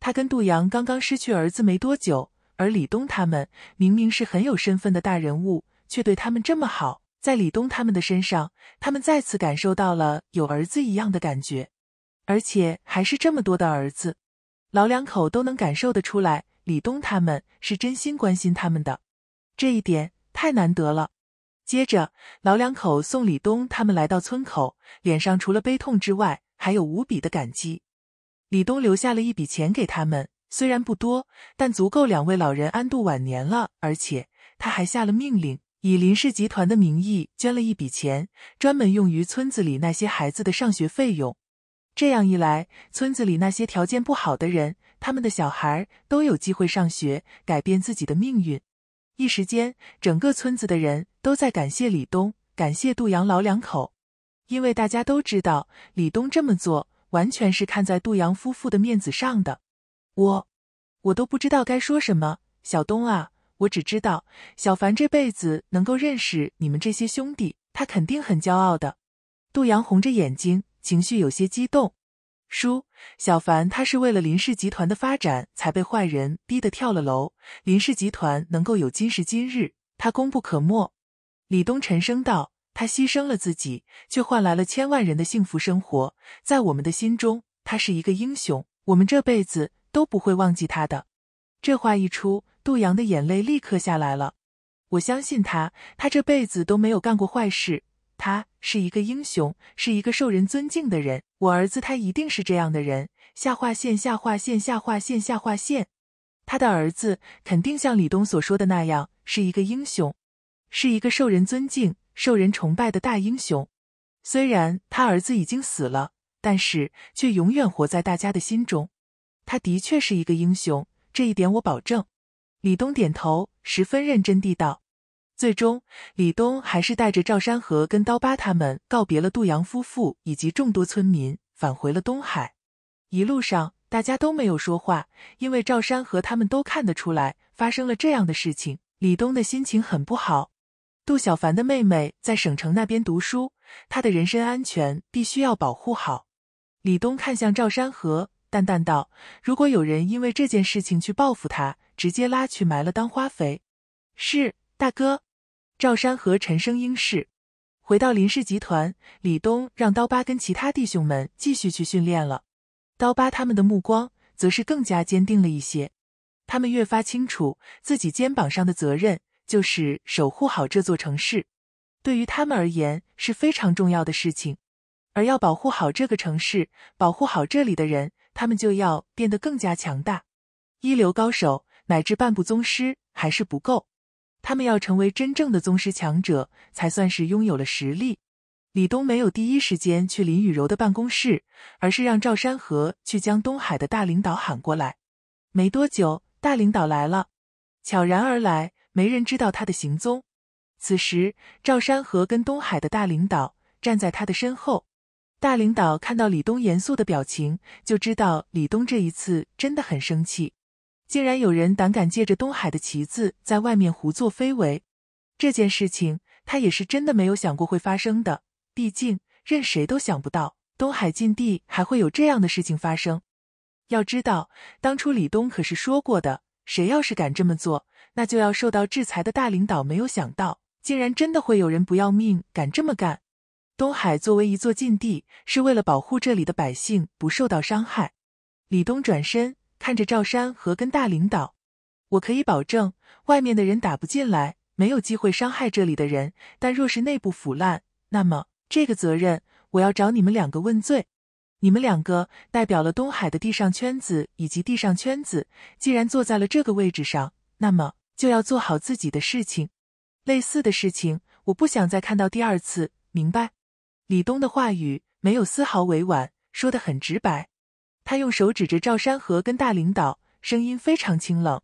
她跟杜阳刚刚失去儿子没多久，而李东他们明明是很有身份的大人物，却对他们这么好，在李东他们的身上，他们再次感受到了有儿子一样的感觉。而且还是这么多的儿子，老两口都能感受得出来，李东他们是真心关心他们的，这一点太难得了。接着，老两口送李东他们来到村口，脸上除了悲痛之外，还有无比的感激。李东留下了一笔钱给他们，虽然不多，但足够两位老人安度晚年了。而且他还下了命令，以林氏集团的名义捐了一笔钱，专门用于村子里那些孩子的上学费用。这样一来，村子里那些条件不好的人，他们的小孩都有机会上学，改变自己的命运。一时间，整个村子的人都在感谢李东，感谢杜阳老两口，因为大家都知道，李东这么做完全是看在杜阳夫妇的面子上的。我，我都不知道该说什么，小东啊，我只知道，小凡这辈子能够认识你们这些兄弟，他肯定很骄傲的。杜阳红着眼睛。情绪有些激动，叔，小凡他是为了林氏集团的发展才被坏人逼得跳了楼。林氏集团能够有今时今日，他功不可没。李东沉声道：“他牺牲了自己，却换来了千万人的幸福生活，在我们的心中，他是一个英雄，我们这辈子都不会忘记他的。”这话一出，杜阳的眼泪立刻下来了。我相信他，他这辈子都没有干过坏事。他是一个英雄，是一个受人尊敬的人。我儿子他一定是这样的人。下划线，下划线，下划线，下划线。他的儿子肯定像李东所说的那样，是一个英雄，是一个受人尊敬、受人崇拜的大英雄。虽然他儿子已经死了，但是却永远活在大家的心中。他的确是一个英雄，这一点我保证。李东点头，十分认真地道。最终，李东还是带着赵山河跟刀疤他们告别了杜阳夫妇以及众多村民，返回了东海。一路上，大家都没有说话，因为赵山河他们都看得出来发生了这样的事情，李东的心情很不好。杜小凡的妹妹在省城那边读书，她的人身安全必须要保护好。李东看向赵山河，淡淡道：“如果有人因为这件事情去报复他，直接拉去埋了当花肥。”是大哥。赵山和陈生应是回到林氏集团，李东让刀疤跟其他弟兄们继续去训练了。刀疤他们的目光则是更加坚定了一些，他们越发清楚自己肩膀上的责任就是守护好这座城市，对于他们而言是非常重要的事情。而要保护好这个城市，保护好这里的人，他们就要变得更加强大。一流高手乃至半步宗师还是不够。他们要成为真正的宗师强者，才算是拥有了实力。李东没有第一时间去林雨柔的办公室，而是让赵山河去将东海的大领导喊过来。没多久，大领导来了，悄然而来，没人知道他的行踪。此时，赵山河跟东海的大领导站在他的身后。大领导看到李东严肃的表情，就知道李东这一次真的很生气。竟然有人胆敢借着东海的旗子在外面胡作非为，这件事情他也是真的没有想过会发生的。毕竟任谁都想不到东海禁地还会有这样的事情发生。要知道，当初李东可是说过的，谁要是敢这么做，那就要受到制裁的大领导。没有想到，竟然真的会有人不要命敢这么干。东海作为一座禁地，是为了保护这里的百姓不受到伤害。李东转身。看着赵山河跟大领导，我可以保证，外面的人打不进来，没有机会伤害这里的人。但若是内部腐烂，那么这个责任我要找你们两个问罪。你们两个代表了东海的地上圈子以及地上圈子，既然坐在了这个位置上，那么就要做好自己的事情。类似的事情，我不想再看到第二次。明白？李东的话语没有丝毫委婉，说得很直白。他用手指着赵山河跟大领导，声音非常清冷：“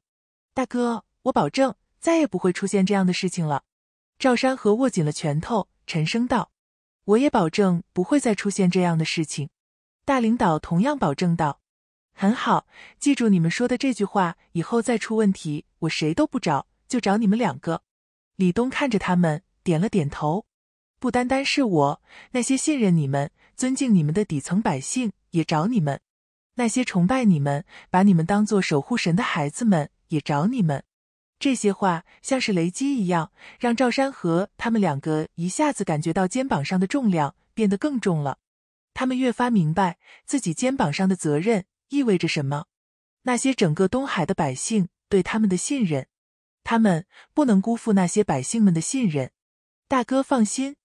大哥，我保证再也不会出现这样的事情了。”赵山河握紧了拳头，沉声道：“我也保证不会再出现这样的事情。”大领导同样保证道：“很好，记住你们说的这句话，以后再出问题，我谁都不找，就找你们两个。”李东看着他们，点了点头：“不单单是我，那些信任你们、尊敬你们的底层百姓也找你们。”那些崇拜你们、把你们当做守护神的孩子们也找你们。这些话像是雷击一样，让赵山河他们两个一下子感觉到肩膀上的重量变得更重了。他们越发明白自己肩膀上的责任意味着什么。那些整个东海的百姓对他们的信任，他们不能辜负那些百姓们的信任。大哥放心。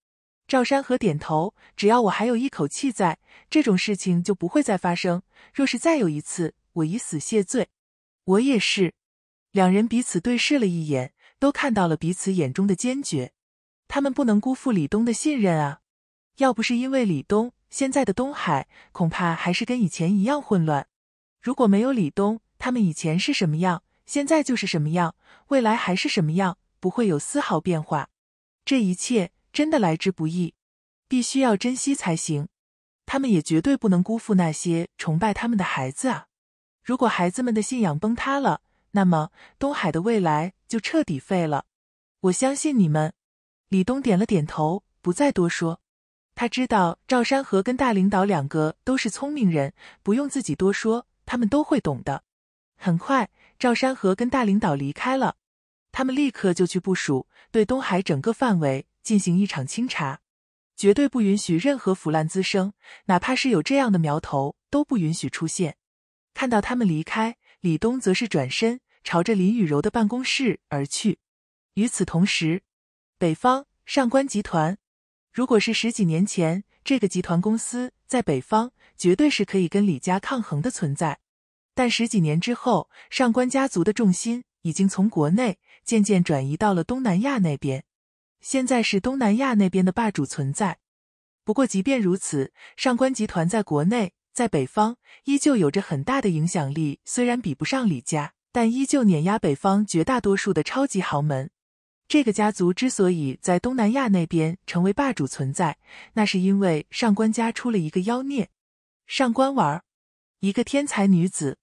赵山河点头，只要我还有一口气在，这种事情就不会再发生。若是再有一次，我以死谢罪。我也是。两人彼此对视了一眼，都看到了彼此眼中的坚决。他们不能辜负李东的信任啊！要不是因为李东，现在的东海恐怕还是跟以前一样混乱。如果没有李东，他们以前是什么样，现在就是什么样，未来还是什么样，不会有丝毫变化。这一切。真的来之不易，必须要珍惜才行。他们也绝对不能辜负那些崇拜他们的孩子啊！如果孩子们的信仰崩塌了，那么东海的未来就彻底废了。我相信你们。”李东点了点头，不再多说。他知道赵山河跟大领导两个都是聪明人，不用自己多说，他们都会懂的。很快，赵山河跟大领导离开了，他们立刻就去部署对东海整个范围。进行一场清查，绝对不允许任何腐烂滋生，哪怕是有这样的苗头，都不允许出现。看到他们离开，李东则是转身朝着林雨柔的办公室而去。与此同时，北方上官集团，如果是十几年前，这个集团公司在北方绝对是可以跟李家抗衡的存在，但十几年之后，上官家族的重心已经从国内渐渐转移到了东南亚那边。现在是东南亚那边的霸主存在，不过即便如此，上官集团在国内在北方依旧有着很大的影响力。虽然比不上李家，但依旧碾压北方绝大多数的超级豪门。这个家族之所以在东南亚那边成为霸主存在，那是因为上官家出了一个妖孽——上官婉儿，一个天才女子，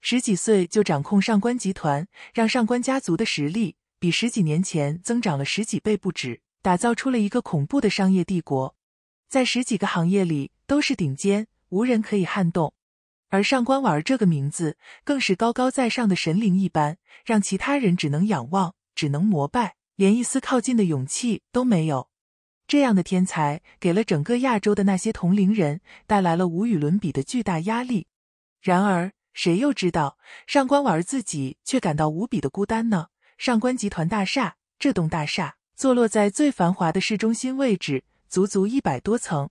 十几岁就掌控上官集团，让上官家族的实力。比十几年前增长了十几倍不止，打造出了一个恐怖的商业帝国，在十几个行业里都是顶尖，无人可以撼动。而上官婉儿这个名字更是高高在上的神灵一般，让其他人只能仰望，只能膜拜，连一丝靠近的勇气都没有。这样的天才，给了整个亚洲的那些同龄人带来了无与伦比的巨大压力。然而，谁又知道上官婉儿自己却感到无比的孤单呢？上官集团大厦，这栋大厦坐落在最繁华的市中心位置，足足一百多层，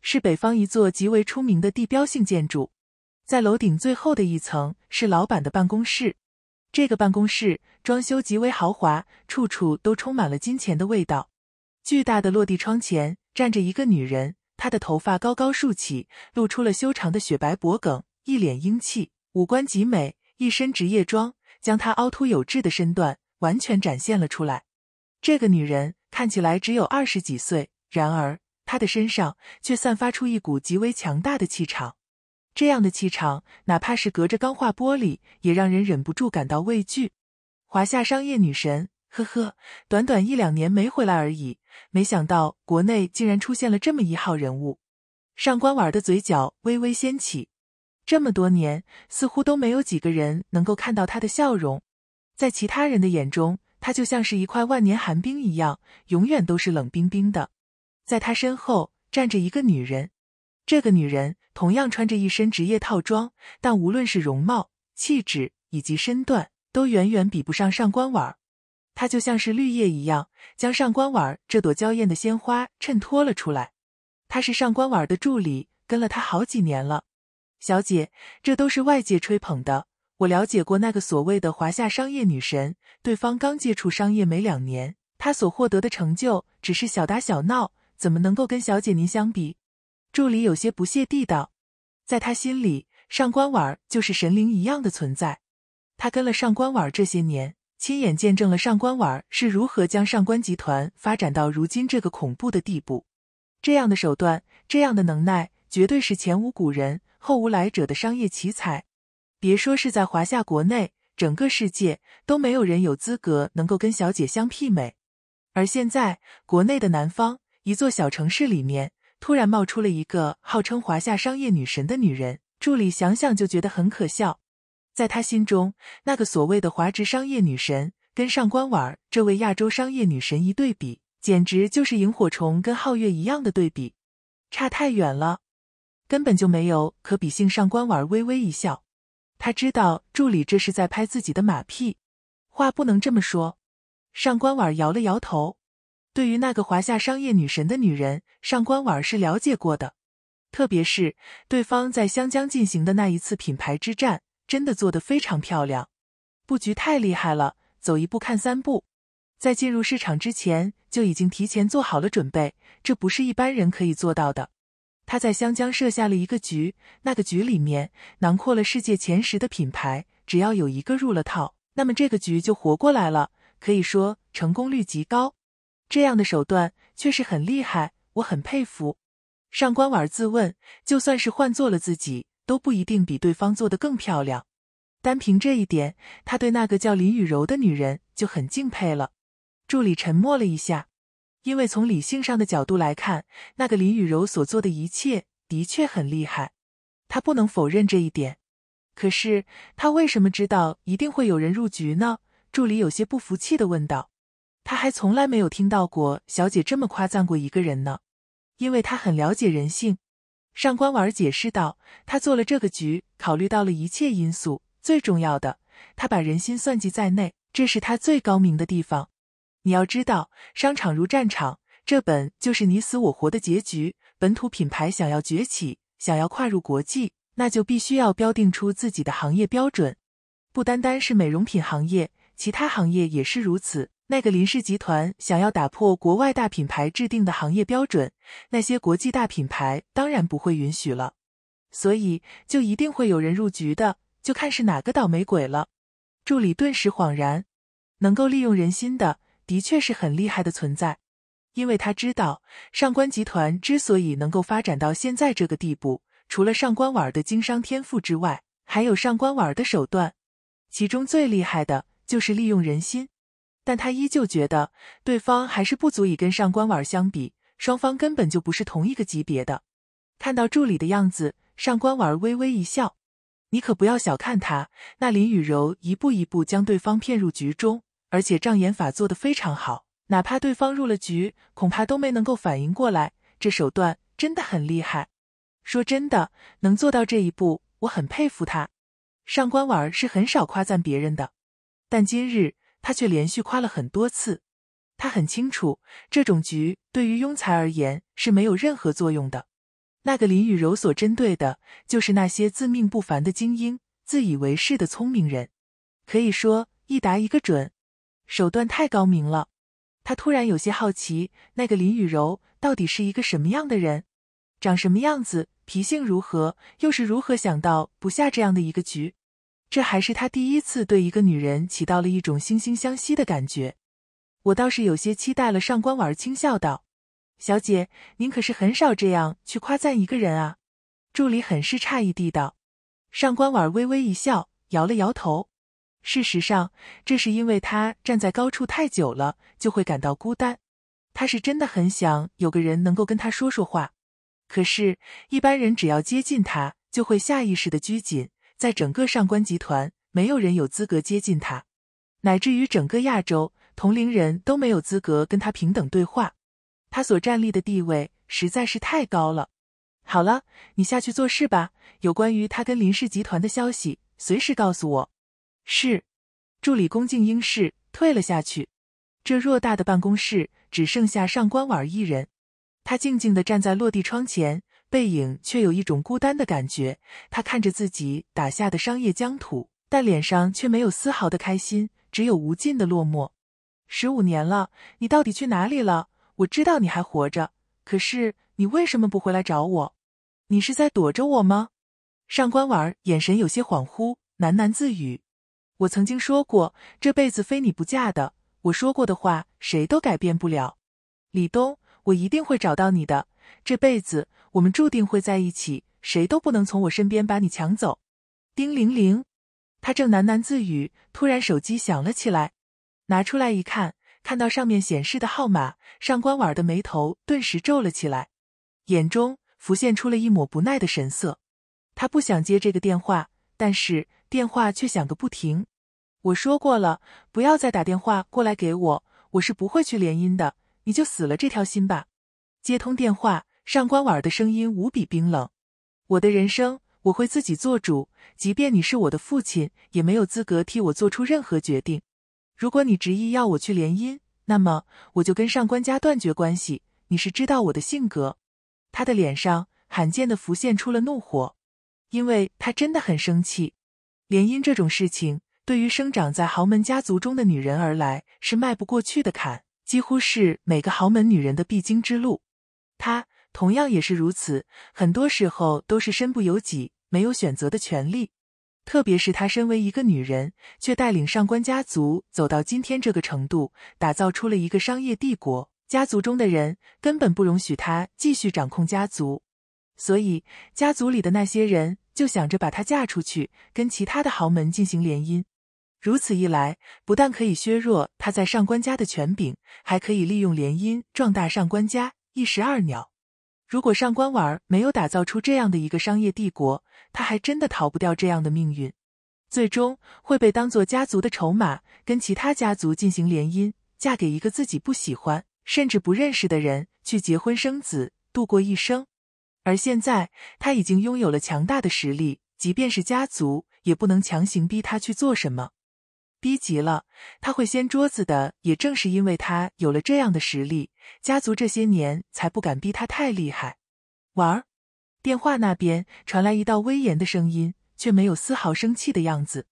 是北方一座极为出名的地标性建筑。在楼顶最后的一层是老板的办公室，这个办公室装修极为豪华，处处都充满了金钱的味道。巨大的落地窗前站着一个女人，她的头发高高竖起，露出了修长的雪白脖颈，一脸英气，五官极美，一身职业装。将她凹凸有致的身段完全展现了出来。这个女人看起来只有二十几岁，然而她的身上却散发出一股极为强大的气场。这样的气场，哪怕是隔着钢化玻璃，也让人忍不住感到畏惧。华夏商业女神，呵呵，短短一两年没回来而已，没想到国内竟然出现了这么一号人物。上官婉儿的嘴角微微掀起。这么多年，似乎都没有几个人能够看到他的笑容，在其他人的眼中，他就像是一块万年寒冰一样，永远都是冷冰冰的。在他身后站着一个女人，这个女人同样穿着一身职业套装，但无论是容貌、气质以及身段，都远远比不上上官婉儿。她就像是绿叶一样，将上官婉儿这朵娇艳的鲜花衬托了出来。她是上官婉儿的助理，跟了她好几年了。小姐，这都是外界吹捧的。我了解过那个所谓的华夏商业女神，对方刚接触商业没两年，她所获得的成就只是小打小闹，怎么能够跟小姐您相比？助理有些不屑地道。在他心里，上官婉儿就是神灵一样的存在。他跟了上官婉儿这些年，亲眼见证了上官婉儿是如何将上官集团发展到如今这个恐怖的地步。这样的手段，这样的能耐，绝对是前无古人。后无来者的商业奇才，别说是在华夏国内，整个世界都没有人有资格能够跟小姐相媲美。而现在，国内的南方一座小城市里面，突然冒出了一个号称华夏商业女神的女人，助理想想就觉得很可笑。在他心中，那个所谓的华职商业女神，跟上官婉儿这位亚洲商业女神一对比，简直就是萤火虫跟皓月一样的对比，差太远了。根本就没有可比性。上官婉微微一笑，他知道助理这是在拍自己的马屁，话不能这么说。上官婉摇了摇头。对于那个华夏商业女神的女人，上官婉是了解过的，特别是对方在湘江进行的那一次品牌之战，真的做的非常漂亮，布局太厉害了，走一步看三步，在进入市场之前就已经提前做好了准备，这不是一般人可以做到的。他在湘江设下了一个局，那个局里面囊括了世界前十的品牌，只要有一个入了套，那么这个局就活过来了，可以说成功率极高。这样的手段确实很厉害，我很佩服。上官婉儿自问，就算是换做了自己，都不一定比对方做得更漂亮。单凭这一点，他对那个叫林雨柔的女人就很敬佩了。助理沉默了一下。因为从理性上的角度来看，那个林雨柔所做的一切的确很厉害，他不能否认这一点。可是他为什么知道一定会有人入局呢？助理有些不服气的问道。他还从来没有听到过小姐这么夸赞过一个人呢。因为他很了解人性，上官婉儿解释道。他做了这个局，考虑到了一切因素，最重要的，他把人心算计在内，这是他最高明的地方。你要知道，商场如战场，这本就是你死我活的结局。本土品牌想要崛起，想要跨入国际，那就必须要标定出自己的行业标准。不单单是美容品行业，其他行业也是如此。那个林氏集团想要打破国外大品牌制定的行业标准，那些国际大品牌当然不会允许了，所以就一定会有人入局的，就看是哪个倒霉鬼了。助理顿时恍然，能够利用人心的。的确是很厉害的存在，因为他知道上官集团之所以能够发展到现在这个地步，除了上官婉儿的经商天赋之外，还有上官婉儿的手段，其中最厉害的就是利用人心。但他依旧觉得对方还是不足以跟上官婉儿相比，双方根本就不是同一个级别的。看到助理的样子，上官婉儿微微一笑：“你可不要小看他，那林雨柔一步一步将对方骗入局中。”而且障眼法做的非常好，哪怕对方入了局，恐怕都没能够反应过来。这手段真的很厉害。说真的，能做到这一步，我很佩服他。上官婉儿是很少夸赞别人的，但今日他却连续夸了很多次。他很清楚，这种局对于庸才而言是没有任何作用的。那个林雨柔所针对的，就是那些自命不凡的精英、自以为是的聪明人，可以说一答一个准。手段太高明了，他突然有些好奇，那个林雨柔到底是一个什么样的人，长什么样子，脾性如何，又是如何想到不下这样的一个局？这还是他第一次对一个女人起到了一种惺惺相惜的感觉。我倒是有些期待了。”上官婉儿轻笑道，“小姐，您可是很少这样去夸赞一个人啊。”助理很是诧异地道。上官婉儿微微一笑，摇了摇头。事实上，这是因为他站在高处太久了，就会感到孤单。他是真的很想有个人能够跟他说说话，可是，一般人只要接近他，就会下意识的拘谨。在整个上官集团，没有人有资格接近他，乃至于整个亚洲，同龄人都没有资格跟他平等对话。他所站立的地位实在是太高了。好了，你下去做事吧。有关于他跟林氏集团的消息，随时告诉我。是，助理恭敬应是，退了下去。这偌大的办公室只剩下上官婉儿一人，他静静的站在落地窗前，背影却有一种孤单的感觉。他看着自己打下的商业疆土，但脸上却没有丝毫的开心，只有无尽的落寞。十五年了，你到底去哪里了？我知道你还活着，可是你为什么不回来找我？你是在躲着我吗？上官婉儿眼神有些恍惚，喃喃自语。我曾经说过，这辈子非你不嫁的。我说过的话，谁都改变不了。李东，我一定会找到你的。这辈子，我们注定会在一起，谁都不能从我身边把你抢走。叮铃铃，他正喃喃自语，突然手机响了起来。拿出来一看，看到上面显示的号码，上官婉儿的眉头顿时皱了起来，眼中浮现出了一抹不耐的神色。他不想接这个电话，但是。电话却响个不停，我说过了，不要再打电话过来给我，我是不会去联姻的，你就死了这条心吧。接通电话，上官婉儿的声音无比冰冷：“我的人生我会自己做主，即便你是我的父亲，也没有资格替我做出任何决定。如果你执意要我去联姻，那么我就跟上官家断绝关系。你是知道我的性格。”他的脸上罕见的浮现出了怒火，因为他真的很生气。联姻这种事情，对于生长在豪门家族中的女人而来，是迈不过去的坎，几乎是每个豪门女人的必经之路。她同样也是如此，很多时候都是身不由己，没有选择的权利。特别是她身为一个女人，却带领上官家族走到今天这个程度，打造出了一个商业帝国，家族中的人根本不容许她继续掌控家族，所以家族里的那些人。就想着把她嫁出去，跟其他的豪门进行联姻。如此一来，不但可以削弱她在上官家的权柄，还可以利用联姻壮大上官家，一石二鸟。如果上官婉儿没有打造出这样的一个商业帝国，她还真的逃不掉这样的命运，最终会被当做家族的筹码，跟其他家族进行联姻，嫁给一个自己不喜欢，甚至不认识的人去结婚生子，度过一生。而现在他已经拥有了强大的实力，即便是家族也不能强行逼他去做什么，逼急了他会掀桌子的。也正是因为他有了这样的实力，家族这些年才不敢逼他太厉害。玩儿，电话那边传来一道威严的声音，却没有丝毫生气的样子。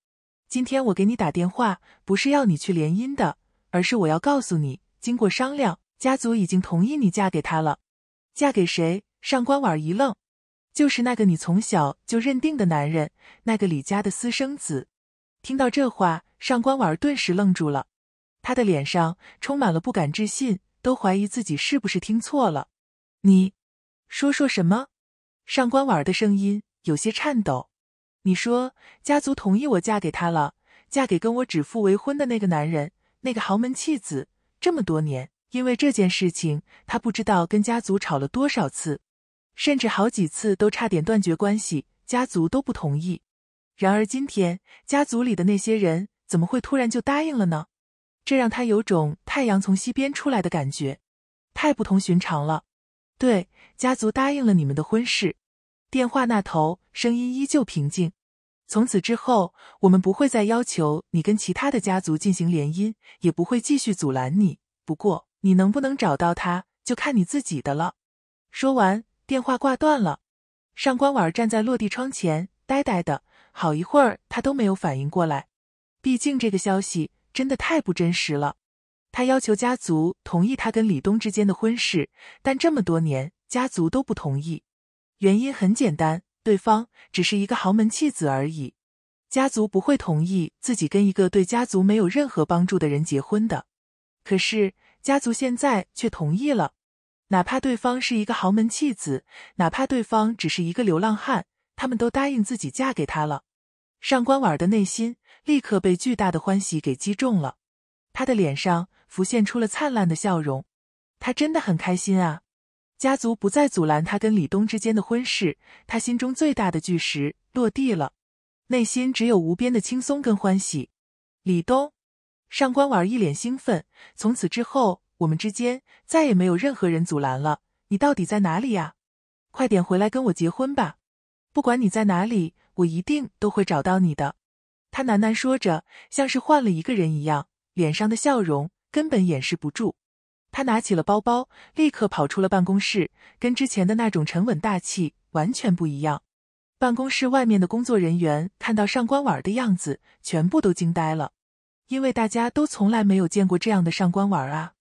今天我给你打电话，不是要你去联姻的，而是我要告诉你，经过商量，家族已经同意你嫁给他了。嫁给谁？上官婉儿一愣，就是那个你从小就认定的男人，那个李家的私生子。听到这话，上官婉儿顿时愣住了，她的脸上充满了不敢置信，都怀疑自己是不是听错了。你说说什么？上官婉儿的声音有些颤抖。你说家族同意我嫁给他了，嫁给跟我指腹为婚的那个男人，那个豪门弃子。这么多年，因为这件事情，他不知道跟家族吵了多少次。甚至好几次都差点断绝关系，家族都不同意。然而今天，家族里的那些人怎么会突然就答应了呢？这让他有种太阳从西边出来的感觉，太不同寻常了。对，家族答应了你们的婚事。电话那头声音依旧平静。从此之后，我们不会再要求你跟其他的家族进行联姻，也不会继续阻拦你。不过，你能不能找到他，就看你自己的了。说完。电话挂断了，上官婉儿站在落地窗前，呆呆的好一会儿，她都没有反应过来。毕竟这个消息真的太不真实了。他要求家族同意他跟李东之间的婚事，但这么多年家族都不同意。原因很简单，对方只是一个豪门弃子而已，家族不会同意自己跟一个对家族没有任何帮助的人结婚的。可是家族现在却同意了。哪怕对方是一个豪门弃子，哪怕对方只是一个流浪汉，他们都答应自己嫁给他了。上官婉儿的内心立刻被巨大的欢喜给击中了，她的脸上浮现出了灿烂的笑容。她真的很开心啊！家族不再阻拦他跟李东之间的婚事，他心中最大的巨石落地了，内心只有无边的轻松跟欢喜。李东，上官婉儿一脸兴奋，从此之后。我们之间再也没有任何人阻拦了。你到底在哪里呀？快点回来跟我结婚吧！不管你在哪里，我一定都会找到你的。他喃喃说着，像是换了一个人一样，脸上的笑容根本掩饰不住。他拿起了包包，立刻跑出了办公室，跟之前的那种沉稳大气完全不一样。办公室外面的工作人员看到上官婉的样子，全部都惊呆了，因为大家都从来没有见过这样的上官婉啊。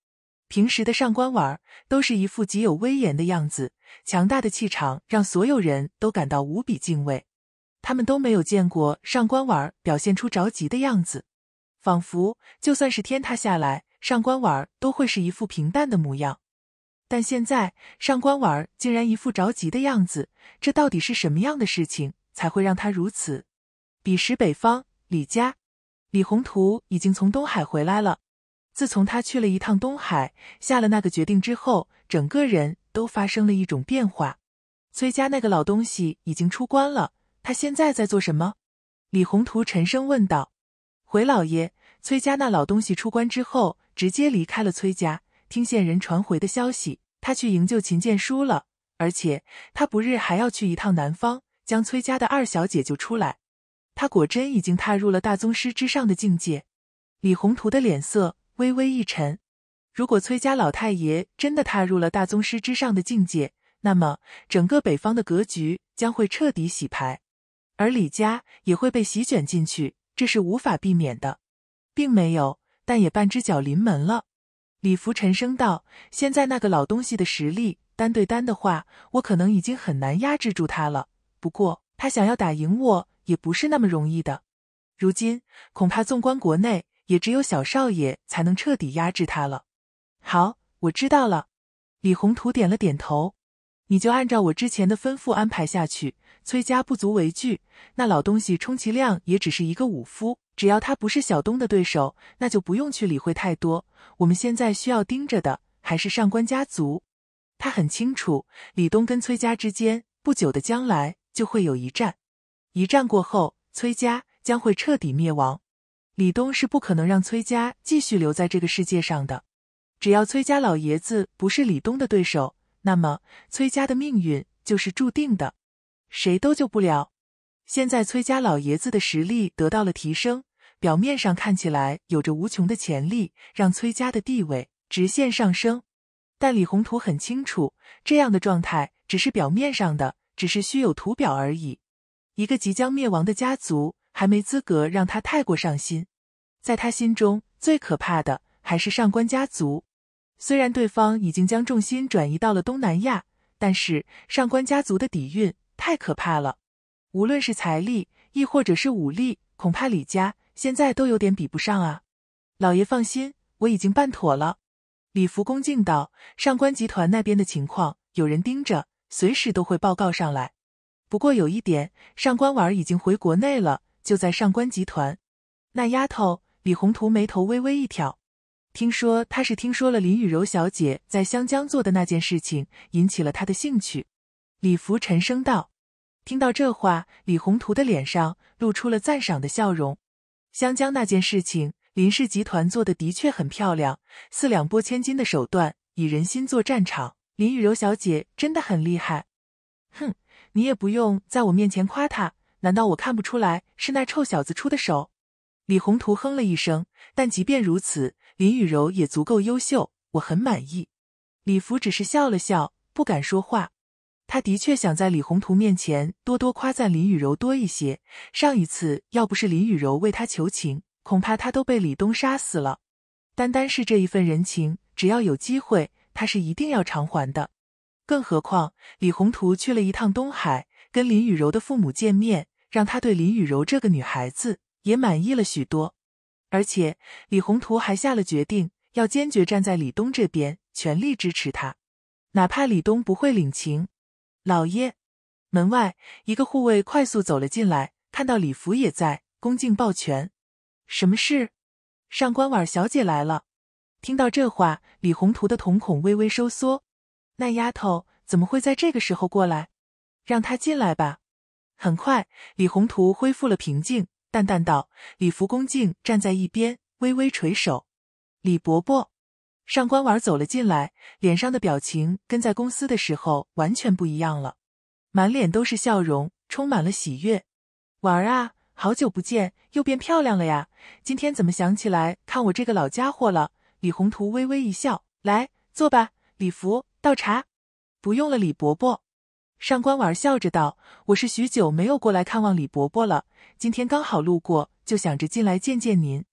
平时的上官婉儿都是一副极有威严的样子，强大的气场让所有人都感到无比敬畏。他们都没有见过上官婉儿表现出着急的样子，仿佛就算是天塌下来，上官婉儿都会是一副平淡的模样。但现在上官婉儿竟然一副着急的样子，这到底是什么样的事情才会让他如此？彼时北方李家，李宏图已经从东海回来了。自从他去了一趟东海，下了那个决定之后，整个人都发生了一种变化。崔家那个老东西已经出关了，他现在在做什么？李宏图沉声问道。回老爷，崔家那老东西出关之后，直接离开了崔家。听线人传回的消息，他去营救秦建书了，而且他不日还要去一趟南方，将崔家的二小姐救出来。他果真已经踏入了大宗师之上的境界。李宏图的脸色。微微一沉，如果崔家老太爷真的踏入了大宗师之上的境界，那么整个北方的格局将会彻底洗牌，而李家也会被席卷进去，这是无法避免的。并没有，但也半只脚临门了。李福沉声道：“现在那个老东西的实力，单对单的话，我可能已经很难压制住他了。不过，他想要打赢我也不是那么容易的。如今，恐怕纵观国内。”也只有小少爷才能彻底压制他了。好，我知道了。李宏图点了点头，你就按照我之前的吩咐安排下去。崔家不足为惧，那老东西充其量也只是一个武夫，只要他不是小东的对手，那就不用去理会太多。我们现在需要盯着的还是上官家族。他很清楚，李东跟崔家之间，不久的将来就会有一战。一战过后，崔家将会彻底灭亡。李东是不可能让崔家继续留在这个世界上的。只要崔家老爷子不是李东的对手，那么崔家的命运就是注定的，谁都救不了。现在崔家老爷子的实力得到了提升，表面上看起来有着无穷的潜力，让崔家的地位直线上升。但李宏图很清楚，这样的状态只是表面上的，只是虚有图表而已。一个即将灭亡的家族。还没资格让他太过上心，在他心中最可怕的还是上官家族。虽然对方已经将重心转移到了东南亚，但是上官家族的底蕴太可怕了，无论是财力亦或者是武力，恐怕李家现在都有点比不上啊。老爷放心，我已经办妥了。李福恭敬道：“上官集团那边的情况有人盯着，随时都会报告上来。不过有一点，上官婉儿已经回国内了。”就在上官集团，那丫头李宏图眉头微微一挑，听说他是听说了林雨柔小姐在湘江做的那件事情，引起了他的兴趣。李福沉声道。听到这话，李宏图的脸上露出了赞赏的笑容。湘江那件事情，林氏集团做的的确很漂亮，四两拨千斤的手段，以人心做战场，林雨柔小姐真的很厉害。哼，你也不用在我面前夸她。难道我看不出来是那臭小子出的手？李宏图哼了一声，但即便如此，林雨柔也足够优秀，我很满意。李福只是笑了笑，不敢说话。他的确想在李宏图面前多多夸赞林雨柔多一些。上一次要不是林雨柔为他求情，恐怕他都被李东杀死了。单单是这一份人情，只要有机会，他是一定要偿还的。更何况李宏图去了一趟东海，跟林雨柔的父母见面。让他对林雨柔这个女孩子也满意了许多，而且李宏图还下了决定，要坚决站在李东这边，全力支持他，哪怕李东不会领情。老爷，门外一个护卫快速走了进来，看到李福也在，恭敬抱拳：“什么事？”上官婉小姐来了。听到这话，李宏图的瞳孔微微收缩，那丫头怎么会在这个时候过来？让她进来吧。很快，李宏图恢复了平静，淡淡道：“李福恭敬站在一边，微微垂首。”李伯伯，上官婉儿走了进来，脸上的表情跟在公司的时候完全不一样了，满脸都是笑容，充满了喜悦。婉儿啊，好久不见，又变漂亮了呀！今天怎么想起来看我这个老家伙了？李宏图微微一笑，来，坐吧。李福，倒茶。不用了，李伯伯。上官婉儿笑着道：“我是许久没有过来看望李伯伯了，今天刚好路过，就想着进来见见您。”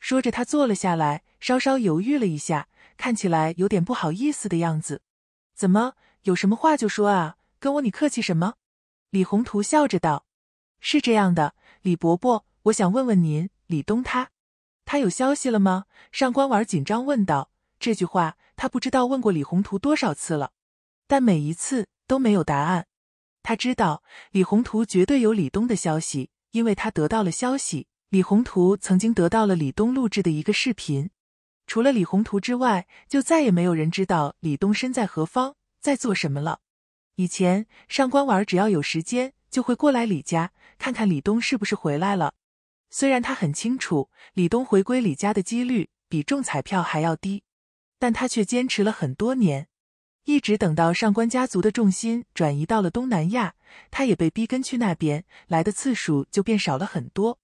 说着，他坐了下来，稍稍犹豫了一下，看起来有点不好意思的样子。“怎么？有什么话就说啊，跟我你客气什么？”李宏图笑着道：“是这样的，李伯伯，我想问问您，李东他，他有消息了吗？”上官婉儿紧张问道。这句话他不知道问过李宏图多少次了，但每一次。都没有答案。他知道李宏图绝对有李东的消息，因为他得到了消息，李宏图曾经得到了李东录制的一个视频。除了李宏图之外，就再也没有人知道李东身在何方，在做什么了。以前，上官婉儿只要有时间，就会过来李家看看李东是不是回来了。虽然他很清楚李东回归李家的几率比中彩票还要低，但他却坚持了很多年。一直等到上官家族的重心转移到了东南亚，他也被逼跟去那边，来的次数就变少了很多。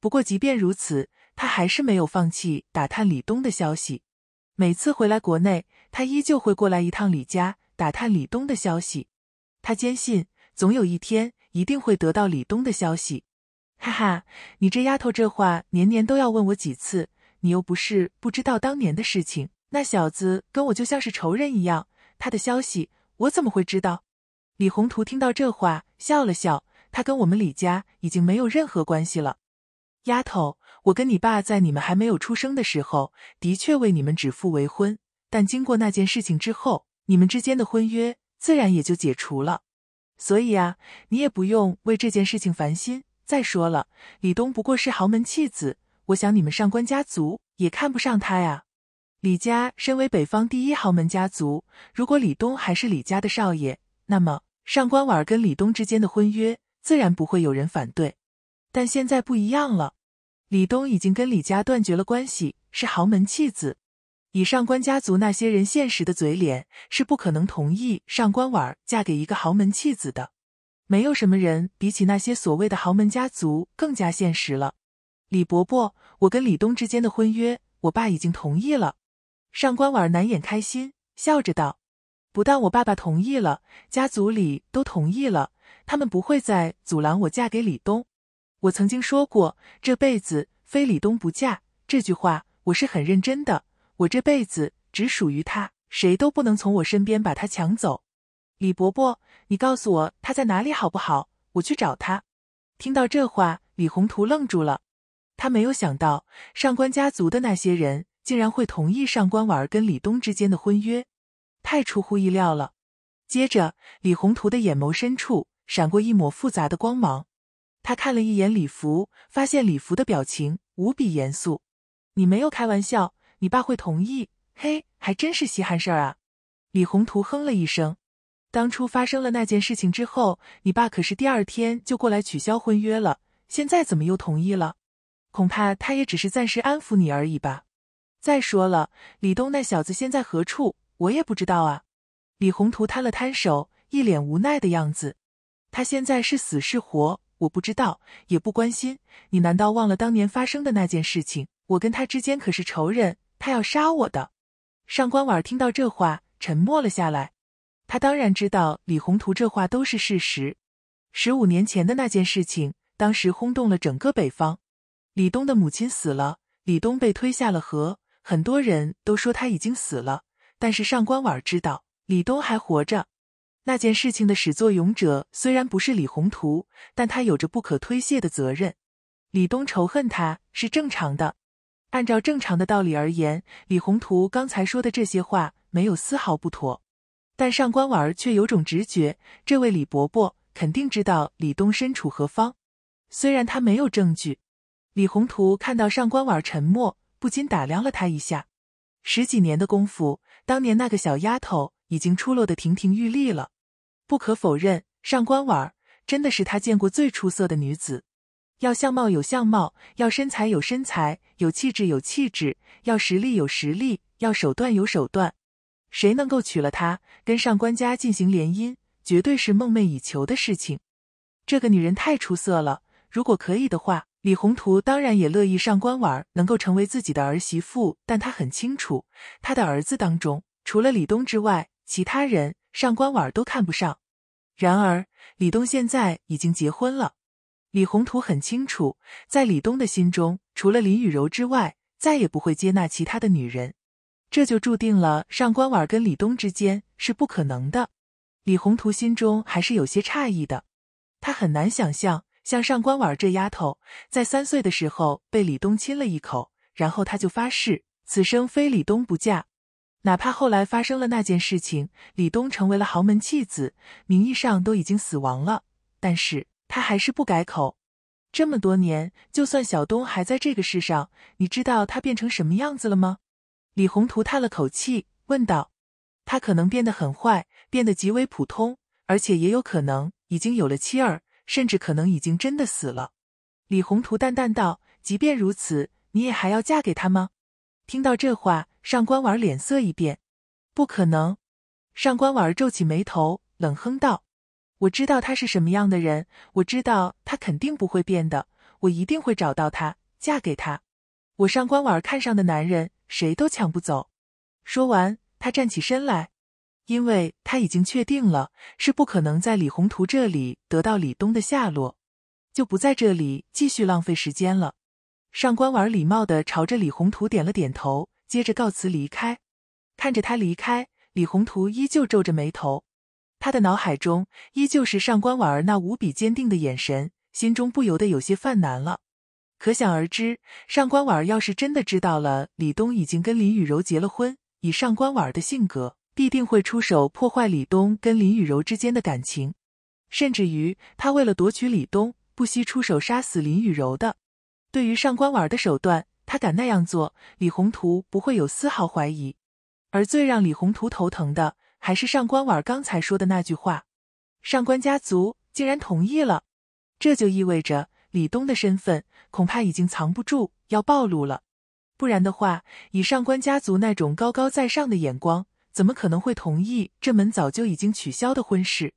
不过，即便如此，他还是没有放弃打探李东的消息。每次回来国内，他依旧会过来一趟李家打探李东的消息。他坚信，总有一天一定会得到李东的消息。哈哈，你这丫头，这话年年都要问我几次？你又不是不知道当年的事情，那小子跟我就像是仇人一样。他的消息，我怎么会知道？李宏图听到这话笑了笑，他跟我们李家已经没有任何关系了。丫头，我跟你爸在你们还没有出生的时候，的确为你们指腹为婚，但经过那件事情之后，你们之间的婚约自然也就解除了。所以啊，你也不用为这件事情烦心。再说了，李东不过是豪门弃子，我想你们上官家族也看不上他呀。李家身为北方第一豪门家族，如果李东还是李家的少爷，那么上官婉儿跟李东之间的婚约自然不会有人反对。但现在不一样了，李东已经跟李家断绝了关系，是豪门弃子。以上官家族那些人现实的嘴脸，是不可能同意上官婉儿嫁给一个豪门弃子的。没有什么人比起那些所谓的豪门家族更加现实了。李伯伯，我跟李东之间的婚约，我爸已经同意了。上官婉儿难掩开心，笑着道：“不但我爸爸同意了，家族里都同意了，他们不会再阻拦我嫁给李东。我曾经说过，这辈子非李东不嫁，这句话我是很认真的。我这辈子只属于他，谁都不能从我身边把他抢走。”李伯伯，你告诉我他在哪里好不好？我去找他。听到这话，李宏图愣住了，他没有想到上官家族的那些人。竟然会同意上官婉儿跟李东之间的婚约，太出乎意料了。接着，李宏图的眼眸深处闪过一抹复杂的光芒。他看了一眼李福，发现李福的表情无比严肃。你没有开玩笑，你爸会同意？嘿，还真是稀罕事儿啊！李宏图哼了一声。当初发生了那件事情之后，你爸可是第二天就过来取消婚约了。现在怎么又同意了？恐怕他也只是暂时安抚你而已吧。再说了，李东那小子现在何处？我也不知道啊。李宏图摊了摊手，一脸无奈的样子。他现在是死是活，我不知道，也不关心。你难道忘了当年发生的那件事情？我跟他之间可是仇人，他要杀我的。上官婉儿听到这话，沉默了下来。他当然知道李宏图这话都是事实。十五年前的那件事情，当时轰动了整个北方。李东的母亲死了，李东被推下了河。很多人都说他已经死了，但是上官婉儿知道李东还活着。那件事情的始作俑者虽然不是李宏图，但他有着不可推卸的责任。李东仇恨他是正常的。按照正常的道理而言，李宏图刚才说的这些话没有丝毫不妥，但上官婉儿却有种直觉，这位李伯伯肯定知道李东身处何方。虽然他没有证据，李宏图看到上官婉儿沉默。不禁打量了她一下，十几年的功夫，当年那个小丫头已经出落的亭亭玉立了。不可否认，上官婉儿真的是他见过最出色的女子。要相貌有相貌，要身材有身材，有气质有气质，要实力有实力，要手段有手段。谁能够娶了她，跟上官家进行联姻，绝对是梦寐以求的事情。这个女人太出色了，如果可以的话。李宏图当然也乐意上官婉能够成为自己的儿媳妇，但他很清楚，他的儿子当中，除了李东之外，其他人上官婉都看不上。然而，李东现在已经结婚了，李宏图很清楚，在李东的心中，除了林雨柔之外，再也不会接纳其他的女人，这就注定了上官婉跟李东之间是不可能的。李宏图心中还是有些诧异的，他很难想象。像上官婉儿这丫头，在三岁的时候被李东亲了一口，然后她就发誓，此生非李东不嫁。哪怕后来发生了那件事情，李东成为了豪门弃子，名义上都已经死亡了，但是他还是不改口。这么多年，就算小东还在这个世上，你知道他变成什么样子了吗？李宏图叹了口气，问道：“他可能变得很坏，变得极为普通，而且也有可能已经有了妻儿。”甚至可能已经真的死了，李宏图淡淡道：“即便如此，你也还要嫁给他吗？”听到这话，上官婉儿脸色一变：“不可能！”上官婉儿皱起眉头，冷哼道：“我知道他是什么样的人，我知道他肯定不会变的，我一定会找到他，嫁给他。我上官婉儿看上的男人，谁都抢不走。”说完，他站起身来。因为他已经确定了是不可能在李宏图这里得到李东的下落，就不在这里继续浪费时间了。上官婉儿礼貌的朝着李宏图点了点头，接着告辞离开。看着他离开，李宏图依旧皱着眉头，他的脑海中依旧是上官婉儿那无比坚定的眼神，心中不由得有些犯难了。可想而知，上官婉儿要是真的知道了李东已经跟林雨柔结了婚，以上官婉儿的性格。必定会出手破坏李东跟林雨柔之间的感情，甚至于他为了夺取李东，不惜出手杀死林雨柔的。对于上官婉儿的手段，他敢那样做，李宏图不会有丝毫怀疑。而最让李宏图头疼的，还是上官婉儿刚才说的那句话：“上官家族竟然同意了，这就意味着李东的身份恐怕已经藏不住，要暴露了。不然的话，以上官家族那种高高在上的眼光。”怎么可能会同意这门早就已经取消的婚事？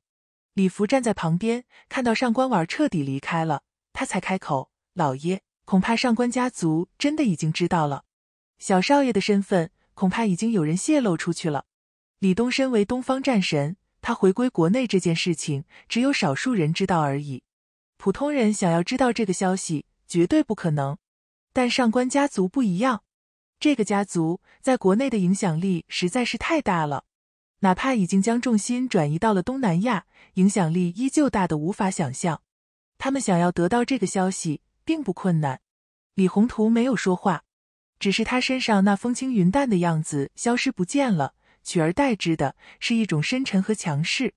李福站在旁边，看到上官婉彻底离开了，他才开口：“老爷，恐怕上官家族真的已经知道了小少爷的身份，恐怕已经有人泄露出去了。”李东身为东方战神，他回归国内这件事情只有少数人知道而已，普通人想要知道这个消息绝对不可能。但上官家族不一样。这个家族在国内的影响力实在是太大了，哪怕已经将重心转移到了东南亚，影响力依旧大的无法想象。他们想要得到这个消息，并不困难。李宏图没有说话，只是他身上那风轻云淡的样子消失不见了，取而代之的是一种深沉和强势。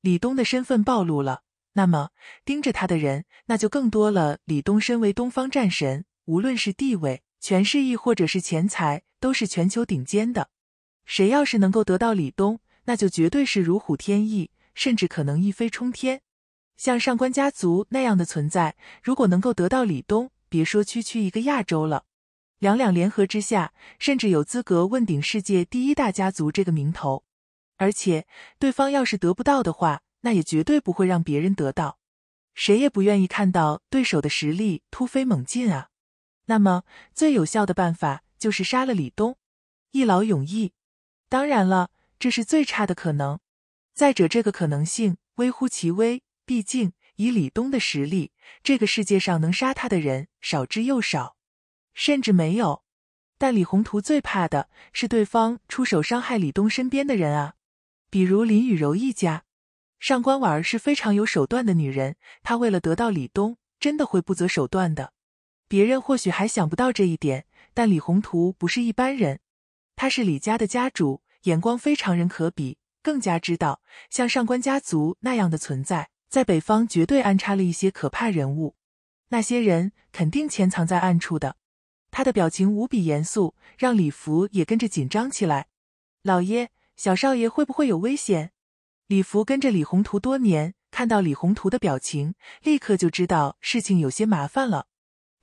李东的身份暴露了，那么盯着他的人那就更多了。李东身为东方战神，无论是地位，权势亦或者是钱财，都是全球顶尖的。谁要是能够得到李东，那就绝对是如虎添翼，甚至可能一飞冲天。像上官家族那样的存在，如果能够得到李东，别说区区一个亚洲了，两两联合之下，甚至有资格问鼎世界第一大家族这个名头。而且，对方要是得不到的话，那也绝对不会让别人得到。谁也不愿意看到对手的实力突飞猛进啊。那么最有效的办法就是杀了李东，一劳永逸。当然了，这是最差的可能。再者，这个可能性微乎其微。毕竟以李东的实力，这个世界上能杀他的人少之又少，甚至没有。但李宏图最怕的是对方出手伤害李东身边的人啊，比如林雨柔一家。上官婉儿是非常有手段的女人，她为了得到李东，真的会不择手段的。别人或许还想不到这一点，但李宏图不是一般人，他是李家的家主，眼光非常人可比，更加知道像上官家族那样的存在，在北方绝对安插了一些可怕人物，那些人肯定潜藏在暗处的。他的表情无比严肃，让李福也跟着紧张起来。老爷，小少爷会不会有危险？李福跟着李宏图多年，看到李宏图的表情，立刻就知道事情有些麻烦了。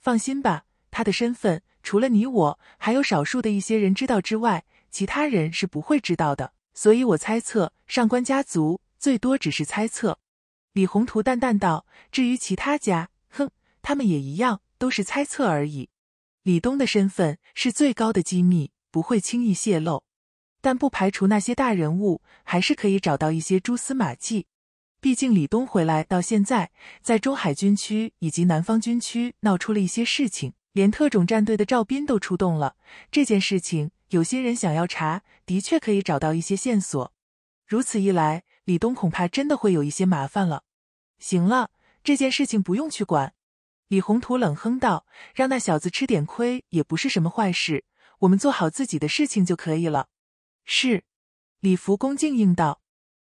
放心吧，他的身份除了你我，还有少数的一些人知道之外，其他人是不会知道的。所以，我猜测上官家族最多只是猜测。李宏图淡淡道：“至于其他家，哼，他们也一样，都是猜测而已。”李东的身份是最高的机密，不会轻易泄露，但不排除那些大人物还是可以找到一些蛛丝马迹。毕竟李东回来到现在，在中海军区以及南方军区闹出了一些事情，连特种战队的赵斌都出动了。这件事情有些人想要查，的确可以找到一些线索。如此一来，李东恐怕真的会有一些麻烦了。行了，这件事情不用去管。”李宏图冷哼道，“让那小子吃点亏也不是什么坏事，我们做好自己的事情就可以了。”是，李福恭敬应道。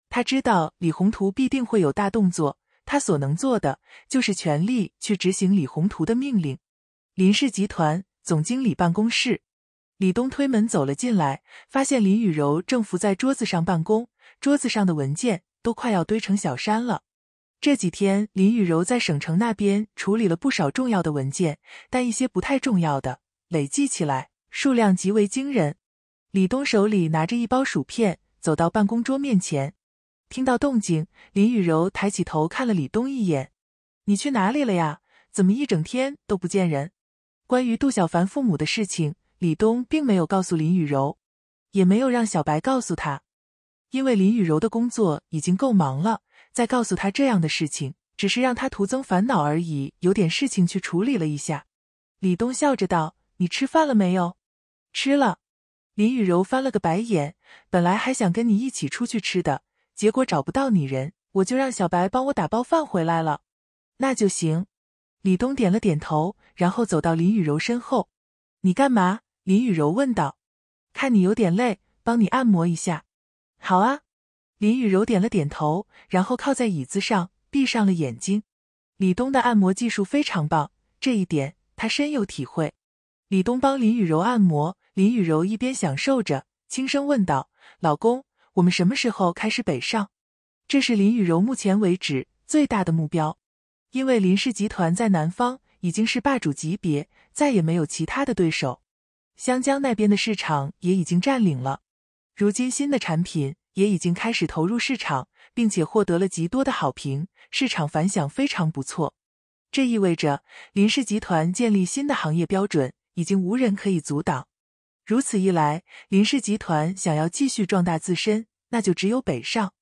他知道李宏图必定会有大动作，他所能做的就是全力去执行李宏图的命令。林氏集团总经理办公室，李东推门走了进来，发现林雨柔正伏在桌子上办公，桌子上的文件都快要堆成小山了。这几天，林雨柔在省城那边处理了不少重要的文件，但一些不太重要的累计起来数量极为惊人。李东手里拿着一包薯片，走到办公桌面前。听到动静，林雨柔抬起头看了李东一眼：“你去哪里了呀？怎么一整天都不见人？”关于杜小凡父母的事情，李东并没有告诉林雨柔，也没有让小白告诉他，因为林雨柔的工作已经够忙了，再告诉他这样的事情，只是让他徒增烦恼而已。有点事情去处理了一下，李东笑着道：“你吃饭了没有？”“吃了。”林雨柔翻了个白眼，本来还想跟你一起出去吃的。结果找不到你人，我就让小白帮我打包饭回来了。那就行。李东点了点头，然后走到林雨柔身后。“你干嘛？”林雨柔问道。“看你有点累，帮你按摩一下。”“好啊。”林雨柔点了点头，然后靠在椅子上，闭上了眼睛。李东的按摩技术非常棒，这一点他深有体会。李东帮林雨柔按摩，林雨柔一边享受着，轻声问道：“老公。”我们什么时候开始北上？这是林雨柔目前为止最大的目标。因为林氏集团在南方已经是霸主级别，再也没有其他的对手。湘江那边的市场也已经占领了。如今新的产品也已经开始投入市场，并且获得了极多的好评，市场反响非常不错。这意味着林氏集团建立新的行业标准，已经无人可以阻挡。如此一来，林氏集团想要继续壮大自身，那就只有北上。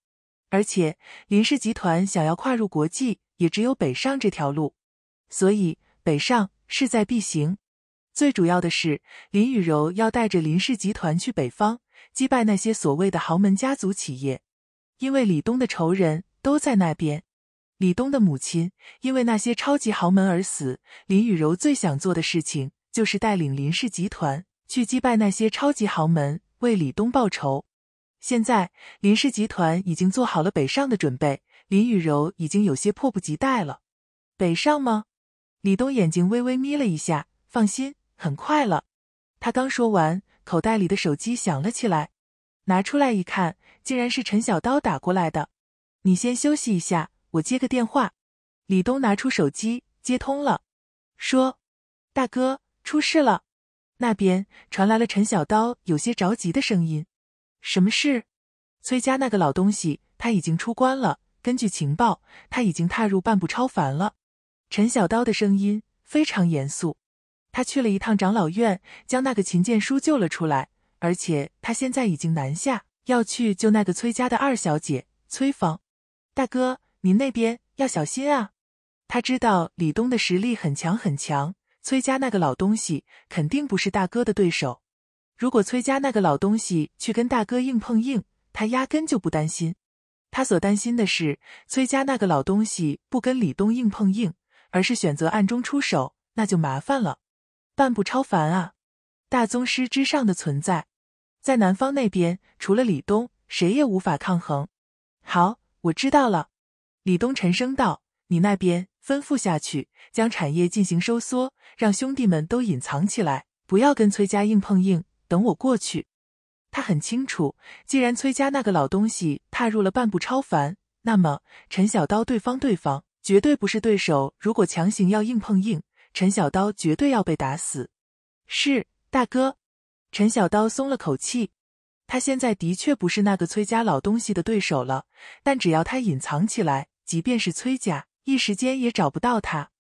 而且，林氏集团想要跨入国际，也只有北上这条路。所以，北上势在必行。最主要的是，林雨柔要带着林氏集团去北方，击败那些所谓的豪门家族企业，因为李东的仇人都在那边。李东的母亲因为那些超级豪门而死。林雨柔最想做的事情，就是带领林氏集团。去击败那些超级豪门，为李东报仇。现在林氏集团已经做好了北上的准备，林雨柔已经有些迫不及待了。北上吗？李东眼睛微微眯了一下，放心，很快了。他刚说完，口袋里的手机响了起来，拿出来一看，竟然是陈小刀打过来的。你先休息一下，我接个电话。李东拿出手机接通了，说：“大哥，出事了。”那边传来了陈小刀有些着急的声音：“什么事？”“崔家那个老东西，他已经出关了。根据情报，他已经踏入半步超凡了。”陈小刀的声音非常严肃。他去了一趟长老院，将那个秦剑书救了出来，而且他现在已经南下，要去救那个崔家的二小姐崔芳。大哥，您那边要小心啊！他知道李东的实力很强，很强。崔家那个老东西肯定不是大哥的对手。如果崔家那个老东西去跟大哥硬碰硬，他压根就不担心。他所担心的是，崔家那个老东西不跟李东硬碰硬，而是选择暗中出手，那就麻烦了。半步超凡啊，大宗师之上的存在，在南方那边，除了李东，谁也无法抗衡。好，我知道了。李东沉声道：“你那边。”吩咐下去，将产业进行收缩，让兄弟们都隐藏起来，不要跟崔家硬碰硬。等我过去。他很清楚，既然崔家那个老东西踏入了半步超凡，那么陈小刀对方对方绝对不是对手。如果强行要硬碰硬，陈小刀绝对要被打死。是大哥。陈小刀松了口气，他现在的确不是那个崔家老东西的对手了，但只要他隐藏起来，即便是崔家。一时间也找不到他，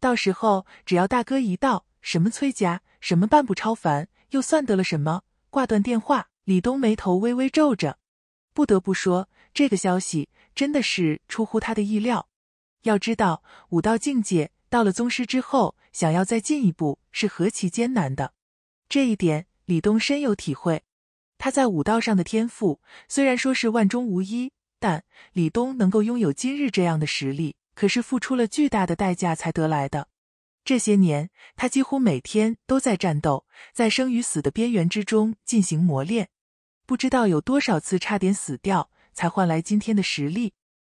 到时候只要大哥一到，什么崔家，什么半步超凡，又算得了什么？挂断电话，李东眉头微微皱着，不得不说，这个消息真的是出乎他的意料。要知道，武道境界到了宗师之后，想要再进一步是何其艰难的，这一点李东深有体会。他在武道上的天赋虽然说是万中无一，但李东能够拥有今日这样的实力。可是付出了巨大的代价才得来的。这些年，他几乎每天都在战斗，在生与死的边缘之中进行磨练，不知道有多少次差点死掉，才换来今天的实力。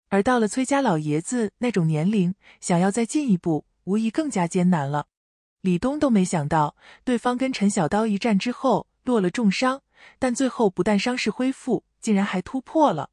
而到了崔家老爷子那种年龄，想要再进一步，无疑更加艰难了。李东都没想到，对方跟陈小刀一战之后落了重伤，但最后不但伤势恢复，竟然还突破了。